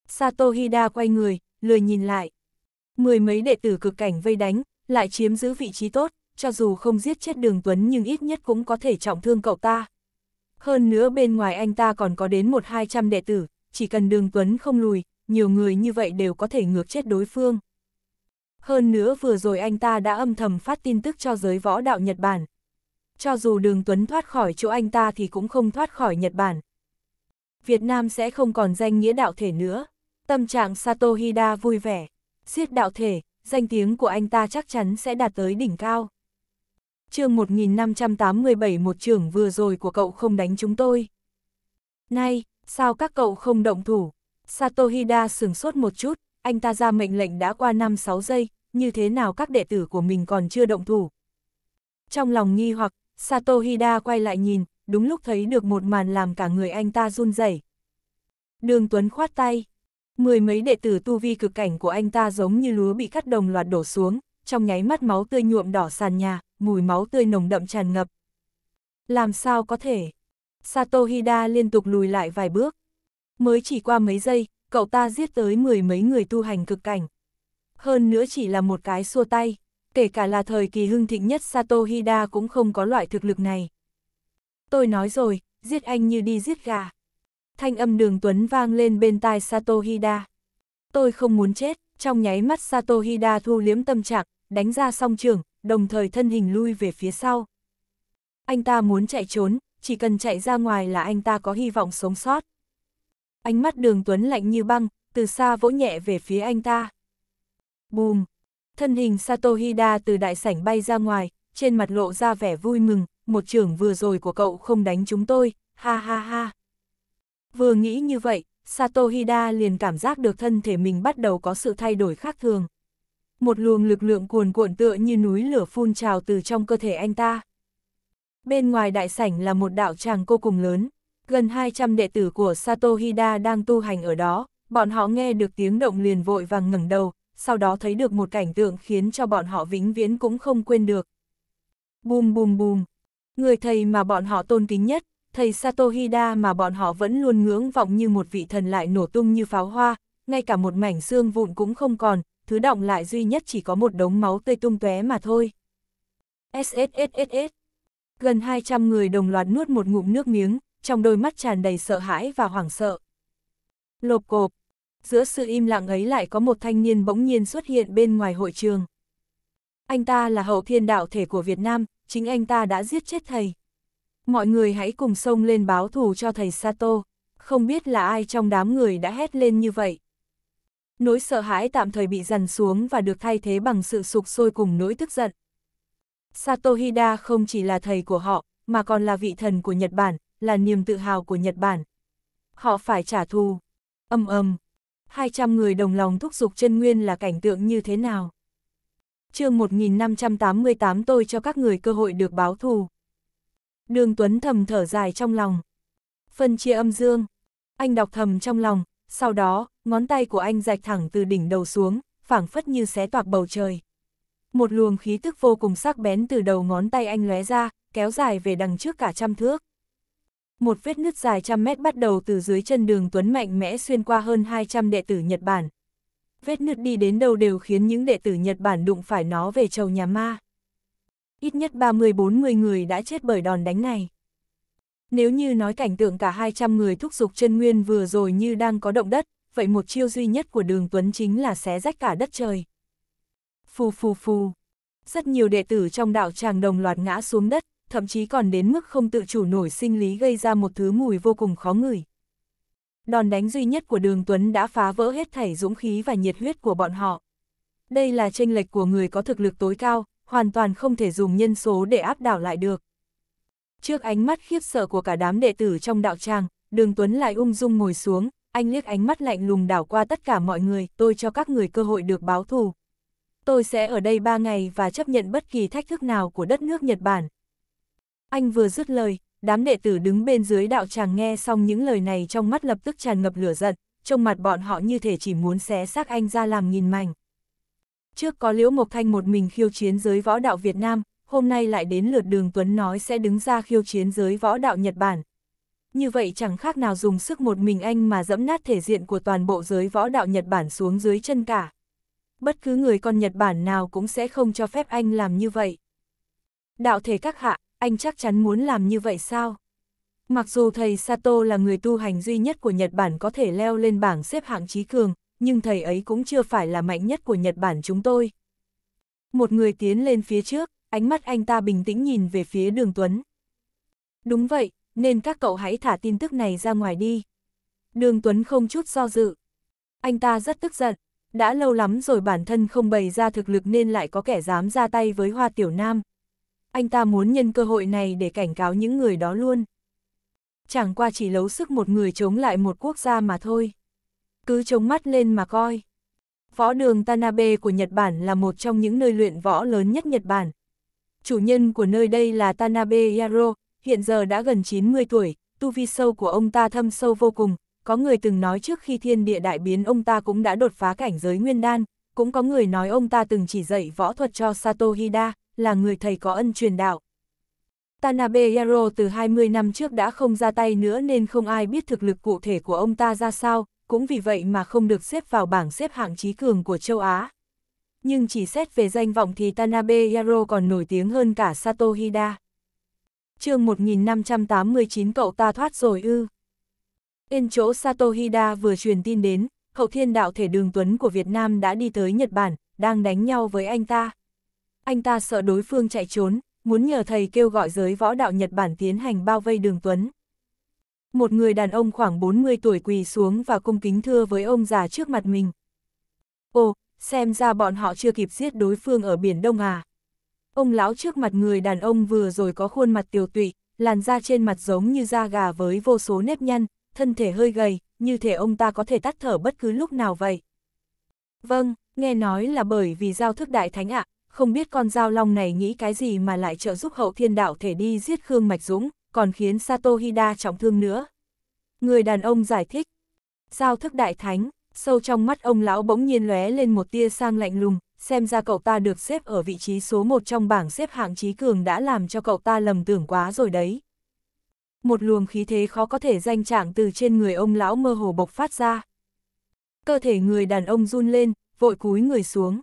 Sato Hida quay người, lười nhìn lại. Mười mấy đệ tử cực cảnh vây đánh, lại chiếm giữ vị trí tốt, cho dù không giết chết đường Tuấn nhưng ít nhất cũng có thể trọng thương cậu ta. Hơn nữa bên ngoài anh ta còn có đến một hai trăm đệ tử, chỉ cần đường Tuấn không lùi, nhiều người như vậy đều có thể ngược chết đối phương. Hơn nữa vừa rồi anh ta đã âm thầm phát tin tức cho giới võ đạo Nhật Bản. Cho dù đường Tuấn thoát khỏi chỗ anh ta thì cũng không thoát khỏi Nhật Bản. Việt Nam sẽ không còn danh nghĩa đạo thể nữa. Tâm trạng Sato Hida vui vẻ. Siết đạo thể, danh tiếng của anh ta chắc chắn sẽ đạt tới đỉnh cao. chương 1587 một trưởng vừa rồi của cậu không đánh chúng tôi. Nay, sao các cậu không động thủ? Satohida sừng sốt một chút, anh ta ra mệnh lệnh đã qua 5-6 giây, như thế nào các đệ tử của mình còn chưa động thủ. Trong lòng nghi hoặc, Satohida quay lại nhìn, đúng lúc thấy được một màn làm cả người anh ta run rẩy. Đường Tuấn khoát tay, mười mấy đệ tử tu vi cực cảnh của anh ta giống như lúa bị cắt đồng loạt đổ xuống, trong nháy mắt máu tươi nhuộm đỏ sàn nhà, mùi máu tươi nồng đậm tràn ngập. Làm sao có thể? Satohida liên tục lùi lại vài bước. Mới chỉ qua mấy giây, cậu ta giết tới mười mấy người tu hành cực cảnh. Hơn nữa chỉ là một cái xua tay, kể cả là thời kỳ hưng thịnh nhất Sato Hida cũng không có loại thực lực này. Tôi nói rồi, giết anh như đi giết gà. Thanh âm đường Tuấn vang lên bên tai Sato Hida. Tôi không muốn chết, trong nháy mắt Sato Hida thu liếm tâm trạng, đánh ra song trường, đồng thời thân hình lui về phía sau. Anh ta muốn chạy trốn, chỉ cần chạy ra ngoài là anh ta có hy vọng sống sót. Ánh mắt đường Tuấn lạnh như băng, từ xa vỗ nhẹ về phía anh ta. Bùm! Thân hình Satohida từ đại sảnh bay ra ngoài, trên mặt lộ ra vẻ vui mừng, một trưởng vừa rồi của cậu không đánh chúng tôi, ha ha ha. Vừa nghĩ như vậy, Satohida liền cảm giác được thân thể mình bắt đầu có sự thay đổi khác thường. Một luồng lực lượng cuồn cuộn tựa như núi lửa phun trào từ trong cơ thể anh ta. Bên ngoài đại sảnh là một đạo tràng cô cùng lớn, gần 200 đệ tử của Sato Hida đang tu hành ở đó, bọn họ nghe được tiếng động liền vội vàng ngẩng đầu, sau đó thấy được một cảnh tượng khiến cho bọn họ vĩnh viễn cũng không quên được. Bùm bùm bùm, người thầy mà bọn họ tôn kính nhất, thầy Sato Hida mà bọn họ vẫn luôn ngưỡng vọng như một vị thần lại nổ tung như pháo hoa, ngay cả một mảnh xương vụn cũng không còn, thứ động lại duy nhất chỉ có một đống máu tươi tung tóe mà thôi. SSSSS Gần 200 người đồng loạt nuốt một ngụm nước miếng, trong đôi mắt tràn đầy sợ hãi và hoảng sợ. Lộp cộp, giữa sự im lặng ấy lại có một thanh niên bỗng nhiên xuất hiện bên ngoài hội trường. Anh ta là hậu thiên đạo thể của Việt Nam, chính anh ta đã giết chết thầy. Mọi người hãy cùng sông lên báo thù cho thầy Sato, không biết là ai trong đám người đã hét lên như vậy. Nỗi sợ hãi tạm thời bị dằn xuống và được thay thế bằng sự sục sôi cùng nỗi tức giận. Sato Hida không chỉ là thầy của họ, mà còn là vị thần của Nhật Bản, là niềm tự hào của Nhật Bản. Họ phải trả thù. Âm âm. 200 người đồng lòng thúc giục chân nguyên là cảnh tượng như thế nào? chương 1588 tôi cho các người cơ hội được báo thù. Đường Tuấn thầm thở dài trong lòng. Phân chia âm dương. Anh đọc thầm trong lòng, sau đó, ngón tay của anh rạch thẳng từ đỉnh đầu xuống, phảng phất như xé toạc bầu trời. Một luồng khí tức vô cùng sắc bén từ đầu ngón tay anh lóe ra, kéo dài về đằng trước cả trăm thước một vết nứt dài trăm mét bắt đầu từ dưới chân đường Tuấn mạnh mẽ xuyên qua hơn 200 đệ tử Nhật Bản. Vết nứt đi đến đâu đều khiến những đệ tử Nhật Bản đụng phải nó về trầu nhà ma. Ít nhất 30-40 người đã chết bởi đòn đánh này. Nếu như nói cảnh tượng cả 200 người thúc giục chân nguyên vừa rồi như đang có động đất, vậy một chiêu duy nhất của đường Tuấn chính là xé rách cả đất trời. Phù phù phù. Rất nhiều đệ tử trong đạo tràng đồng loạt ngã xuống đất, thậm chí còn đến mức không tự chủ nổi sinh lý gây ra một thứ mùi vô cùng khó ngửi. Đòn đánh duy nhất của đường Tuấn đã phá vỡ hết thảy dũng khí và nhiệt huyết của bọn họ. Đây là tranh lệch của người có thực lực tối cao, hoàn toàn không thể dùng nhân số để áp đảo lại được. Trước ánh mắt khiếp sợ của cả đám đệ tử trong đạo tràng, đường Tuấn lại ung dung ngồi xuống, anh liếc ánh mắt lạnh lùng đảo qua tất cả mọi người, tôi cho các người cơ hội được báo thù. Tôi sẽ ở đây ba ngày và chấp nhận bất kỳ thách thức nào của đất nước Nhật Bản, anh vừa dứt lời, đám đệ tử đứng bên dưới đạo tràng nghe xong những lời này trong mắt lập tức tràn ngập lửa giận, trong mặt bọn họ như thể chỉ muốn xé xác anh ra làm nghìn mảnh. Trước có Liễu Mộc Thanh một mình khiêu chiến giới võ đạo Việt Nam, hôm nay lại đến lượt Đường Tuấn nói sẽ đứng ra khiêu chiến giới võ đạo Nhật Bản. Như vậy chẳng khác nào dùng sức một mình anh mà dẫm nát thể diện của toàn bộ giới võ đạo Nhật Bản xuống dưới chân cả. Bất cứ người con Nhật Bản nào cũng sẽ không cho phép anh làm như vậy. Đạo thể các hạ, anh chắc chắn muốn làm như vậy sao? Mặc dù thầy Sato là người tu hành duy nhất của Nhật Bản có thể leo lên bảng xếp hạng trí cường, nhưng thầy ấy cũng chưa phải là mạnh nhất của Nhật Bản chúng tôi. Một người tiến lên phía trước, ánh mắt anh ta bình tĩnh nhìn về phía đường Tuấn. Đúng vậy, nên các cậu hãy thả tin tức này ra ngoài đi. Đường Tuấn không chút do dự. Anh ta rất tức giận, đã lâu lắm rồi bản thân không bày ra thực lực nên lại có kẻ dám ra tay với Hoa Tiểu Nam anh ta muốn nhân cơ hội này để cảnh cáo những người đó luôn. Chẳng qua chỉ lấu sức một người chống lại một quốc gia mà thôi. Cứ chống mắt lên mà coi. Võ đường Tanabe của Nhật Bản là một trong những nơi luyện võ lớn nhất Nhật Bản. Chủ nhân của nơi đây là Tanabe Yaro, hiện giờ đã gần 90 tuổi, tu vi sâu của ông ta thâm sâu vô cùng, có người từng nói trước khi thiên địa đại biến ông ta cũng đã đột phá cảnh giới nguyên đan, cũng có người nói ông ta từng chỉ dạy võ thuật cho Sato Hida, là người thầy có ân truyền đạo. Tanabe Yaro từ 20 năm trước đã không ra tay nữa nên không ai biết thực lực cụ thể của ông ta ra sao, cũng vì vậy mà không được xếp vào bảng xếp hạng trí cường của châu Á. Nhưng chỉ xét về danh vọng thì Tanabe Yaro còn nổi tiếng hơn cả Sato Hida. chương 1589 cậu ta thoát rồi ư. Yên chỗ Sato Hida vừa truyền tin đến, hậu thiên đạo thể đường tuấn của Việt Nam đã đi tới Nhật Bản, đang đánh nhau với anh ta anh ta sợ đối phương chạy trốn, muốn nhờ thầy kêu gọi giới võ đạo Nhật Bản tiến hành bao vây đường Tuấn. Một người đàn ông khoảng 40 tuổi quỳ xuống và cung kính thưa với ông già trước mặt mình. Ồ, xem ra bọn họ chưa kịp giết đối phương ở Biển Đông à. Ông lão trước mặt người đàn ông vừa rồi có khuôn mặt tiều tụy, làn da trên mặt giống như da gà với vô số nếp nhăn, thân thể hơi gầy, như thể ông ta có thể tắt thở bất cứ lúc nào vậy. Vâng, nghe nói là bởi vì giao thức đại thánh ạ, à, không biết con dao long này nghĩ cái gì mà lại trợ giúp hậu thiên đạo thể đi giết Khương Mạch Dũng, còn khiến Sato Hida trọng thương nữa. Người đàn ông giải thích, giao thức đại thánh, sâu trong mắt ông lão bỗng nhiên lóe lên một tia sang lạnh lùng, xem ra cậu ta được xếp ở vị trí số 1 trong bảng xếp hạng trí cường đã làm cho cậu ta lầm tưởng quá rồi đấy. Một luồng khí thế khó có thể danh trạng từ trên người ông lão mơ hồ bộc phát ra. Cơ thể người đàn ông run lên, vội cúi người xuống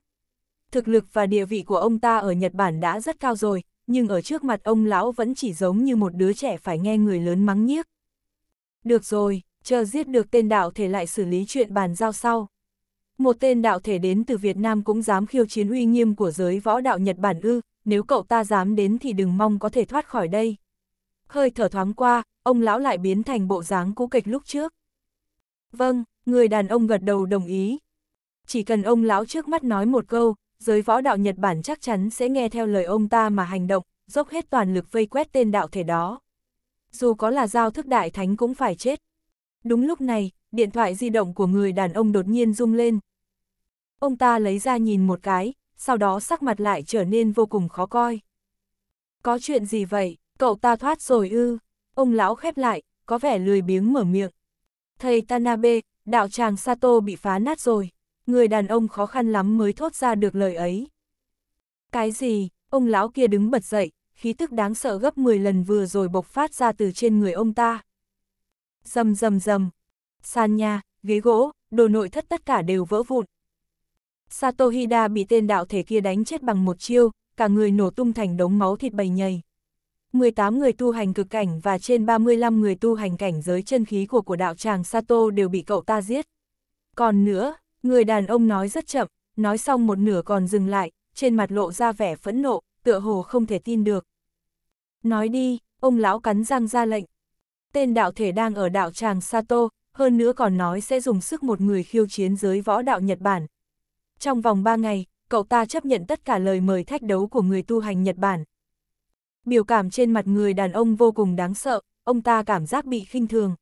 thực lực và địa vị của ông ta ở Nhật Bản đã rất cao rồi, nhưng ở trước mặt ông lão vẫn chỉ giống như một đứa trẻ phải nghe người lớn mắng nhiếc. Được rồi, chờ giết được tên đạo thể lại xử lý chuyện bàn giao sau. Một tên đạo thể đến từ Việt Nam cũng dám khiêu chiến uy nghiêm của giới võ đạo Nhật Bản ư, nếu cậu ta dám đến thì đừng mong có thể thoát khỏi đây. Hơi thở thoáng qua, ông lão lại biến thành bộ dáng cũ kịch lúc trước. Vâng, người đàn ông gật đầu đồng ý. Chỉ cần ông lão trước mắt nói một câu, giới võ đạo Nhật Bản chắc chắn sẽ nghe theo lời ông ta mà hành động, dốc hết toàn lực vây quét tên đạo thể đó. Dù có là giao thức đại thánh cũng phải chết. Đúng lúc này, điện thoại di động của người đàn ông đột nhiên rung lên. Ông ta lấy ra nhìn một cái, sau đó sắc mặt lại trở nên vô cùng khó coi. Có chuyện gì vậy, cậu ta thoát rồi ư? Ông lão khép lại, có vẻ lười biếng mở miệng. Thầy Tanabe, đạo tràng Sato bị phá nát rồi người đàn ông khó khăn lắm mới thốt ra được lời ấy. Cái gì, ông lão kia đứng bật dậy, khí tức đáng sợ gấp 10 lần vừa rồi bộc phát ra từ trên người ông ta. Dầm dầm dầm, sàn nhà, ghế gỗ, đồ nội thất tất cả đều vỡ vụn. Satohida bị tên đạo thể kia đánh chết bằng một chiêu, cả người nổ tung thành đống máu thịt bầy nhầy. 18 người tu hành cực cảnh và trên 35 người tu hành cảnh giới chân khí của của đạo tràng Sato đều bị cậu ta giết. Còn nữa, Người đàn ông nói rất chậm, nói xong một nửa còn dừng lại, trên mặt lộ ra vẻ phẫn nộ, tựa hồ không thể tin được. Nói đi, ông lão cắn răng ra lệnh. Tên đạo thể đang ở đạo tràng Sato, hơn nữa còn nói sẽ dùng sức một người khiêu chiến giới võ đạo Nhật Bản. Trong vòng ba ngày, cậu ta chấp nhận tất cả lời mời thách đấu của người tu hành Nhật Bản. Biểu cảm trên mặt người đàn ông vô cùng đáng sợ, ông ta cảm giác bị khinh thường.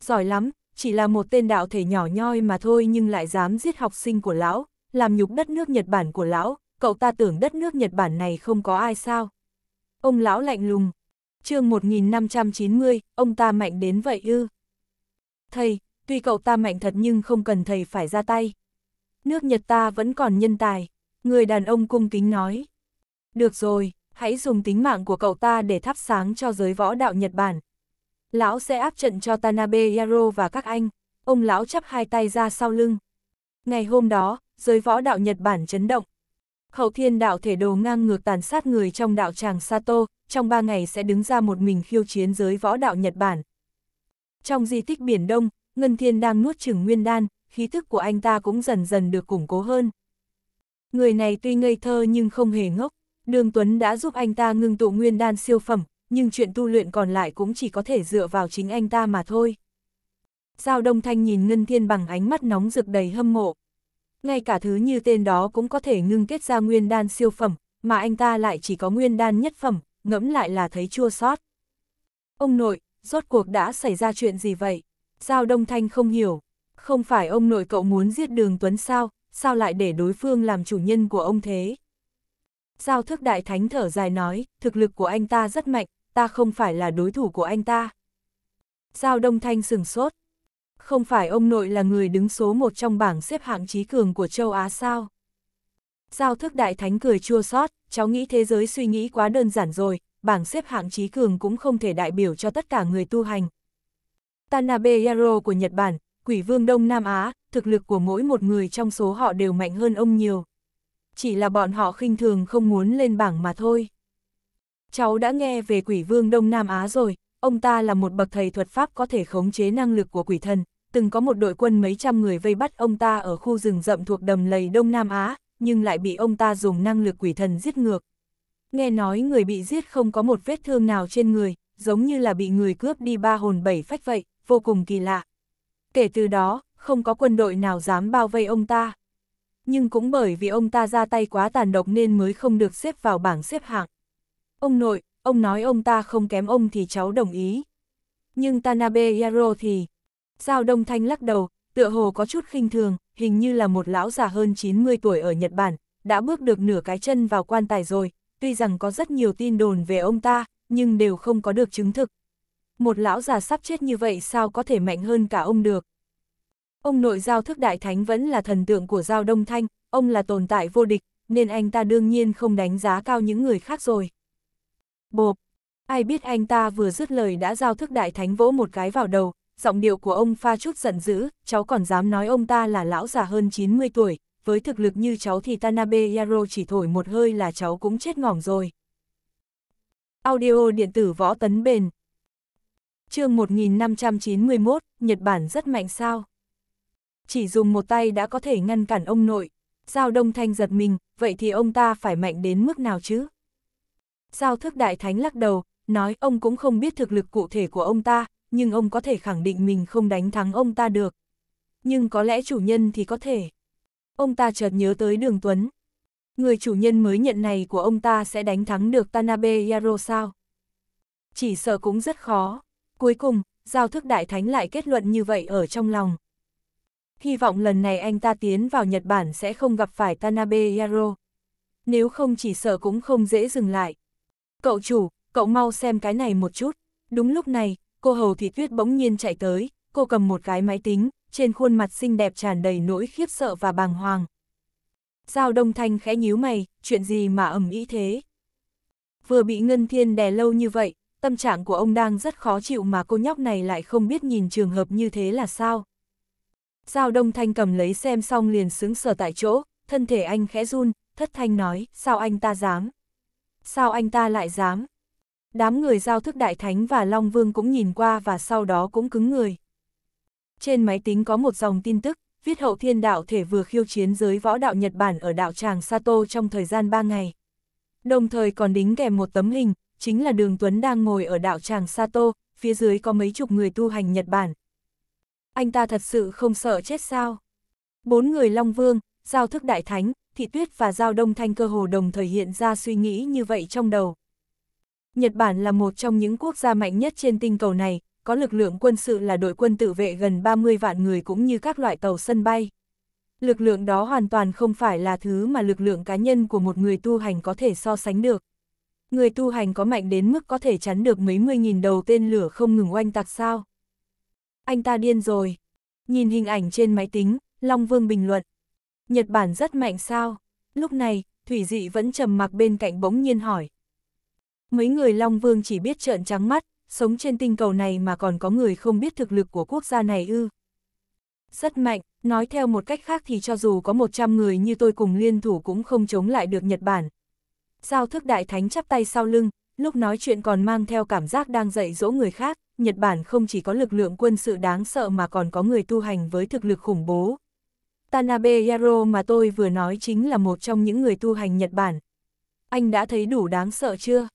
Giỏi lắm, chỉ là một tên đạo thể nhỏ nhoi mà thôi nhưng lại dám giết học sinh của lão, làm nhục đất nước Nhật Bản của lão, cậu ta tưởng đất nước Nhật Bản này không có ai sao. Ông lão lạnh lùng, chương 1590, ông ta mạnh đến vậy ư. Thầy, tuy cậu ta mạnh thật nhưng không cần thầy phải ra tay. Nước Nhật ta vẫn còn nhân tài, người đàn ông cung kính nói. Được rồi, hãy dùng tính mạng của cậu ta để thắp sáng cho giới võ đạo Nhật Bản, Lão sẽ áp trận cho Tanabe Yaro và các anh. Ông lão chắp hai tay ra sau lưng. Ngày hôm đó, giới võ đạo Nhật Bản chấn động. Khẩu thiên đạo thể đồ ngang ngược tàn sát người trong đạo tràng Sato, trong ba ngày sẽ đứng ra một mình khiêu chiến giới võ đạo Nhật Bản. Trong di tích Biển Đông, Ngân Thiên đang nuốt chừng nguyên đan, khí thức của anh ta cũng dần dần được củng cố hơn. Người này tuy ngây thơ nhưng không hề ngốc, Đường Tuấn đã giúp anh ta ngưng tụ nguyên đan siêu phẩm, nhưng chuyện tu luyện còn lại cũng chỉ có thể dựa vào chính anh ta mà thôi. Giao Đông Thanh nhìn Ngân Thiên bằng ánh mắt nóng rực đầy hâm mộ. Ngay cả thứ như tên đó cũng có thể ngưng kết ra nguyên đan siêu phẩm, mà anh ta lại chỉ có nguyên đan nhất phẩm, ngẫm lại là thấy chua xót. Ông nội, rốt cuộc đã xảy ra chuyện gì vậy? Giao Đông Thanh không hiểu. Không phải ông nội cậu muốn giết đường Tuấn sao, sao lại để đối phương làm chủ nhân của ông thế? Giao thức đại thánh thở dài nói, thực lực của anh ta rất mạnh, ta không phải là đối thủ của anh ta. Giao Đông Thanh sừng sốt. Không phải ông nội là người đứng số một trong bảng xếp hạng trí cường của châu Á sao? Giao thức đại thánh cười chua xót, cháu nghĩ thế giới suy nghĩ quá đơn giản rồi, bảng xếp hạng trí cường cũng không thể đại biểu cho tất cả người tu hành. Tanabe Yaro của Nhật Bản, quỷ vương Đông Nam Á, thực lực của mỗi một người trong số họ đều mạnh hơn ông nhiều. Chỉ là bọn họ khinh thường không muốn lên bảng mà thôi cháu đã nghe về quỷ vương Đông Nam Á rồi, ông ta là một bậc thầy thuật pháp có thể khống chế năng lực của quỷ thần, từng có một đội quân mấy trăm người vây bắt ông ta ở khu rừng rậm thuộc đầm lầy Đông Nam Á, nhưng lại bị ông ta dùng năng lực quỷ thần giết ngược. Nghe nói người bị giết không có một vết thương nào trên người, giống như là bị người cướp đi ba hồn bảy phách vậy, vô cùng kỳ lạ. Kể từ đó, không có quân đội nào dám bao vây ông ta. Nhưng cũng bởi vì ông ta ra tay quá tàn độc nên mới không được xếp vào bảng xếp hạng. Ông nội, ông nói ông ta không kém ông thì cháu đồng ý. Nhưng Tanabe Yaro thì... Giao Đông Thanh lắc đầu, tựa hồ có chút khinh thường, hình như là một lão già hơn 90 tuổi ở Nhật Bản, đã bước được nửa cái chân vào quan tài rồi, tuy rằng có rất nhiều tin đồn về ông ta, nhưng đều không có được chứng thực. Một lão già sắp chết như vậy sao có thể mạnh hơn cả ông được? Ông nội Giao Thức Đại Thánh vẫn là thần tượng của Giao Đông Thanh, ông là tồn tại vô địch, nên anh ta đương nhiên không đánh giá cao những người khác rồi. Bộp! Ai biết anh ta vừa dứt lời đã giao thức đại thánh vỗ một cái vào đầu, giọng điệu của ông pha chút giận dữ, cháu còn dám nói ông ta là lão già hơn 90 tuổi, với thực lực như cháu thì Tanabe Yaro chỉ thổi một hơi là cháu cũng chết ngỏng rồi. Audio điện tử võ tấn bền chương 1591, Nhật Bản rất mạnh sao? Chỉ dùng một tay đã có thể ngăn cản ông nội. Giao Đông Thanh giật mình, vậy thì ông ta phải mạnh đến mức nào chứ? Giao thức đại thánh lắc đầu, nói ông cũng không biết thực lực cụ thể của ông ta, nhưng ông có thể khẳng định mình không đánh thắng ông ta được. Nhưng có lẽ chủ nhân thì có thể. Ông ta chợt nhớ tới đường Tuấn. Người chủ nhân mới nhận này của ông ta sẽ đánh thắng được Tanabe Yaro sao? Chỉ sợ cũng rất khó. Cuối cùng, giao thức đại thánh lại kết luận như vậy ở trong lòng. Hy vọng lần này anh ta tiến vào Nhật Bản sẽ không gặp phải Tanabe Yaro. Nếu không chỉ sợ cũng không dễ dừng lại. Cậu chủ, cậu mau xem cái này một chút. Đúng lúc này, cô Hầu Thị Tuyết bỗng nhiên chạy tới, cô cầm một cái máy tính, trên khuôn mặt xinh đẹp tràn đầy nỗi khiếp sợ và bàng hoàng. Giao Đông Thanh khẽ nhíu mày, chuyện gì mà ẩm ý thế? Vừa bị Ngân Thiên đè lâu như vậy, tâm trạng của ông đang rất khó chịu mà cô nhóc này lại không biết nhìn trường hợp như thế là sao. Giao Đông Thanh cầm lấy xem xong liền sững sở tại chỗ, thân thể anh khẽ run, thất thanh nói, sao anh ta dám? Sao anh ta lại dám? Đám người giao thức đại thánh và Long Vương cũng nhìn qua và sau đó cũng cứng người. Trên máy tính có một dòng tin tức, viết hậu thiên đạo thể vừa khiêu chiến giới võ đạo Nhật Bản ở đảo Tràng Sato trong thời gian 3 ngày. Đồng thời còn đính kèm một tấm hình, chính là đường Tuấn đang ngồi ở đảo Tràng Sato, phía dưới có mấy chục người tu hành Nhật Bản. Anh ta thật sự không sợ chết sao? Bốn người Long Vương, Giao thức Đại Thánh, thì Tuyết và Giao Đông Thanh cơ hồ đồng thời hiện ra suy nghĩ như vậy trong đầu. Nhật Bản là một trong những quốc gia mạnh nhất trên tinh cầu này, có lực lượng quân sự là đội quân tự vệ gần 30 vạn người cũng như các loại tàu sân bay. Lực lượng đó hoàn toàn không phải là thứ mà lực lượng cá nhân của một người tu hành có thể so sánh được. Người tu hành có mạnh đến mức có thể chắn được mấy mươi nghìn đầu tên lửa không ngừng oanh tạc sao. Anh ta điên rồi. Nhìn hình ảnh trên máy tính, Long Vương bình luận. Nhật Bản rất mạnh sao? Lúc này, Thủy Dị vẫn trầm mặc bên cạnh bỗng nhiên hỏi. Mấy người Long Vương chỉ biết trợn trắng mắt, sống trên tinh cầu này mà còn có người không biết thực lực của quốc gia này ư. Rất mạnh, nói theo một cách khác thì cho dù có 100 người như tôi cùng liên thủ cũng không chống lại được Nhật Bản. Giao thức đại thánh chắp tay sau lưng, lúc nói chuyện còn mang theo cảm giác đang dạy dỗ người khác, Nhật Bản không chỉ có lực lượng quân sự đáng sợ mà còn có người tu hành với thực lực khủng bố, Tanabe Yaro mà tôi vừa nói chính là một trong những người tu hành Nhật Bản. Anh đã thấy đủ đáng sợ chưa?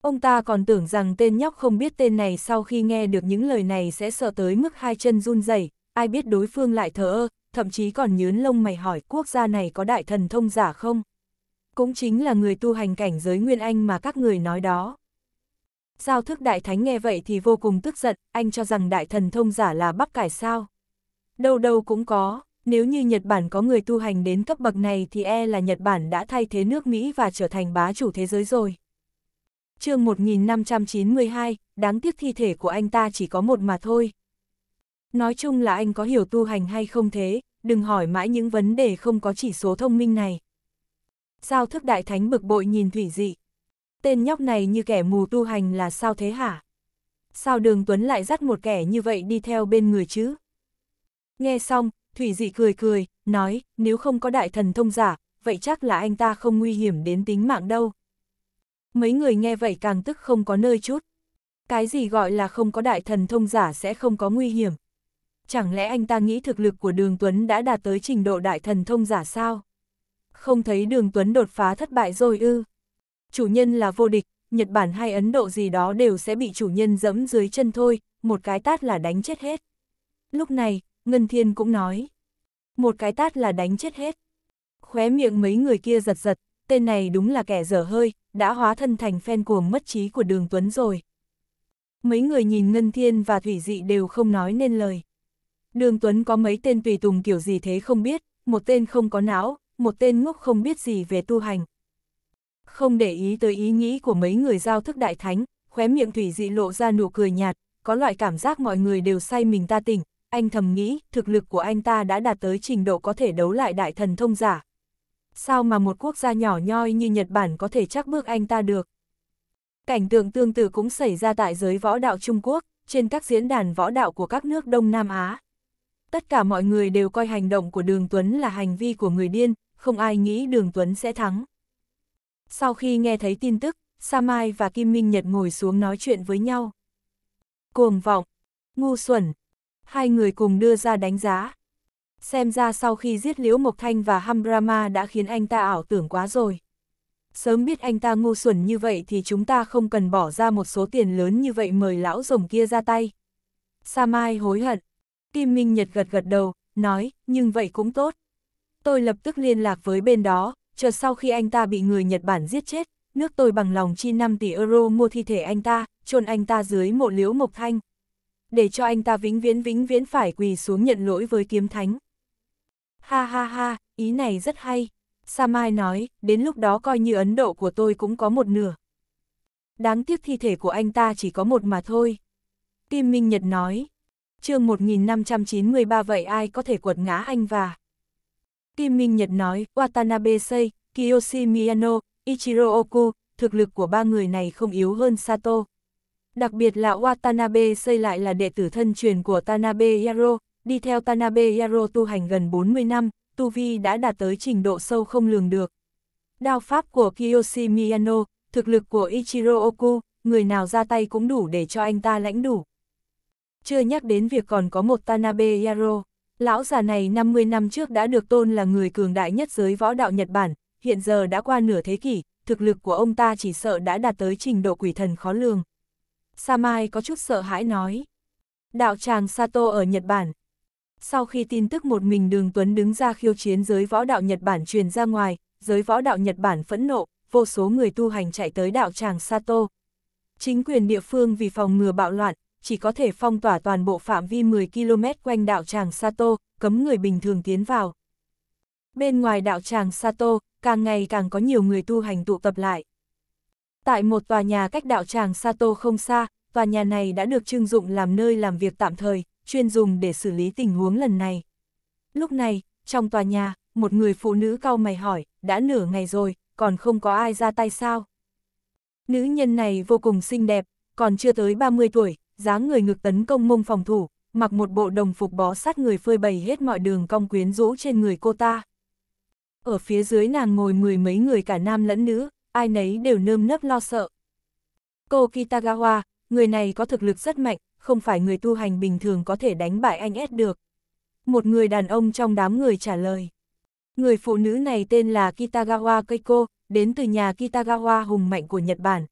Ông ta còn tưởng rằng tên nhóc không biết tên này sau khi nghe được những lời này sẽ sợ tới mức hai chân run rẩy, ai biết đối phương lại thờ ơ, thậm chí còn nhớn lông mày hỏi quốc gia này có đại thần thông giả không? Cũng chính là người tu hành cảnh giới Nguyên Anh mà các người nói đó. Giao thức đại thánh nghe vậy thì vô cùng tức giận, anh cho rằng đại thần thông giả là bắp cải sao? Đâu đâu cũng có. Nếu như Nhật Bản có người tu hành đến cấp bậc này thì e là Nhật Bản đã thay thế nước Mỹ và trở thành bá chủ thế giới rồi. chương 1592, đáng tiếc thi thể của anh ta chỉ có một mà thôi. Nói chung là anh có hiểu tu hành hay không thế, đừng hỏi mãi những vấn đề không có chỉ số thông minh này. Giao thức đại thánh bực bội nhìn thủy dị. Tên nhóc này như kẻ mù tu hành là sao thế hả? Sao đường Tuấn lại dắt một kẻ như vậy đi theo bên người chứ? Nghe xong, Thủy dị cười cười, nói, nếu không có đại thần thông giả, vậy chắc là anh ta không nguy hiểm đến tính mạng đâu. Mấy người nghe vậy càng tức không có nơi chút. Cái gì gọi là không có đại thần thông giả sẽ không có nguy hiểm. Chẳng lẽ anh ta nghĩ thực lực của Đường Tuấn đã đạt tới trình độ đại thần thông giả sao? Không thấy Đường Tuấn đột phá thất bại rồi ư? Chủ nhân là vô địch, Nhật Bản hay Ấn Độ gì đó đều sẽ bị chủ nhân dẫm dưới chân thôi, một cái tát là đánh chết hết. Lúc này, Ngân Thiên cũng nói. Một cái tát là đánh chết hết. Khóe miệng mấy người kia giật giật, tên này đúng là kẻ dở hơi, đã hóa thân thành phen cuồng mất trí của đường Tuấn rồi. Mấy người nhìn Ngân Thiên và Thủy Dị đều không nói nên lời. Đường Tuấn có mấy tên tùy tùng kiểu gì thế không biết, một tên không có não, một tên ngốc không biết gì về tu hành. Không để ý tới ý nghĩ của mấy người giao thức đại thánh, khóe miệng Thủy Dị lộ ra nụ cười nhạt, có loại cảm giác mọi người đều say mình ta tỉnh, anh thầm nghĩ, thực lực của anh ta đã đạt tới trình độ có thể đấu lại đại thần thông giả. Sao mà một quốc gia nhỏ nhoi như Nhật Bản có thể chắc bước anh ta được? Cảnh tượng tương tự cũng xảy ra tại giới võ đạo Trung Quốc, trên các diễn đàn võ đạo của các nước Đông Nam Á. Tất cả mọi người đều coi hành động của Đường Tuấn là hành vi của người điên, không ai nghĩ Đường Tuấn sẽ thắng. Sau khi nghe thấy tin tức, Sa Mai và Kim Minh Nhật ngồi xuống nói chuyện với nhau. Cuồng vọng, ngu xuẩn, hai người cùng đưa ra đánh giá. Xem ra sau khi giết Liễu Mộc Thanh và Hambrama đã khiến anh ta ảo tưởng quá rồi. Sớm biết anh ta ngu xuẩn như vậy thì chúng ta không cần bỏ ra một số tiền lớn như vậy mời lão rồng kia ra tay. Sa Mai hối hận. Kim Minh Nhật gật gật đầu, nói, nhưng vậy cũng tốt. Tôi lập tức liên lạc với bên đó, chờ sau khi anh ta bị người Nhật Bản giết chết, nước tôi bằng lòng chi 5 tỷ euro mua thi thể anh ta, chôn anh ta dưới mộ liễu mộc thanh để cho anh ta vĩnh viễn vĩnh viễn phải quỳ xuống nhận lỗi với kiếm thánh. Ha ha ha, ý này rất hay. Samai nói, đến lúc đó coi như Ấn Độ của tôi cũng có một nửa. Đáng tiếc thi thể của anh ta chỉ có một mà thôi. Kim Minh Nhật nói, chương 1593 vậy ai có thể quật ngã anh và... Kim Minh Nhật nói, Watanabe Sei, Kiyoshi Miyano, Ichiro Oku, thực lực của ba người này không yếu hơn Sato đặc biệt là Watanabe xây lại là đệ tử thân truyền của Tanabe Yaro, đi theo Tanabe Yaro tu hành gần 40 năm, tu vi đã đạt tới trình độ sâu không lường được. Đao pháp của Kiyoshi Miyano, thực lực của Ichiro Oku, người nào ra tay cũng đủ để cho anh ta lãnh đủ. Chưa nhắc đến việc còn có một Tanabe Yaro, lão già này 50 năm trước đã được tôn là người cường đại nhất giới võ đạo Nhật Bản, hiện giờ đã qua nửa thế kỷ, thực lực của ông ta chỉ sợ đã đạt tới trình độ quỷ thần khó lường. Samai có chút sợ hãi nói. Đạo tràng Sato ở Nhật Bản. Sau khi tin tức một mình Đường Tuấn đứng ra khiêu chiến giới võ đạo Nhật Bản truyền ra ngoài, giới võ đạo Nhật Bản phẫn nộ, vô số người tu hành chạy tới đạo tràng Sato. Chính quyền địa phương vì phòng ngừa bạo loạn, chỉ có thể phong tỏa toàn bộ phạm vi 10 km quanh đạo tràng Sato, cấm người bình thường tiến vào. Bên ngoài đạo tràng Sato, càng ngày càng có nhiều người tu hành tụ tập lại. Tại một tòa nhà cách đạo tràng Sato không xa, tòa nhà này đã được trưng dụng làm nơi làm việc tạm thời, chuyên dùng để xử lý tình huống lần này. Lúc này, trong tòa nhà, một người phụ nữ cau mày hỏi, đã nửa ngày rồi, còn không có ai ra tay sao? Nữ nhân này vô cùng xinh đẹp, còn chưa tới 30 tuổi, dáng người ngực tấn công mông phòng thủ, mặc một bộ đồng phục bó sát người phơi bày hết mọi đường cong quyến rũ trên người cô ta. Ở phía dưới nàng ngồi mười mấy người cả nam lẫn nữ, ai nấy đều nơm nớp lo sợ. Cô Kitagawa, người này có thực lực rất mạnh, không phải người tu hành bình thường có thể đánh bại anh S được. Một người đàn ông trong đám người trả lời. Người phụ nữ này tên là Kitagawa Keiko, đến từ nhà Kitagawa hùng mạnh của Nhật Bản.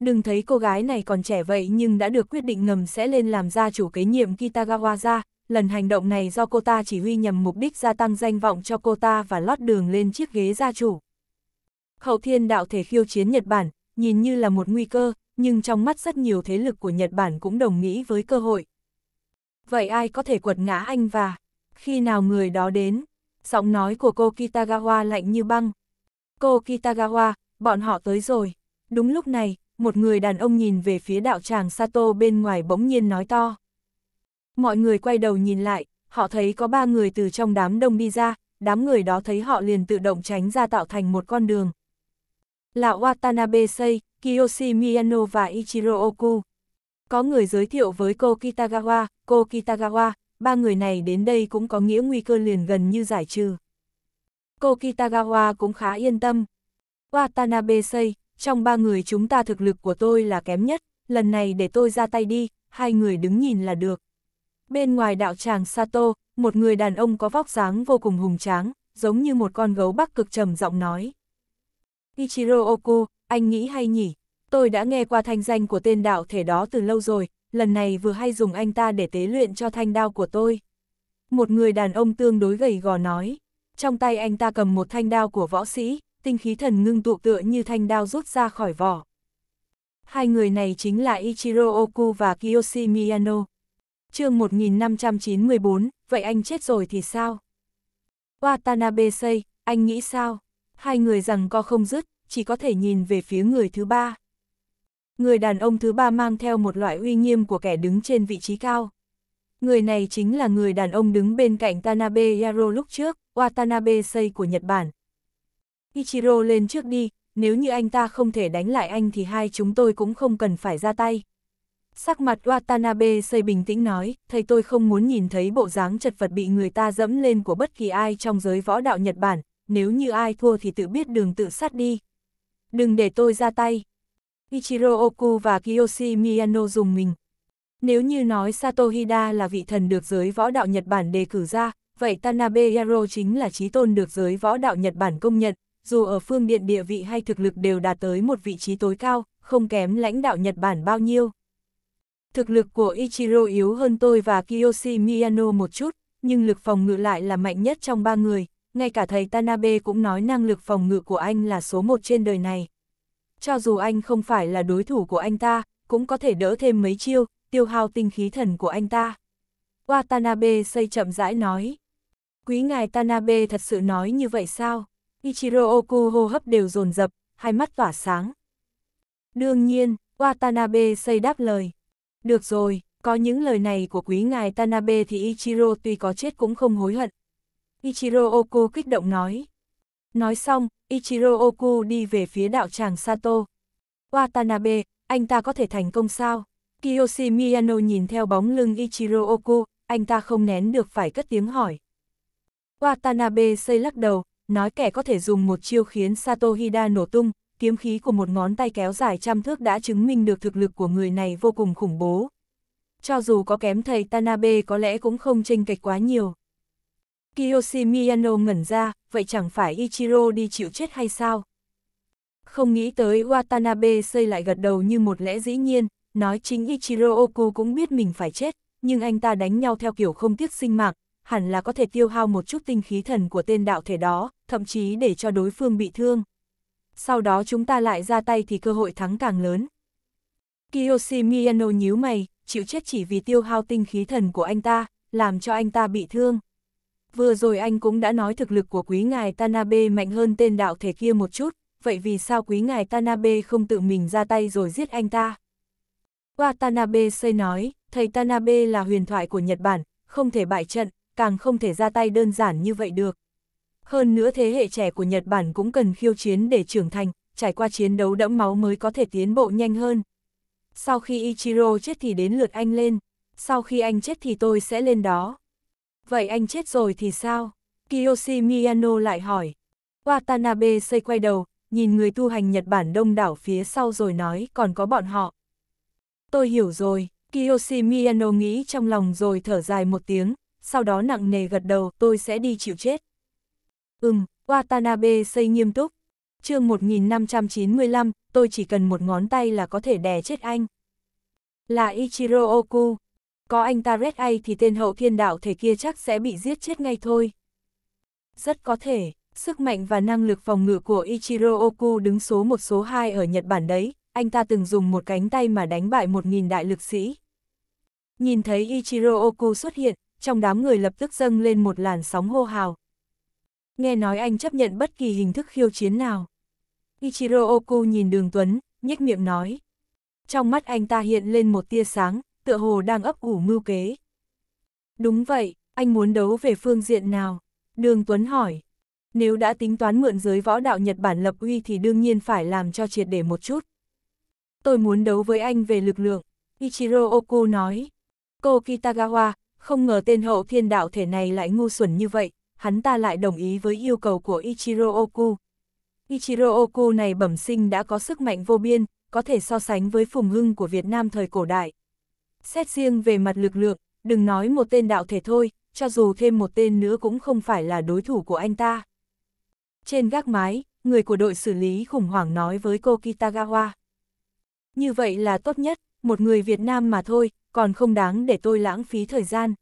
Đừng thấy cô gái này còn trẻ vậy nhưng đã được quyết định ngầm sẽ lên làm gia chủ kế nhiệm Kitagawa ra, lần hành động này do cô ta chỉ huy nhằm mục đích gia tăng danh vọng cho cô ta và lót đường lên chiếc ghế gia chủ. Hậu thiên đạo thể khiêu chiến Nhật Bản, nhìn như là một nguy cơ, nhưng trong mắt rất nhiều thế lực của Nhật Bản cũng đồng nghĩ với cơ hội. Vậy ai có thể quật ngã anh và khi nào người đó đến? Giọng nói của cô Kitagawa lạnh như băng. Cô Kitagawa, bọn họ tới rồi. Đúng lúc này, một người đàn ông nhìn về phía đạo tràng Sato bên ngoài bỗng nhiên nói to. Mọi người quay đầu nhìn lại, họ thấy có ba người từ trong đám đông đi ra, đám người đó thấy họ liền tự động tránh ra tạo thành một con đường là Watanabe Sei, Kiyoshi Miyano và Ichiro Oku. Có người giới thiệu với cô Kitagawa, cô Kitagawa, ba người này đến đây cũng có nghĩa nguy cơ liền gần như giải trừ. Cô Kitagawa cũng khá yên tâm. Watanabe Sei, trong ba người chúng ta thực lực của tôi là kém nhất, lần này để tôi ra tay đi, hai người đứng nhìn là được. Bên ngoài đạo tràng Sato, một người đàn ông có vóc dáng vô cùng hùng tráng, giống như một con gấu bắc cực trầm giọng nói. Ichiro Oku, anh nghĩ hay nhỉ? Tôi đã nghe qua thanh danh của tên đạo thể đó từ lâu rồi, lần này vừa hay dùng anh ta để tế luyện cho thanh đao của tôi. Một người đàn ông tương đối gầy gò nói, trong tay anh ta cầm một thanh đao của võ sĩ, tinh khí thần ngưng tụ tựa như thanh đao rút ra khỏi vỏ. Hai người này chính là Ichiro Oku và Kiyoshi Miyano. chương 1594, vậy anh chết rồi thì sao? Watanabe Sei, anh nghĩ sao? hai người rằng co không dứt, chỉ có thể nhìn về phía người thứ ba. Người đàn ông thứ ba mang theo một loại uy nghiêm của kẻ đứng trên vị trí cao. Người này chính là người đàn ông đứng bên cạnh Tanabe Yaro lúc trước, Watanabe Sei của Nhật Bản. Ichiro lên trước đi, nếu như anh ta không thể đánh lại anh thì hai chúng tôi cũng không cần phải ra tay. Sắc mặt Watanabe Sei bình tĩnh nói, thầy tôi không muốn nhìn thấy bộ dáng chật vật bị người ta dẫm lên của bất kỳ ai trong giới võ đạo Nhật Bản, nếu như ai thua thì tự biết đường tự sát đi. Đừng để tôi ra tay. Ichiro Oku và Kiyoshi Miyano dùng mình. Nếu như nói Satohida là vị thần được giới võ đạo Nhật Bản đề cử ra, vậy Tanabe Yaro chính là trí tôn được giới võ đạo Nhật Bản công nhận, dù ở phương điện địa vị hay thực lực đều đạt tới một vị trí tối cao, không kém lãnh đạo Nhật Bản bao nhiêu. Thực lực của Ichiro yếu hơn tôi và Kiyoshi Miyano một chút, nhưng lực phòng ngự lại là mạnh nhất trong ba người, ngay cả thầy Tanabe cũng nói năng lực phòng ngự của anh là số một trên đời này. Cho dù anh không phải là đối thủ của anh ta, cũng có thể đỡ thêm mấy chiêu, tiêu hao tinh khí thần của anh ta. Watanabe xây chậm rãi nói. Quý ngài Tanabe thật sự nói như vậy sao? Ichiro Oku hô hấp đều dồn dập, hai mắt tỏa sáng. Đương nhiên, Watanabe xây đáp lời. Được rồi, có những lời này của quý ngài Tanabe thì Ichiro tuy có chết cũng không hối hận. Ichiro Oku kích động nói. Nói xong, Ichiro Oku đi về phía đạo tràng Sato. Watanabe, anh ta có thể thành công sao? Kiyoshi Miyano nhìn theo bóng lưng Ichiro Oku, anh ta không nén được phải cất tiếng hỏi. Watanabe xây lắc đầu, nói kẻ có thể dùng một chiêu khiến Sato Hida nổ tung, kiếm khí của một ngón tay kéo dài trăm thước đã chứng minh được thực lực của người này vô cùng khủng bố. Cho dù có kém thầy Tanabe có lẽ cũng không tranh cạch quá nhiều. Kiyoshi Miyano ngẩn ra, vậy chẳng phải Ichiro đi chịu chết hay sao? Không nghĩ tới Watanabe xây lại gật đầu như một lẽ dĩ nhiên, nói chính Ichiro Oku cũng biết mình phải chết, nhưng anh ta đánh nhau theo kiểu không tiếc sinh mạng, hẳn là có thể tiêu hao một chút tinh khí thần của tên đạo thể đó, thậm chí để cho đối phương bị thương. Sau đó chúng ta lại ra tay thì cơ hội thắng càng lớn. Kiyoshi Miyano nhíu mày, chịu chết chỉ vì tiêu hao tinh khí thần của anh ta, làm cho anh ta bị thương vừa rồi anh cũng đã nói thực lực của quý ngài Tanabe mạnh hơn tên đạo thể kia một chút, vậy vì sao quý ngài Tanabe không tự mình ra tay rồi giết anh ta? Watanabe xây nói, thầy Tanabe là huyền thoại của Nhật Bản, không thể bại trận, càng không thể ra tay đơn giản như vậy được. Hơn nữa thế hệ trẻ của Nhật Bản cũng cần khiêu chiến để trưởng thành, trải qua chiến đấu đẫm máu mới có thể tiến bộ nhanh hơn. Sau khi Ichiro chết thì đến lượt anh lên, sau khi anh chết thì tôi sẽ lên đó. Vậy anh chết rồi thì sao? Kiyoshi Miyano lại hỏi. Watanabe xây quay đầu, nhìn người tu hành Nhật Bản đông đảo phía sau rồi nói còn có bọn họ. Tôi hiểu rồi, Kiyoshi Miyano nghĩ trong lòng rồi thở dài một tiếng, sau đó nặng nề gật đầu tôi sẽ đi chịu chết. Ừm, Watanabe xây nghiêm túc. chương 1595, tôi chỉ cần một ngón tay là có thể đè chết anh. Là Ichiro Oku, có anh ta Red Eye thì tên hậu thiên đạo thể kia chắc sẽ bị giết chết ngay thôi. Rất có thể, sức mạnh và năng lực phòng ngự của Ichiro Oku đứng số một số 2 ở Nhật Bản đấy, anh ta từng dùng một cánh tay mà đánh bại một nghìn đại lực sĩ. Nhìn thấy Ichiro Oku xuất hiện, trong đám người lập tức dâng lên một làn sóng hô hào. Nghe nói anh chấp nhận bất kỳ hình thức khiêu chiến nào. Ichiro Oku nhìn Đường Tuấn, nhếch miệng nói. Trong mắt anh ta hiện lên một tia sáng, tựa hồ đang ấp ủ mưu kế. Đúng vậy, anh muốn đấu về phương diện nào? Đường Tuấn hỏi. Nếu đã tính toán mượn giới võ đạo Nhật Bản lập uy thì đương nhiên phải làm cho triệt để một chút. Tôi muốn đấu với anh về lực lượng, Ichiro Oku nói. Cô Kitagawa, không ngờ tên hậu thiên đạo thể này lại ngu xuẩn như vậy, hắn ta lại đồng ý với yêu cầu của Ichiro Oku. Ichiro Oku này bẩm sinh đã có sức mạnh vô biên, có thể so sánh với phùng hưng của Việt Nam thời cổ đại, Xét riêng về mặt lực lượng, đừng nói một tên đạo thể thôi, cho dù thêm một tên nữa cũng không phải là đối thủ của anh ta. Trên gác mái, người của đội xử lý khủng hoảng nói với cô Kitagawa. Như vậy là tốt nhất, một người Việt Nam mà thôi, còn không đáng để tôi lãng phí thời gian.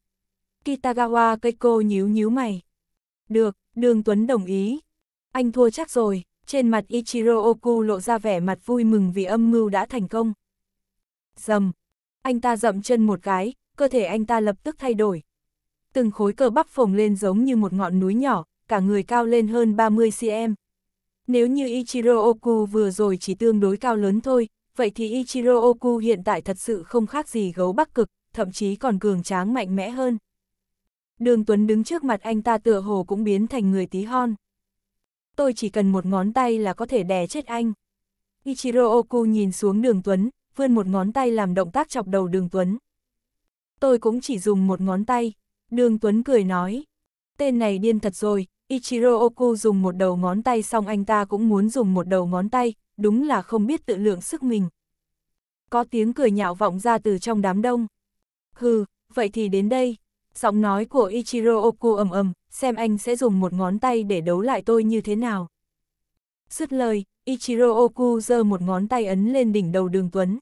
Kitagawa Keiko nhíu nhíu mày. Được, Đường Tuấn đồng ý. Anh thua chắc rồi, trên mặt Ichiro Oku lộ ra vẻ mặt vui mừng vì âm mưu đã thành công. Dầm, anh ta dậm chân một cái, cơ thể anh ta lập tức thay đổi. Từng khối cơ bắp phồng lên giống như một ngọn núi nhỏ, cả người cao lên hơn 30cm. Nếu như Ichiro Oku vừa rồi chỉ tương đối cao lớn thôi, vậy thì Ichiro Oku hiện tại thật sự không khác gì gấu bắc cực, thậm chí còn cường tráng mạnh mẽ hơn. Đường Tuấn đứng trước mặt anh ta tựa hồ cũng biến thành người tí hon. Tôi chỉ cần một ngón tay là có thể đè chết anh. Ichiro Oku nhìn xuống đường Tuấn, vươn một ngón tay làm động tác chọc đầu đường Tuấn. Tôi cũng chỉ dùng một ngón tay, đường Tuấn cười nói. Tên này điên thật rồi, Ichiro Oku dùng một đầu ngón tay xong anh ta cũng muốn dùng một đầu ngón tay, đúng là không biết tự lượng sức mình. Có tiếng cười nhạo vọng ra từ trong đám đông. Hừ, vậy thì đến đây. Giọng nói của Ichiro Oku ầm ầm, xem anh sẽ dùng một ngón tay để đấu lại tôi như thế nào. Sứt lời, Ichiro Oku giơ một ngón tay ấn lên đỉnh đầu đường Tuấn.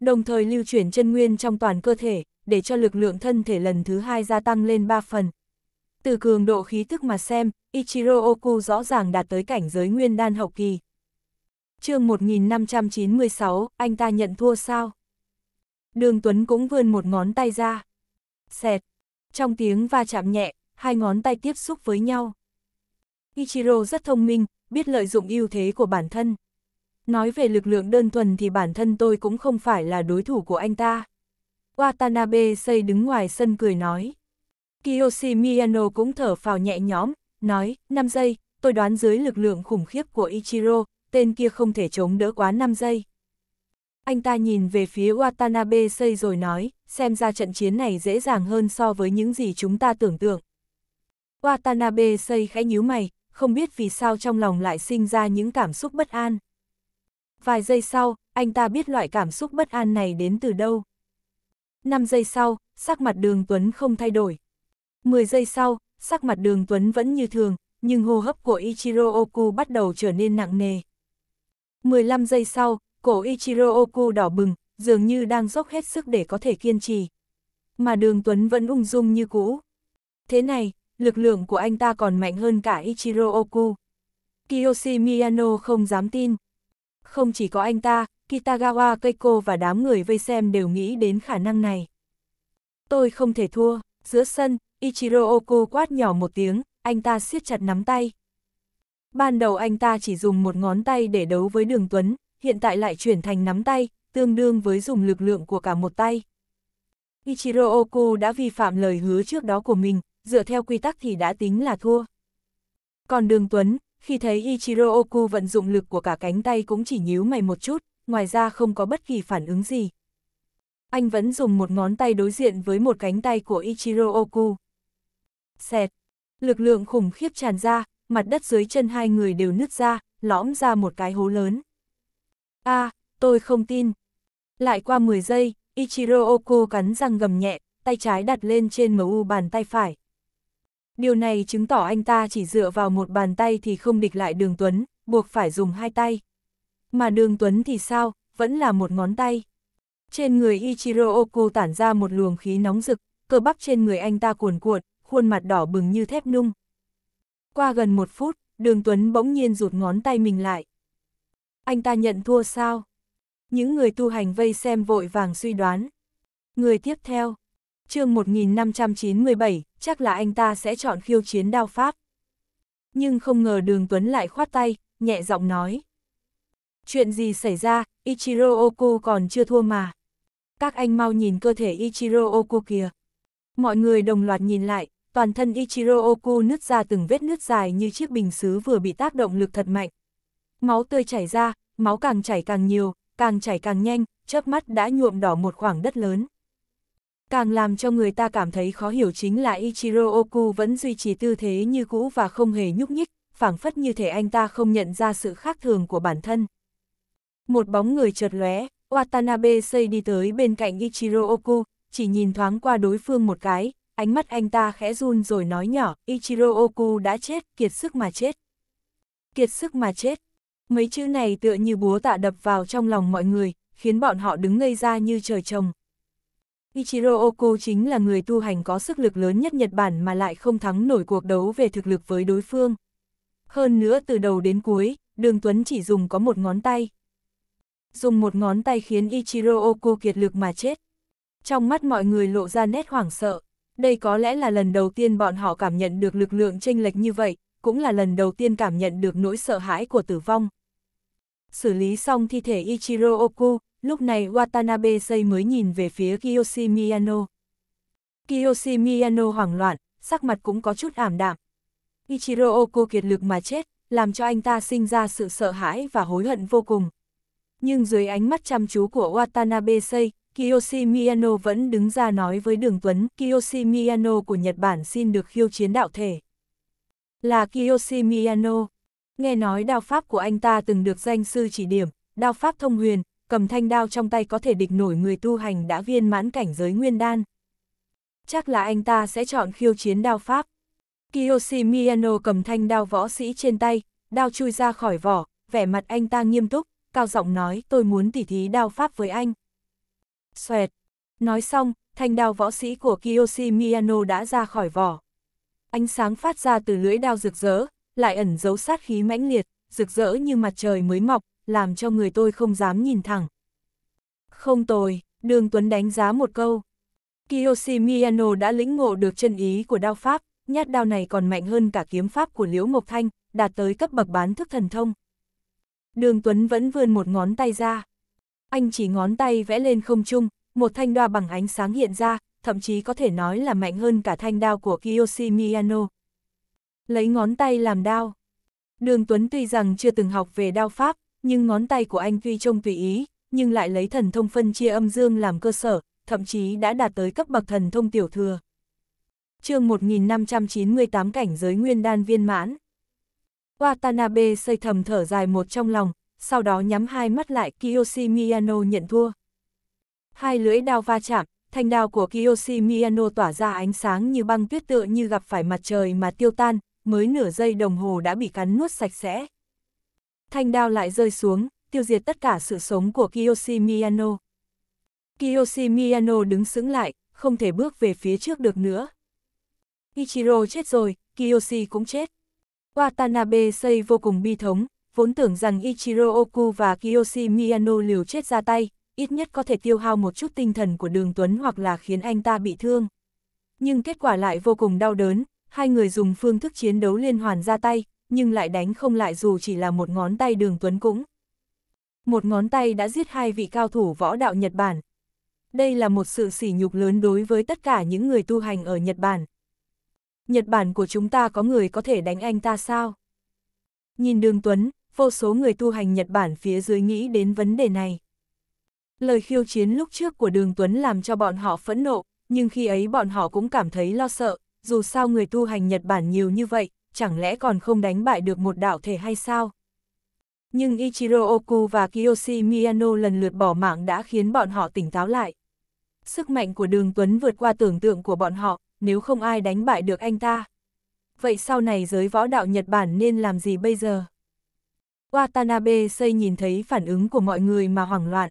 Đồng thời lưu chuyển chân nguyên trong toàn cơ thể, để cho lực lượng thân thể lần thứ hai gia tăng lên ba phần. Từ cường độ khí thức mà xem, Ichiro Oku rõ ràng đạt tới cảnh giới nguyên đan hậu kỳ. chương 1596, anh ta nhận thua sao? Đường Tuấn cũng vươn một ngón tay ra. Xẹt. Trong tiếng va chạm nhẹ, hai ngón tay tiếp xúc với nhau. Ichiro rất thông minh, biết lợi dụng ưu thế của bản thân. Nói về lực lượng đơn thuần thì bản thân tôi cũng không phải là đối thủ của anh ta. Watanabe xây đứng ngoài sân cười nói. Kiyoshi Miyano cũng thở phào nhẹ nhõm, nói, 5 giây, tôi đoán dưới lực lượng khủng khiếp của Ichiro, tên kia không thể chống đỡ quá 5 giây. Anh ta nhìn về phía Watanabe xây rồi nói, xem ra trận chiến này dễ dàng hơn so với những gì chúng ta tưởng tượng. Watanabe xây khẽ nhíu mày, không biết vì sao trong lòng lại sinh ra những cảm xúc bất an. Vài giây sau, anh ta biết loại cảm xúc bất an này đến từ đâu. 5 giây sau, sắc mặt đường Tuấn không thay đổi. 10 giây sau, sắc mặt đường Tuấn vẫn như thường, nhưng hô hấp của Ichiro Oku bắt đầu trở nên nặng nề. 15 giây sau, cổ Ichiro Oku đỏ bừng, dường như đang dốc hết sức để có thể kiên trì. Mà đường Tuấn vẫn ung dung như cũ. Thế này, lực lượng của anh ta còn mạnh hơn cả Ichiro Oku. Kiyoshi Miyano không dám tin. Không chỉ có anh ta, Kitagawa Keiko và đám người vây xem đều nghĩ đến khả năng này. Tôi không thể thua, giữa sân, Ichiro Oku quát nhỏ một tiếng, anh ta siết chặt nắm tay. Ban đầu anh ta chỉ dùng một ngón tay để đấu với Đường Tuấn, hiện tại lại chuyển thành nắm tay, tương đương với dùng lực lượng của cả một tay. Ichiro Oku đã vi phạm lời hứa trước đó của mình, dựa theo quy tắc thì đã tính là thua. Còn đường Tuấn, khi thấy Ichiro Oku vận dụng lực của cả cánh tay cũng chỉ nhíu mày một chút, ngoài ra không có bất kỳ phản ứng gì. Anh vẫn dùng một ngón tay đối diện với một cánh tay của Ichiro Oku. Xẹt, lực lượng khủng khiếp tràn ra, mặt đất dưới chân hai người đều nứt ra, lõm ra một cái hố lớn. a à, tôi không tin. Lại qua 10 giây, Ichiro Oku cắn răng gầm nhẹ, tay trái đặt lên trên MU bàn tay phải. Điều này chứng tỏ anh ta chỉ dựa vào một bàn tay thì không địch lại đường Tuấn, buộc phải dùng hai tay. Mà đường Tuấn thì sao, vẫn là một ngón tay. Trên người Ichiro Oku tản ra một luồng khí nóng rực, cơ bắp trên người anh ta cuồn cuộn, khuôn mặt đỏ bừng như thép nung. Qua gần một phút, đường Tuấn bỗng nhiên rụt ngón tay mình lại. Anh ta nhận thua sao? Những người tu hành vây xem vội vàng suy đoán. Người tiếp theo, chương 1597, chắc là anh ta sẽ chọn khiêu chiến đao pháp. Nhưng không ngờ đường Tuấn lại khoát tay, nhẹ giọng nói. Chuyện gì xảy ra, Ichiro Oku còn chưa thua mà. Các anh mau nhìn cơ thể Ichiro Oku kìa. Mọi người đồng loạt nhìn lại, toàn thân Ichiro Oku nứt ra từng vết nứt dài như chiếc bình xứ vừa bị tác động lực thật mạnh. Máu tươi chảy ra, máu càng chảy càng nhiều, càng chảy càng nhanh, chớp mắt đã nhuộm đỏ một khoảng đất lớn. Càng làm cho người ta cảm thấy khó hiểu chính là Ichiro Oku vẫn duy trì tư thế như cũ và không hề nhúc nhích, phảng phất như thể anh ta không nhận ra sự khác thường của bản thân. Một bóng người chợt lóe, Watanabe xây đi tới bên cạnh Ichiro Oku, chỉ nhìn thoáng qua đối phương một cái, ánh mắt anh ta khẽ run rồi nói nhỏ, Ichiro Oku đã chết, kiệt sức mà chết. Kiệt sức mà chết. Mấy chữ này tựa như búa tạ đập vào trong lòng mọi người, khiến bọn họ đứng ngây ra như trời trồng, Ichiro Oku chính là người tu hành có sức lực lớn nhất Nhật Bản mà lại không thắng nổi cuộc đấu về thực lực với đối phương. Hơn nữa từ đầu đến cuối, Đường Tuấn chỉ dùng có một ngón tay. Dùng một ngón tay khiến Ichiro Oku kiệt lực mà chết. Trong mắt mọi người lộ ra nét hoảng sợ. Đây có lẽ là lần đầu tiên bọn họ cảm nhận được lực lượng chênh lệch như vậy, cũng là lần đầu tiên cảm nhận được nỗi sợ hãi của tử vong. Xử lý xong thi thể Ichiro Oku, lúc này Watanabe xây mới nhìn về phía Kiyoshi Miyano. Kiyoshi Miyano hoảng loạn, sắc mặt cũng có chút ảm đạm. Ichiro Oku kiệt lực mà chết, làm cho anh ta sinh ra sự sợ hãi và hối hận vô cùng. Nhưng dưới ánh mắt chăm chú của Watanabe Sei, Kiyoshi Miyano vẫn đứng ra nói với Đường Tuấn, Kiyoshi Miyano của Nhật Bản xin được khiêu chiến đạo thể. Là Kiyoshi Miyano nghe nói đao pháp của anh ta từng được danh sư chỉ điểm, đao pháp thông huyền, cầm thanh đao trong tay có thể địch nổi người tu hành đã viên mãn cảnh giới nguyên đan. Chắc là anh ta sẽ chọn khiêu chiến đao pháp. Kiyoshi Miyano cầm thanh đao võ sĩ trên tay, đao chui ra khỏi vỏ, vẻ mặt anh ta nghiêm túc, cao giọng nói tôi muốn tỉ thí đao pháp với anh. Xoẹt! Nói xong, thanh đao võ sĩ của Kiyoshi Miyano đã ra khỏi vỏ. Ánh sáng phát ra từ lưỡi đao rực rỡ, lại ẩn giấu sát khí mãnh liệt, rực rỡ như mặt trời mới mọc, làm cho người tôi không dám nhìn thẳng. Không tồi, Đường Tuấn đánh giá một câu. Kiyoshi Miyano đã lĩnh ngộ được chân ý của đao pháp, nhát đao này còn mạnh hơn cả kiếm pháp của Liễu Ngọc Thanh, đạt tới cấp bậc bán thức thần thông. Đường Tuấn vẫn vươn một ngón tay ra. Anh chỉ ngón tay vẽ lên không trung, một thanh đoa bằng ánh sáng hiện ra, thậm chí có thể nói là mạnh hơn cả thanh đao của Kiyoshi Miyano lấy ngón tay làm đao. Đường Tuấn tuy rằng chưa từng học về đao pháp, nhưng ngón tay của anh tuy trông tùy ý, nhưng lại lấy thần thông phân chia âm dương làm cơ sở, thậm chí đã đạt tới cấp bậc thần thông tiểu thừa. chương 1598 cảnh giới nguyên đan viên mãn. Watanabe xây thầm thở dài một trong lòng, sau đó nhắm hai mắt lại Kiyoshi Miyano nhận thua. Hai lưỡi đao va chạm, thanh đao của Kiyoshi Miyano tỏa ra ánh sáng như băng tuyết tựa như gặp phải mặt trời mà tiêu tan, mới nửa giây đồng hồ đã bị cắn nuốt sạch sẽ. Thanh đao lại rơi xuống, tiêu diệt tất cả sự sống của Kiyoshi Miyano. Kiyoshi Miyano đứng sững lại, không thể bước về phía trước được nữa. Ichiro chết rồi, Kiyoshi cũng chết. Watanabe Sei vô cùng bi thống, vốn tưởng rằng Ichiro Oku và Kiyoshi Miyano liều chết ra tay, ít nhất có thể tiêu hao một chút tinh thần của Đường Tuấn hoặc là khiến anh ta bị thương. Nhưng kết quả lại vô cùng đau đớn, hai người dùng phương thức chiến đấu liên hoàn ra tay, nhưng lại đánh không lại dù chỉ là một ngón tay đường tuấn cũng. Một ngón tay đã giết hai vị cao thủ võ đạo Nhật Bản. Đây là một sự sỉ nhục lớn đối với tất cả những người tu hành ở Nhật Bản. Nhật Bản của chúng ta có người có thể đánh anh ta sao? Nhìn đường tuấn, vô số người tu hành Nhật Bản phía dưới nghĩ đến vấn đề này. Lời khiêu chiến lúc trước của Đường Tuấn làm cho bọn họ phẫn nộ, nhưng khi ấy bọn họ cũng cảm thấy lo sợ, dù sao người tu hành Nhật Bản nhiều như vậy, chẳng lẽ còn không đánh bại được một đạo thể hay sao? Nhưng Ichiro Oku và Kiyoshi Miyano lần lượt bỏ mạng đã khiến bọn họ tỉnh táo lại. Sức mạnh của đường Tuấn vượt qua tưởng tượng của bọn họ, nếu không ai đánh bại được anh ta. Vậy sau này giới võ đạo Nhật Bản nên làm gì bây giờ? Watanabe xây nhìn thấy phản ứng của mọi người mà hoảng loạn.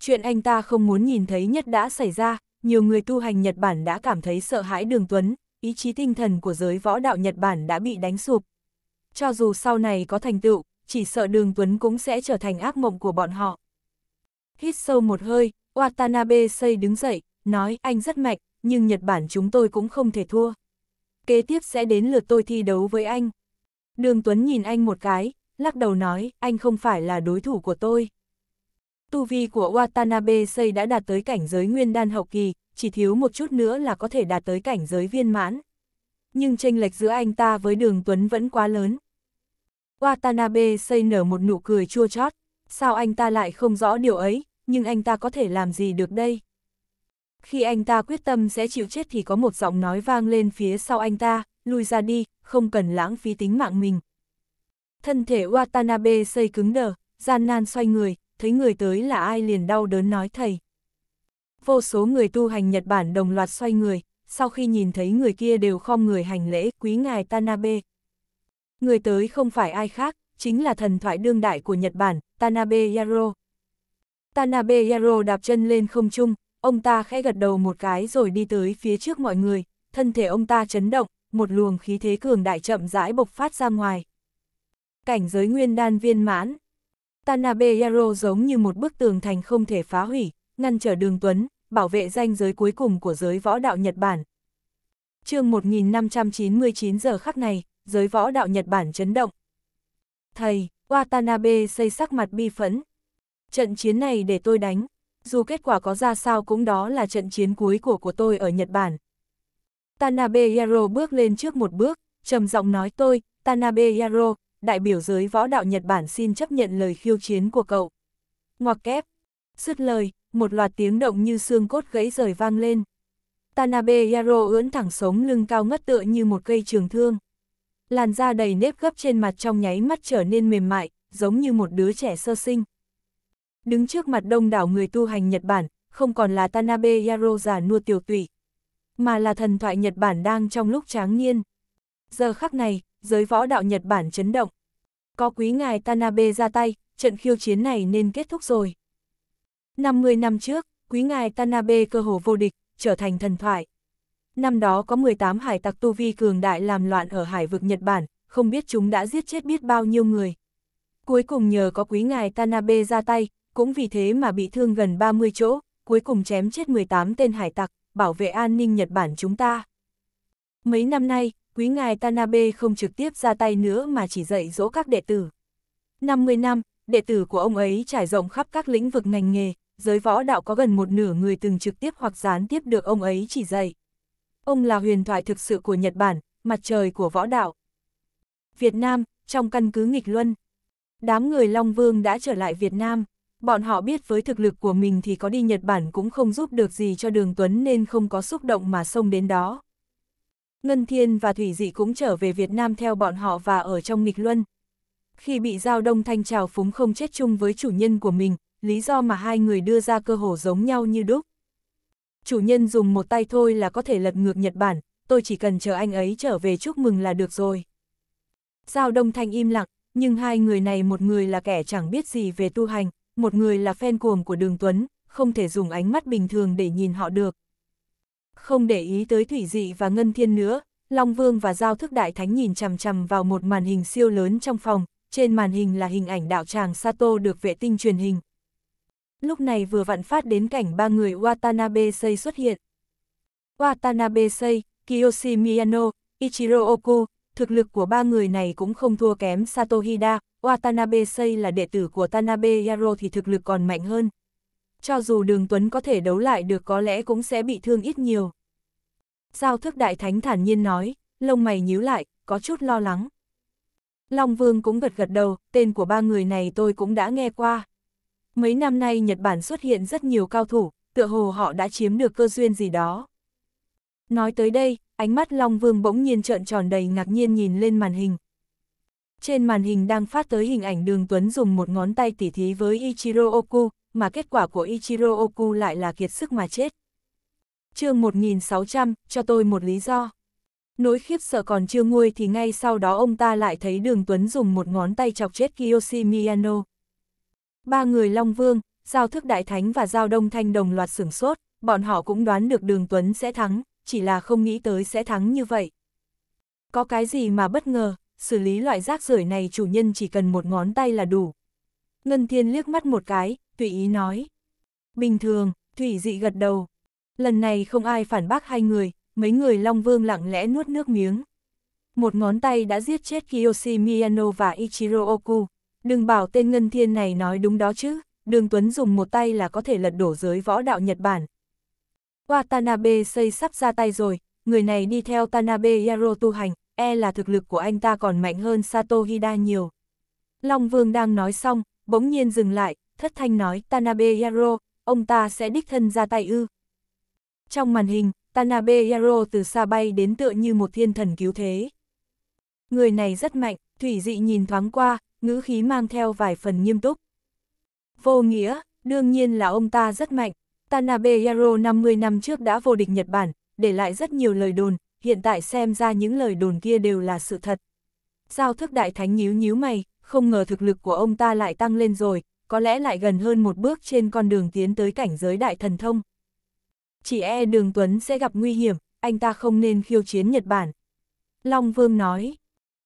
Chuyện anh ta không muốn nhìn thấy nhất đã xảy ra, nhiều người tu hành Nhật Bản đã cảm thấy sợ hãi đường Tuấn, ý chí tinh thần của giới võ đạo Nhật Bản đã bị đánh sụp. Cho dù sau này có thành tựu, chỉ sợ đường Tuấn cũng sẽ trở thành ác mộng của bọn họ. Hít sâu một hơi, Watanabe xây đứng dậy, nói anh rất mạnh, nhưng Nhật Bản chúng tôi cũng không thể thua. Kế tiếp sẽ đến lượt tôi thi đấu với anh. Đường Tuấn nhìn anh một cái, lắc đầu nói anh không phải là đối thủ của tôi. Tu vi của Watanabe xây đã đạt tới cảnh giới nguyên đan hậu kỳ, chỉ thiếu một chút nữa là có thể đạt tới cảnh giới viên mãn. Nhưng tranh lệch giữa anh ta với đường Tuấn vẫn quá lớn. Watanabe xây nở một nụ cười chua chót, sao anh ta lại không rõ điều ấy, nhưng anh ta có thể làm gì được đây? Khi anh ta quyết tâm sẽ chịu chết thì có một giọng nói vang lên phía sau anh ta, lui ra đi, không cần lãng phí tính mạng mình. Thân thể Watanabe xây cứng đờ, gian nan xoay người, thấy người tới là ai liền đau đớn nói thầy vô số người tu hành Nhật Bản đồng loạt xoay người, sau khi nhìn thấy người kia đều khom người hành lễ quý ngài Tanabe. Người tới không phải ai khác, chính là thần thoại đương đại của Nhật Bản, Tanabe Yaro. Tanabe Yaro đạp chân lên không trung, ông ta khẽ gật đầu một cái rồi đi tới phía trước mọi người, thân thể ông ta chấn động, một luồng khí thế cường đại chậm rãi bộc phát ra ngoài. Cảnh giới nguyên đan viên mãn. Tanabe Yaro giống như một bức tường thành không thể phá hủy, ngăn trở đường Tuấn, bảo vệ danh giới cuối cùng của giới võ đạo Nhật Bản. chương 1599 giờ khắc này, giới võ đạo Nhật Bản chấn động. Thầy, Watanabe xây sắc mặt bi phẫn. Trận chiến này để tôi đánh, dù kết quả có ra sao cũng đó là trận chiến cuối của của tôi ở Nhật Bản. Tanabe Yaro bước lên trước một bước, trầm giọng nói tôi, Tanabe Yaro, đại biểu giới võ đạo Nhật Bản xin chấp nhận lời khiêu chiến của cậu. Ngoặc kép, sứt lời, một loạt tiếng động như xương cốt gãy rời vang lên. Tanabe Yaro ưỡn thẳng sống lưng cao ngất tựa như một cây trường thương. Làn da đầy nếp gấp trên mặt trong nháy mắt trở nên mềm mại, giống như một đứa trẻ sơ sinh. Đứng trước mặt đông đảo người tu hành Nhật Bản, không còn là Tanabe Yaro già nua tiểu tụy, mà là thần thoại Nhật Bản đang trong lúc tráng niên. Giờ khắc này, giới võ đạo Nhật Bản chấn động. Có quý ngài Tanabe ra tay, trận khiêu chiến này nên kết thúc rồi. 50 năm trước, quý ngài Tanabe cơ hồ vô địch, trở thành thần thoại. Năm đó có 18 hải tặc tu vi cường đại làm loạn ở hải vực Nhật Bản, không biết chúng đã giết chết biết bao nhiêu người. Cuối cùng nhờ có quý ngài Tanabe ra tay, cũng vì thế mà bị thương gần 30 chỗ, cuối cùng chém chết 18 tên hải tặc, bảo vệ an ninh Nhật Bản chúng ta. Mấy năm nay, quý ngài Tanabe không trực tiếp ra tay nữa mà chỉ dạy dỗ các đệ tử. 50 năm, đệ tử của ông ấy trải rộng khắp các lĩnh vực ngành nghề, giới võ đạo có gần một nửa người từng trực tiếp hoặc gián tiếp được ông ấy chỉ dạy. Ông là huyền thoại thực sự của Nhật Bản, mặt trời của võ đạo. Việt Nam, trong căn cứ nghịch luân. Đám người Long Vương đã trở lại Việt Nam. Bọn họ biết với thực lực của mình thì có đi Nhật Bản cũng không giúp được gì cho Đường Tuấn nên không có xúc động mà xông đến đó. Ngân Thiên và Thủy Dị cũng trở về Việt Nam theo bọn họ và ở trong nghịch luân, khi bị Giao Đông Thanh trào phúng không chết chung với chủ nhân của mình, lý do mà hai người đưa ra cơ hồ giống nhau như đúc. Chủ nhân dùng một tay thôi là có thể lật ngược Nhật Bản, tôi chỉ cần chờ anh ấy trở về chúc mừng là được rồi. Giao Đông Thanh im lặng, nhưng hai người này một người là kẻ chẳng biết gì về tu hành, một người là fan cuồng của Đường Tuấn, không thể dùng ánh mắt bình thường để nhìn họ được. Không để ý tới Thủy Dị và Ngân Thiên nữa, Long Vương và Giao Thức Đại Thánh nhìn chằm chằm vào một màn hình siêu lớn trong phòng, trên màn hình là hình ảnh đạo tràng Sato được vệ tinh truyền hình. Lúc này vừa vặn phát đến cảnh ba người Watanabe Sei xuất hiện. Watanabe Sei, Kiyoshi Miyano, Ichiro Oku, thực lực của ba người này cũng không thua kém Sato Hida, Watanabe Sei là đệ tử của Tanabe Yaro thì thực lực còn mạnh hơn. Cho dù đường Tuấn có thể đấu lại được có lẽ cũng sẽ bị thương ít nhiều. Giao thức đại thánh thản nhiên nói, lông mày nhíu lại, có chút lo lắng. Long Vương cũng gật gật đầu, tên của ba người này tôi cũng đã nghe qua. Mấy năm nay Nhật Bản xuất hiện rất nhiều cao thủ, tựa hồ họ đã chiếm được cơ duyên gì đó. Nói tới đây, ánh mắt Long Vương bỗng nhiên trợn tròn đầy ngạc nhiên nhìn lên màn hình. Trên màn hình đang phát tới hình ảnh Đường Tuấn dùng một ngón tay tỉ thí với Ichiro Oku, mà kết quả của Ichiro Oku lại là kiệt sức mà chết. chương 1600, cho tôi một lý do. Nỗi khiếp sợ còn chưa nguôi thì ngay sau đó ông ta lại thấy đường Tuấn dùng một ngón tay chọc chết Kiyoshi Miyano. Ba người Long Vương, Giao Thức Đại Thánh và Giao Đông Thanh đồng loạt sửng sốt, bọn họ cũng đoán được đường Tuấn sẽ thắng, chỉ là không nghĩ tới sẽ thắng như vậy. Có cái gì mà bất ngờ, xử lý loại rác rưởi này chủ nhân chỉ cần một ngón tay là đủ. Ngân Thiên liếc mắt một cái, tùy ý nói. Bình thường, Thủy Dị gật đầu. Lần này không ai phản bác hai người, mấy người Long Vương lặng lẽ nuốt nước miếng. Một ngón tay đã giết chết Kiyoshi Miyano và Ichiro Oku. Đừng bảo tên Ngân Thiên này nói đúng đó chứ, Đường Tuấn dùng một tay là có thể lật đổ giới võ đạo Nhật Bản. Watanabe xây sắp ra tay rồi, người này đi theo Tanabe Yaro tu hành, e là thực lực của anh ta còn mạnh hơn Sato Hida nhiều. Long Vương đang nói xong, bỗng nhiên dừng lại, thất thanh nói Tanabe Yaro, ông ta sẽ đích thân ra tay ư. Trong màn hình, Tanabe Yaro từ xa bay đến tựa như một thiên thần cứu thế. Người này rất mạnh, Thủy Dị nhìn thoáng qua, ngữ khí mang theo vài phần nghiêm túc. Vô nghĩa, đương nhiên là ông ta rất mạnh. Tanabe Yaro 50 năm trước đã vô địch Nhật Bản, để lại rất nhiều lời đồn, hiện tại xem ra những lời đồn kia đều là sự thật. Giao thức đại thánh nhíu nhíu mày, không ngờ thực lực của ông ta lại tăng lên rồi, có lẽ lại gần hơn một bước trên con đường tiến tới cảnh giới đại thần thông chỉ e đường Tuấn sẽ gặp nguy hiểm, anh ta không nên khiêu chiến Nhật Bản. Long Vương nói,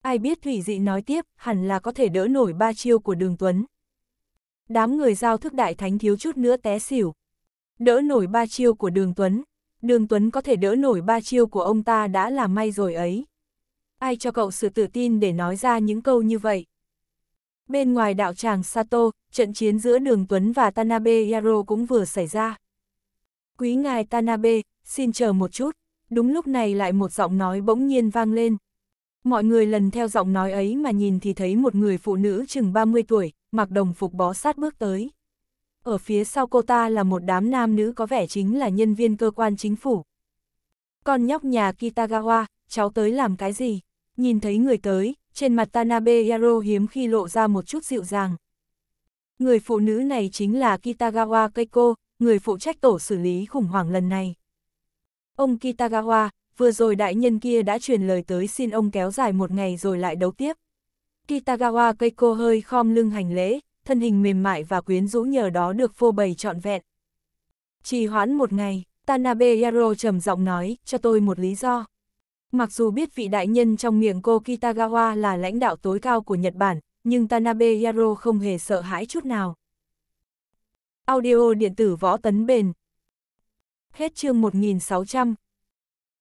ai biết Thủy Dị nói tiếp, hẳn là có thể đỡ nổi ba chiêu của đường Tuấn. Đám người giao thức đại thánh thiếu chút nữa té xỉu. Đỡ nổi ba chiêu của đường Tuấn, đường Tuấn có thể đỡ nổi ba chiêu của ông ta đã là may rồi ấy. Ai cho cậu sự tự tin để nói ra những câu như vậy? Bên ngoài đạo tràng Sato, trận chiến giữa đường Tuấn và Tanabe Yaro cũng vừa xảy ra. Quý ngài Tanabe, xin chờ một chút. Đúng lúc này lại một giọng nói bỗng nhiên vang lên. Mọi người lần theo giọng nói ấy mà nhìn thì thấy một người phụ nữ chừng 30 tuổi, mặc đồng phục bó sát bước tới. Ở phía sau cô ta là một đám nam nữ có vẻ chính là nhân viên cơ quan chính phủ. Con nhóc nhà Kitagawa, cháu tới làm cái gì? Nhìn thấy người tới, trên mặt Tanabe Yaro hiếm khi lộ ra một chút dịu dàng. Người phụ nữ này chính là Kitagawa Keiko, người phụ trách tổ xử lý khủng hoảng lần này. Ông Kitagawa, vừa rồi đại nhân kia đã truyền lời tới xin ông kéo dài một ngày rồi lại đấu tiếp. Kitagawa Keiko hơi khom lưng hành lễ, thân hình mềm mại và quyến rũ nhờ đó được phô bày trọn vẹn. Chỉ hoãn một ngày, Tanabe Yaro trầm giọng nói, cho tôi một lý do. Mặc dù biết vị đại nhân trong miệng cô Kitagawa là lãnh đạo tối cao của Nhật Bản, nhưng Tanabe Yaro không hề sợ hãi chút nào. Audio điện tử võ tấn bền. Hết chương 1600.